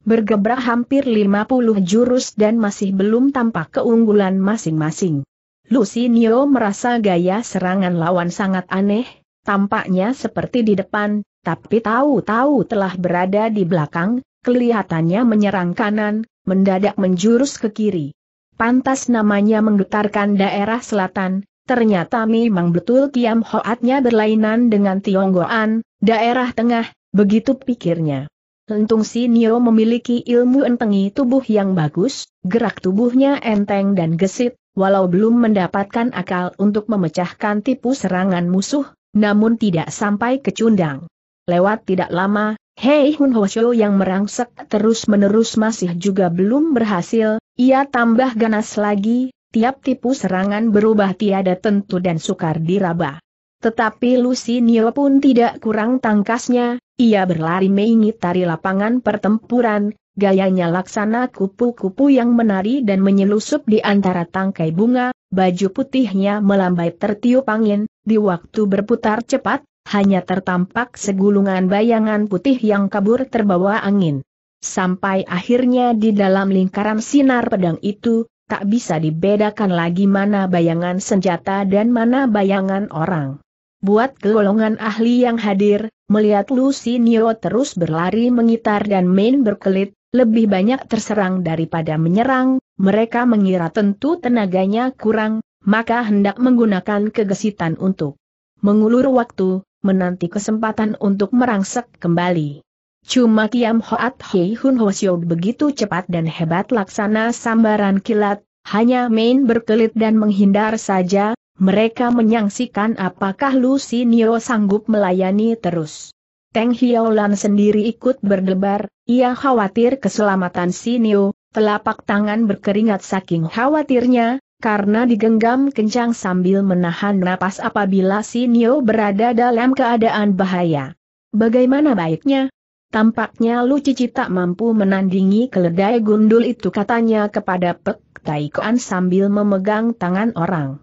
Bergebrak hampir 50 jurus dan masih belum tampak keunggulan masing-masing. Lucinio merasa gaya serangan lawan sangat aneh, tampaknya seperti di depan, tapi tahu-tahu telah berada di belakang, kelihatannya menyerang kanan, mendadak menjurus ke kiri. Pantas namanya menggetarkan daerah selatan, Ternyata memang betul Tiam Hoatnya berlainan dengan Tionggoan, daerah tengah, begitu pikirnya. Lentung Nio memiliki ilmu entengi tubuh yang bagus, gerak tubuhnya enteng dan gesit, walau belum mendapatkan akal untuk memecahkan tipu serangan musuh, namun tidak sampai kecundang. Lewat tidak lama, Hei Hun Hosho yang merangsek terus-menerus masih juga belum berhasil, ia tambah ganas lagi, tiap tipu serangan berubah tiada tentu dan sukar diraba. Tetapi Lucinio pun tidak kurang tangkasnya, ia berlari mengitari lapangan pertempuran, gayanya laksana kupu-kupu yang menari dan menyelusup di antara tangkai bunga, baju putihnya melambai tertiup angin, di waktu berputar cepat, hanya tertampak segulungan bayangan putih yang kabur terbawa angin. Sampai akhirnya di dalam lingkaran sinar pedang itu, tak bisa dibedakan lagi mana bayangan senjata dan mana bayangan orang. Buat golongan ahli yang hadir, melihat Lucy Lucinio terus berlari mengitar dan main berkelit, lebih banyak terserang daripada menyerang, mereka mengira tentu tenaganya kurang, maka hendak menggunakan kegesitan untuk mengulur waktu, menanti kesempatan untuk merangsek kembali. Cuma Kiam Hoat Hei Hun Ho Siu begitu cepat dan hebat laksana sambaran kilat, hanya main berkelit dan menghindar saja, mereka menyaksikan apakah Lucy Nio sanggup melayani terus. Teng Lan sendiri ikut berdebar, ia khawatir keselamatan si Nio, telapak tangan berkeringat saking khawatirnya, karena digenggam kencang sambil menahan napas apabila si Nio berada dalam keadaan bahaya. Bagaimana baiknya, Tampaknya Lu Cici tak mampu menandingi keledai gundul itu katanya kepada Pek Tai sambil memegang tangan orang.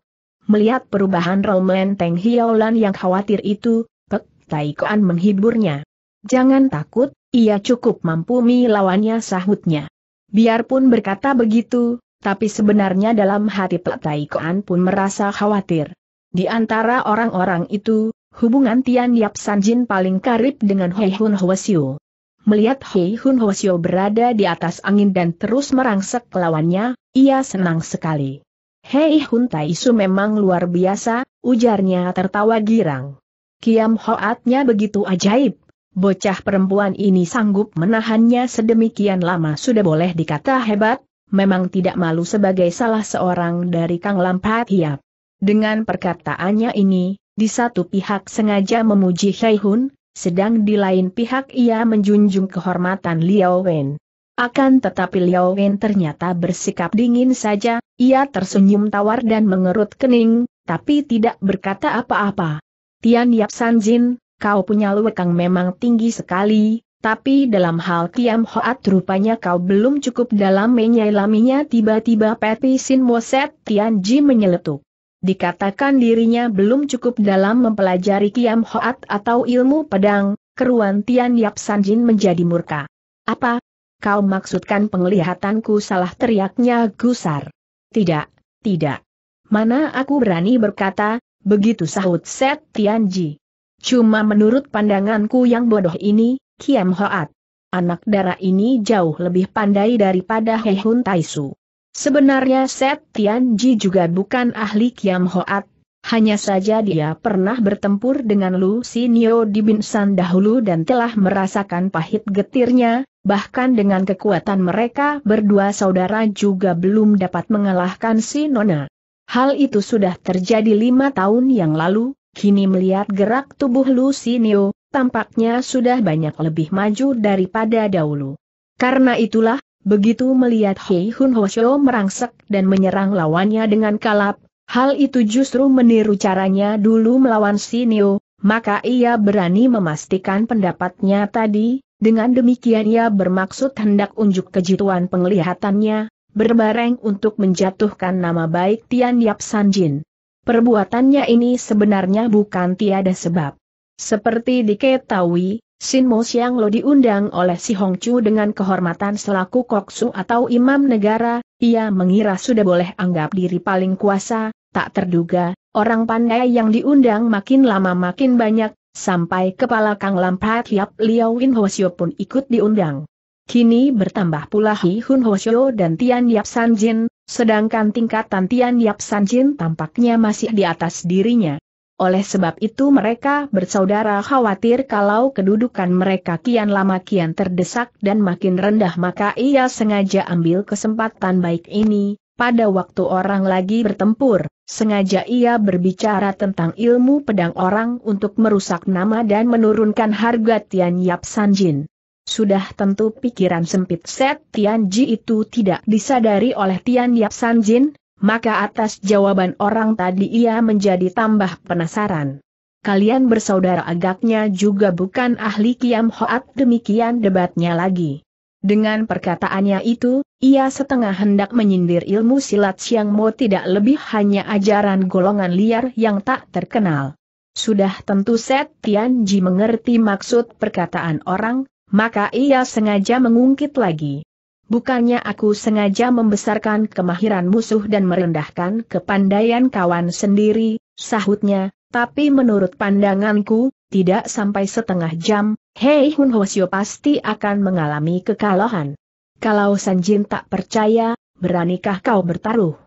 Melihat perubahan Romen Teng Hiolan yang khawatir itu, Pek Tai menghiburnya. Jangan takut, ia cukup mampu melawannya sahutnya. Biarpun berkata begitu, tapi sebenarnya dalam hati Pek Tai pun merasa khawatir. Di antara orang-orang itu, Hubungan Tian Yap Sanjin paling karib dengan Hei Hun Melihat Hei Hun berada di atas angin dan terus merangsek lawannya, ia senang sekali. Hei Hun Taisu memang luar biasa, ujarnya tertawa girang. Kiam Hoatnya begitu ajaib. Bocah perempuan ini sanggup menahannya sedemikian lama sudah boleh dikata hebat, memang tidak malu sebagai salah seorang dari Kang Lampat Hiap. Dengan perkataannya ini, di satu pihak sengaja memuji Hei Hun, sedang di lain pihak ia menjunjung kehormatan Liao Wen. Akan tetapi Liao Wen ternyata bersikap dingin saja, ia tersenyum tawar dan mengerut kening, tapi tidak berkata apa-apa. Tian Yap San Jin, kau punya lewekang memang tinggi sekali, tapi dalam hal Tiam Hoat rupanya kau belum cukup dalam menyelaminya tiba-tiba Peti Sin Moset Tian Ji menyeletuk dikatakan dirinya belum cukup dalam mempelajari kiam hoat atau ilmu pedang, keruan Tian Yap Sanjin menjadi murka. Apa? Kau maksudkan penglihatanku salah teriaknya gusar? Tidak, tidak. Mana aku berani berkata, begitu sahut Set Tianji. Cuma menurut pandanganku yang bodoh ini, Kiam Hoat. Anak darah ini jauh lebih pandai daripada Hehun Taisu. Sebenarnya Set Ji juga bukan ahli Kiam Hoat, hanya saja dia pernah bertempur dengan Lu Sinio di Binsan dahulu dan telah merasakan pahit getirnya, bahkan dengan kekuatan mereka berdua saudara juga belum dapat mengalahkan si Nona. Hal itu sudah terjadi lima tahun yang lalu, kini melihat gerak tubuh Lu Sinio, tampaknya sudah banyak lebih maju daripada dahulu. Karena itulah, Begitu melihat Hei Hun Hoshio merangsek dan menyerang lawannya dengan kalap, hal itu justru meniru caranya dulu melawan Sineo, maka ia berani memastikan pendapatnya tadi, dengan demikian ia bermaksud hendak unjuk kejituan penglihatannya, berbareng untuk menjatuhkan nama baik Tian Yap San Jin. Perbuatannya ini sebenarnya bukan tiada sebab. Seperti diketahui, Sin Mo Siang Lo diundang oleh si Hong Chu dengan kehormatan selaku koksu atau imam negara, ia mengira sudah boleh anggap diri paling kuasa, tak terduga, orang pandai yang diundang makin lama makin banyak, sampai kepala Kang Lampat Pat Hiap Liao Win pun ikut diundang. Kini bertambah pula Hi Hun Hosio dan Tian Yap San Jin, sedangkan tingkatan Tian Yap San Jin tampaknya masih di atas dirinya. Oleh sebab itu mereka bersaudara khawatir kalau kedudukan mereka kian lama kian terdesak dan makin rendah maka ia sengaja ambil kesempatan baik ini, pada waktu orang lagi bertempur, sengaja ia berbicara tentang ilmu pedang orang untuk merusak nama dan menurunkan harga Tian Yap Sanjin. Sudah tentu pikiran sempit Set Tian Ji itu tidak disadari oleh Tian Yap Sanjin, maka atas jawaban orang tadi ia menjadi tambah penasaran. Kalian bersaudara agaknya juga bukan ahli Kiam Hoat demikian debatnya lagi. Dengan perkataannya itu, ia setengah hendak menyindir ilmu silat Siang Mo tidak lebih hanya ajaran golongan liar yang tak terkenal. Sudah tentu Set Ji mengerti maksud perkataan orang, maka ia sengaja mengungkit lagi. Bukannya aku sengaja membesarkan kemahiran musuh dan merendahkan kepandaian kawan sendiri, sahutnya, tapi menurut pandanganku, tidak sampai setengah jam, Hei Hun Hosio pasti akan mengalami kekalahan. Kalau Sanjin tak percaya, beranikah kau bertaruh?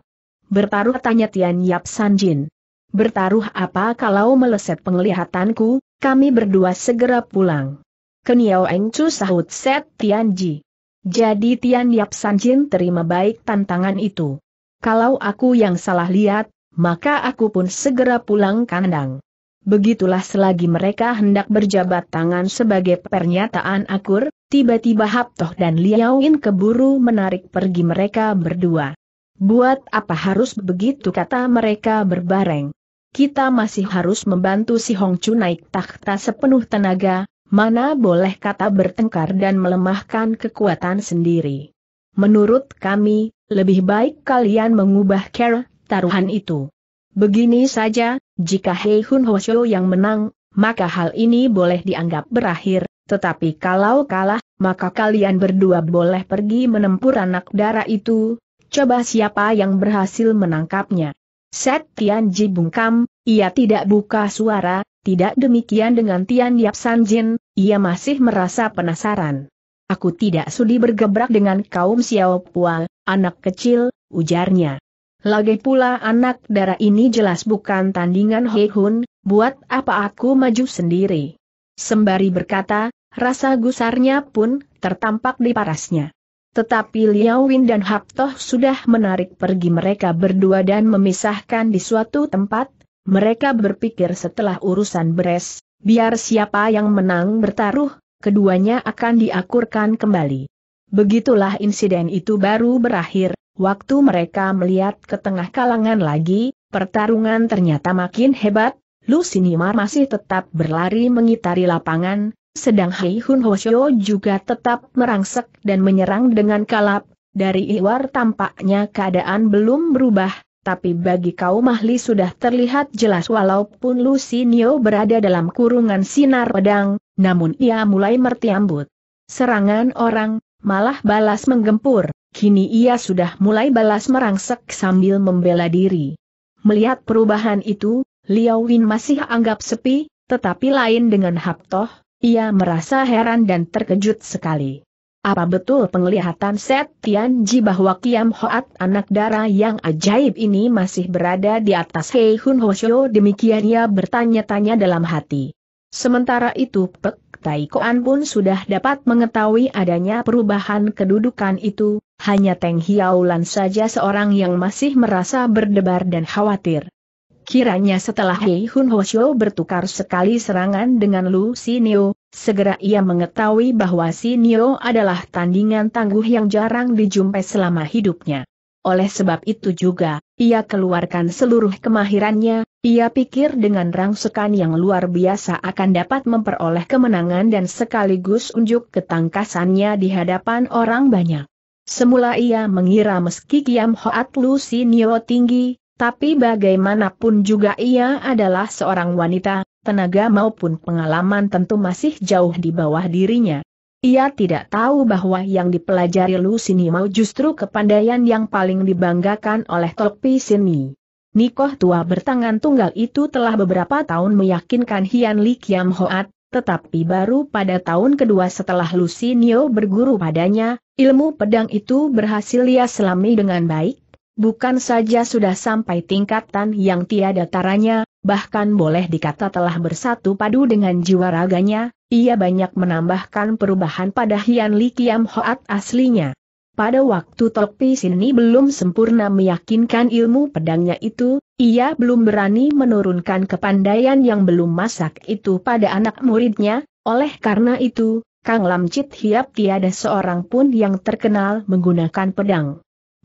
Bertaruh tanya Tian Yap Sanjin. Bertaruh apa kalau meleset penglihatanku, kami berdua segera pulang. Keniau Eng sahut Set Tian Ji. Jadi Tian Yap Jin terima baik tantangan itu. Kalau aku yang salah lihat, maka aku pun segera pulang kandang. Begitulah selagi mereka hendak berjabat tangan sebagai pernyataan akur, tiba-tiba Haptoh dan Liao In keburu menarik pergi mereka berdua. Buat apa harus begitu kata mereka berbareng. Kita masih harus membantu si Hong Chu naik takhta sepenuh tenaga, Mana boleh kata bertengkar dan melemahkan kekuatan sendiri. Menurut kami, lebih baik kalian mengubah cara taruhan itu. Begini saja, jika Hei Hun Hoshio yang menang, maka hal ini boleh dianggap berakhir, tetapi kalau kalah, maka kalian berdua boleh pergi menempur anak darah itu, coba siapa yang berhasil menangkapnya. Set Tian Ji bungkam, ia tidak buka suara, tidak demikian dengan Tian Yap San Jin, ia masih merasa penasaran. Aku tidak sudi bergebrak dengan kaum Xiao Pual, anak kecil, ujarnya. Lagi pula anak darah ini jelas bukan tandingan Hei Hun, buat apa aku maju sendiri. Sembari berkata, rasa gusarnya pun tertampak di parasnya. Tetapi Liao Win dan Hap sudah menarik pergi mereka berdua dan memisahkan di suatu tempat, mereka berpikir setelah urusan beres, biar siapa yang menang bertaruh, keduanya akan diakurkan kembali. Begitulah insiden itu baru berakhir, waktu mereka melihat ke tengah kalangan lagi, pertarungan ternyata makin hebat, Lu Sinimar masih tetap berlari mengitari lapangan, sedang Hei Hun Hoshio juga tetap merangsek dan menyerang dengan kalap, dari Iwar tampaknya keadaan belum berubah, tapi bagi kaum ahli sudah terlihat jelas walaupun Lucy Neo berada dalam kurungan sinar pedang, namun ia mulai mertiambut. Serangan orang, malah balas menggempur, kini ia sudah mulai balas merangsek sambil membela diri. Melihat perubahan itu, Liao Win masih anggap sepi, tetapi lain dengan Haptoh, ia merasa heran dan terkejut sekali. Apa betul penglihatan Set Ji bahwa Kiam Hoat anak darah yang ajaib ini masih berada di atas Hei Hun demikian ia bertanya-tanya dalam hati. Sementara itu Pek Tai Koan pun sudah dapat mengetahui adanya perubahan kedudukan itu, hanya Teng Hiaulan saja seorang yang masih merasa berdebar dan khawatir. Kiranya setelah Hei Hun bertukar sekali serangan dengan Lu Neo. Segera ia mengetahui bahwa si Nio adalah tandingan tangguh yang jarang dijumpai selama hidupnya. Oleh sebab itu juga, ia keluarkan seluruh kemahirannya, ia pikir dengan rangsekan yang luar biasa akan dapat memperoleh kemenangan dan sekaligus unjuk ketangkasannya di hadapan orang banyak. Semula ia mengira meski Kiam Hoat Lu Si Nio tinggi, tapi bagaimanapun juga ia adalah seorang wanita, tenaga maupun pengalaman tentu masih jauh di bawah dirinya. Ia tidak tahu bahwa yang dipelajari Lu Sini mau justru kepandaian yang paling dibanggakan oleh Topi Sini. Nikoh tua bertangan tunggal itu telah beberapa tahun meyakinkan Hian Li Kiam Hoat, tetapi baru pada tahun kedua setelah Lucinio berguru padanya, ilmu pedang itu berhasil ia selami dengan baik, bukan saja sudah sampai tingkatan yang tiada taranya, bahkan boleh dikata telah bersatu padu dengan jiwa raganya, ia banyak menambahkan perubahan pada Hian Li Kiam Hoat aslinya. Pada waktu Topi Sini belum sempurna meyakinkan ilmu pedangnya itu, ia belum berani menurunkan kepandaian yang belum masak itu pada anak muridnya, oleh karena itu, Kang Lam Chit Hiap tiada seorang pun yang terkenal menggunakan pedang.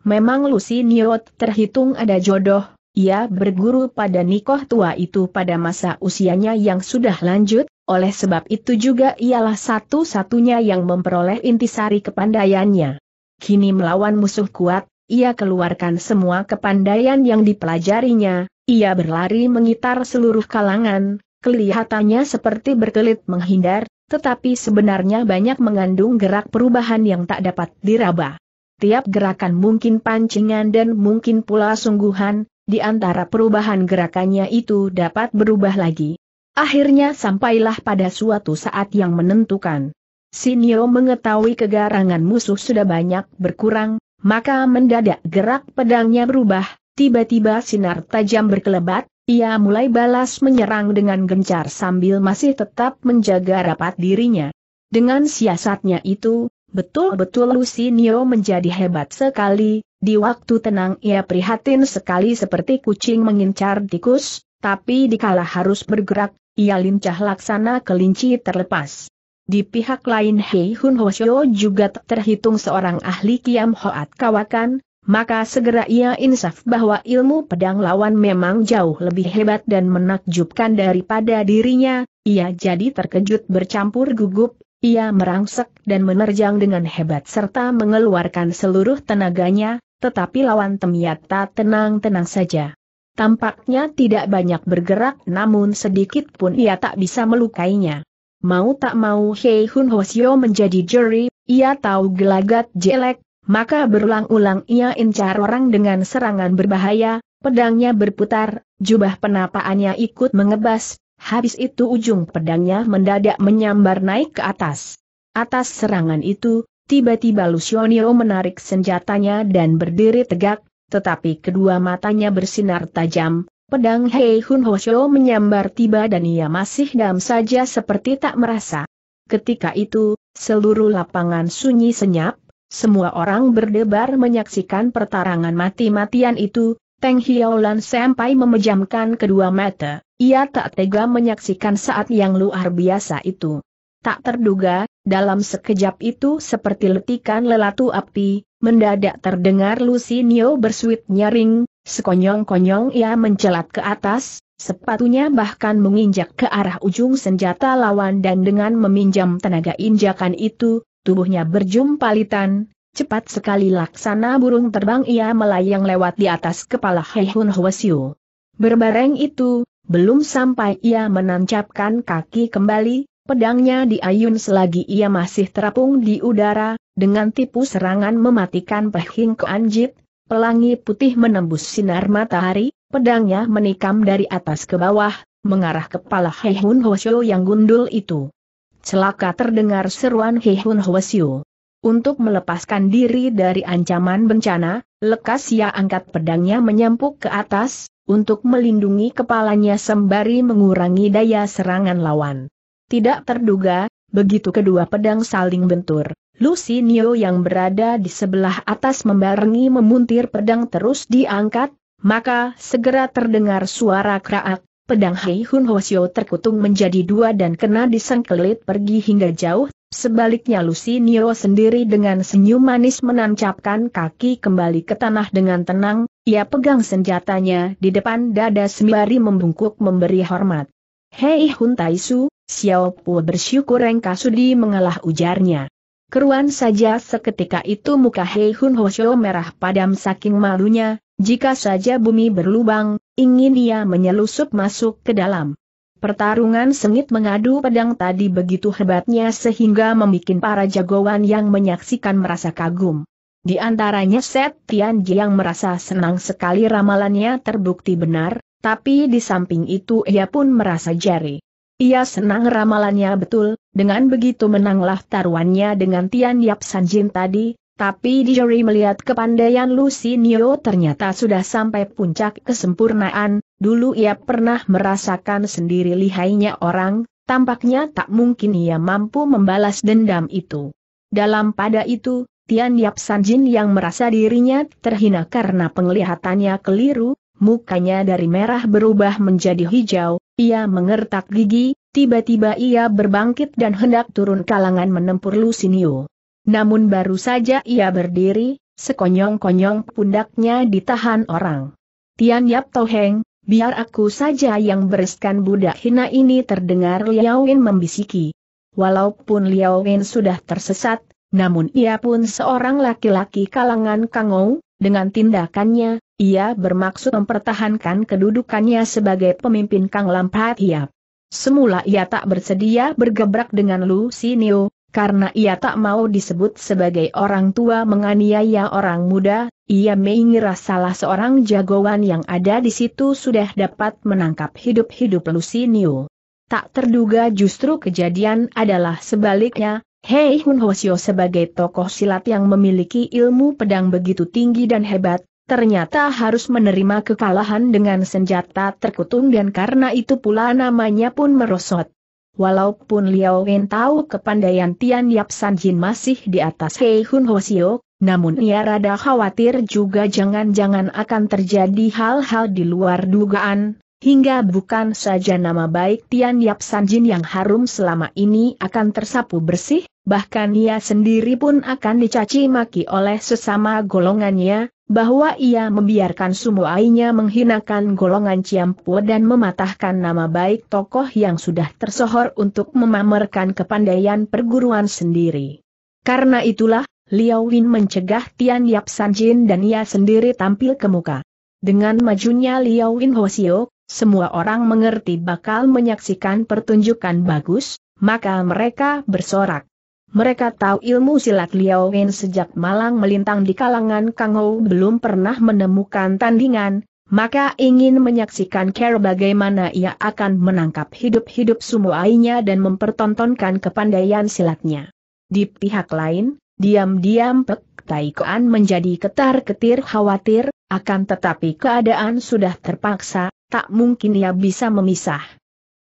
Memang Lucy Niot terhitung ada jodoh, ia berguru pada Nikoh tua itu pada masa usianya yang sudah lanjut, oleh sebab itu juga ialah satu-satunya yang memperoleh intisari kepandaiannya. Kini melawan musuh kuat, ia keluarkan semua kepandaian yang dipelajarinya, ia berlari mengitar seluruh kalangan, kelihatannya seperti berkelit menghindar, tetapi sebenarnya banyak mengandung gerak perubahan yang tak dapat diraba tiap gerakan mungkin pancingan dan mungkin pula sungguhan, di antara perubahan gerakannya itu dapat berubah lagi. Akhirnya sampailah pada suatu saat yang menentukan. Sinio mengetahui kegarangan musuh sudah banyak berkurang, maka mendadak gerak pedangnya berubah, tiba-tiba sinar tajam berkelebat, ia mulai balas menyerang dengan gencar sambil masih tetap menjaga rapat dirinya. Dengan siasatnya itu, betul-betul Lucinio menjadi hebat sekali, di waktu tenang ia prihatin sekali seperti kucing mengincar tikus, tapi dikala harus bergerak, ia lincah laksana kelinci terlepas. Di pihak lain Hei Hun Hoshio juga terhitung seorang ahli Kiam Hoat Kawakan, maka segera ia insaf bahwa ilmu pedang lawan memang jauh lebih hebat dan menakjubkan daripada dirinya, ia jadi terkejut bercampur gugup, ia merangsek dan menerjang dengan hebat serta mengeluarkan seluruh tenaganya, tetapi lawan Temyata tenang-tenang saja. Tampaknya tidak banyak bergerak namun sedikit pun ia tak bisa melukainya. Mau tak mau Hei Hun Hosyo menjadi juri, ia tahu gelagat jelek, maka berulang-ulang ia incar orang dengan serangan berbahaya, pedangnya berputar, jubah penapaannya ikut mengebas, habis itu ujung pedangnya mendadak menyambar naik ke atas. Atas serangan itu, Tiba-tiba Lusionio menarik senjatanya dan berdiri tegak, tetapi kedua matanya bersinar tajam, pedang Hei Hun Hoshio menyambar tiba dan ia masih dam saja seperti tak merasa. Ketika itu, seluruh lapangan sunyi senyap, semua orang berdebar menyaksikan pertarangan mati-matian itu, Teng Hiolan sampai memejamkan kedua mata, ia tak tega menyaksikan saat yang luar biasa itu. Tak terduga, dalam sekejap itu seperti letikan lelatu api, mendadak terdengar Lucy Nio bersuit nyaring, sekonyong-konyong ia mencelat ke atas, sepatunya bahkan menginjak ke arah ujung senjata lawan dan dengan meminjam tenaga injakan itu, tubuhnya berjumpalitan, cepat sekali laksana burung terbang ia melayang lewat di atas kepala Heihun Hwasyu. Berbareng itu, belum sampai ia menancapkan kaki kembali, Pedangnya diayun selagi ia masih terapung di udara, dengan tipu serangan mematikan Pehing anjit, pelangi putih menembus sinar matahari, pedangnya menikam dari atas ke bawah, mengarah kepala Heihun Hun Hwasyo yang gundul itu. Celaka terdengar seruan Heihun Hun Hwasyo. Untuk melepaskan diri dari ancaman bencana, lekas ia angkat pedangnya menyampuk ke atas, untuk melindungi kepalanya sembari mengurangi daya serangan lawan. Tidak terduga, begitu kedua pedang saling bentur, Lucy Lucinio yang berada di sebelah atas membarengi memuntir pedang terus diangkat, maka segera terdengar suara keraak, pedang Hei Hun Hosio terkutung menjadi dua dan kena disengkelit pergi hingga jauh, sebaliknya Lucy Lucinio sendiri dengan senyum manis menancapkan kaki kembali ke tanah dengan tenang, ia pegang senjatanya di depan dada sembari membungkuk memberi hormat. Hei Hun Taisu, Xiao Pu bersyukur Engka Sudi mengalah ujarnya. Keruan saja seketika itu muka Hei Hun Xiao merah padam saking malunya, jika saja bumi berlubang, ingin ia menyelusup masuk ke dalam. Pertarungan sengit mengadu pedang tadi begitu hebatnya sehingga membuat para jagoan yang menyaksikan merasa kagum. Di antaranya Set Tian yang merasa senang sekali ramalannya terbukti benar, tapi di samping itu ia pun merasa jari. Ia senang ramalannya betul, dengan begitu menanglah taruhannya dengan Tian Yap Jin tadi, tapi Jory melihat kepandaian Lucy Nio ternyata sudah sampai puncak kesempurnaan, dulu ia pernah merasakan sendiri lihainya orang, tampaknya tak mungkin ia mampu membalas dendam itu. Dalam pada itu, Tian Yap Jin yang merasa dirinya terhina karena penglihatannya keliru, mukanya dari merah berubah menjadi hijau, ia mengertak gigi, tiba-tiba ia berbangkit dan hendak turun kalangan menempur Lusinio. Namun baru saja ia berdiri, sekonyong-konyong pundaknya ditahan orang. Tian Yap Toheng, biar aku saja yang bereskan budak hina ini terdengar Wen membisiki. Walaupun Wen sudah tersesat, namun ia pun seorang laki-laki kalangan Kangou, dengan tindakannya, ia bermaksud mempertahankan kedudukannya sebagai pemimpin Kang Lampat Hiap. Semula ia tak bersedia bergebrak dengan Sinio, karena ia tak mau disebut sebagai orang tua menganiaya orang muda, ia mengira salah seorang jagoan yang ada di situ sudah dapat menangkap hidup-hidup Sinio. Tak terduga justru kejadian adalah sebaliknya, Hei Hun Hosio sebagai tokoh silat yang memiliki ilmu pedang begitu tinggi dan hebat, ternyata harus menerima kekalahan dengan senjata terkutung dan karena itu pula namanya pun merosot. Walaupun Liao Wen tahu kepandaian Tian Yap San Jin masih di atas Hei Hun Sio, namun ia rada khawatir juga jangan-jangan akan terjadi hal-hal di luar dugaan, hingga bukan saja nama baik Tian Yap San Jin yang harum selama ini akan tersapu bersih, bahkan ia sendiri pun akan dicaci maki oleh sesama golongannya, bahwa ia membiarkan sumuainya menghinakan golongan Ciampu dan mematahkan nama baik tokoh yang sudah tersohor untuk memamerkan kepandaian perguruan sendiri. Karena itulah, Liao Win mencegah Tian Yap Jin dan ia sendiri tampil ke muka. Dengan majunya Liao Win Hosio, semua orang mengerti bakal menyaksikan pertunjukan bagus, maka mereka bersorak. Mereka tahu ilmu silat Liao Wen sejak malang melintang di kalangan Kang Ho belum pernah menemukan tandingan, maka ingin menyaksikan ker bagaimana ia akan menangkap hidup-hidup sumuainya dan mempertontonkan kepandaian silatnya. Di pihak lain, diam-diam Pek Tai menjadi ketar-ketir khawatir, akan tetapi keadaan sudah terpaksa, tak mungkin ia bisa memisah.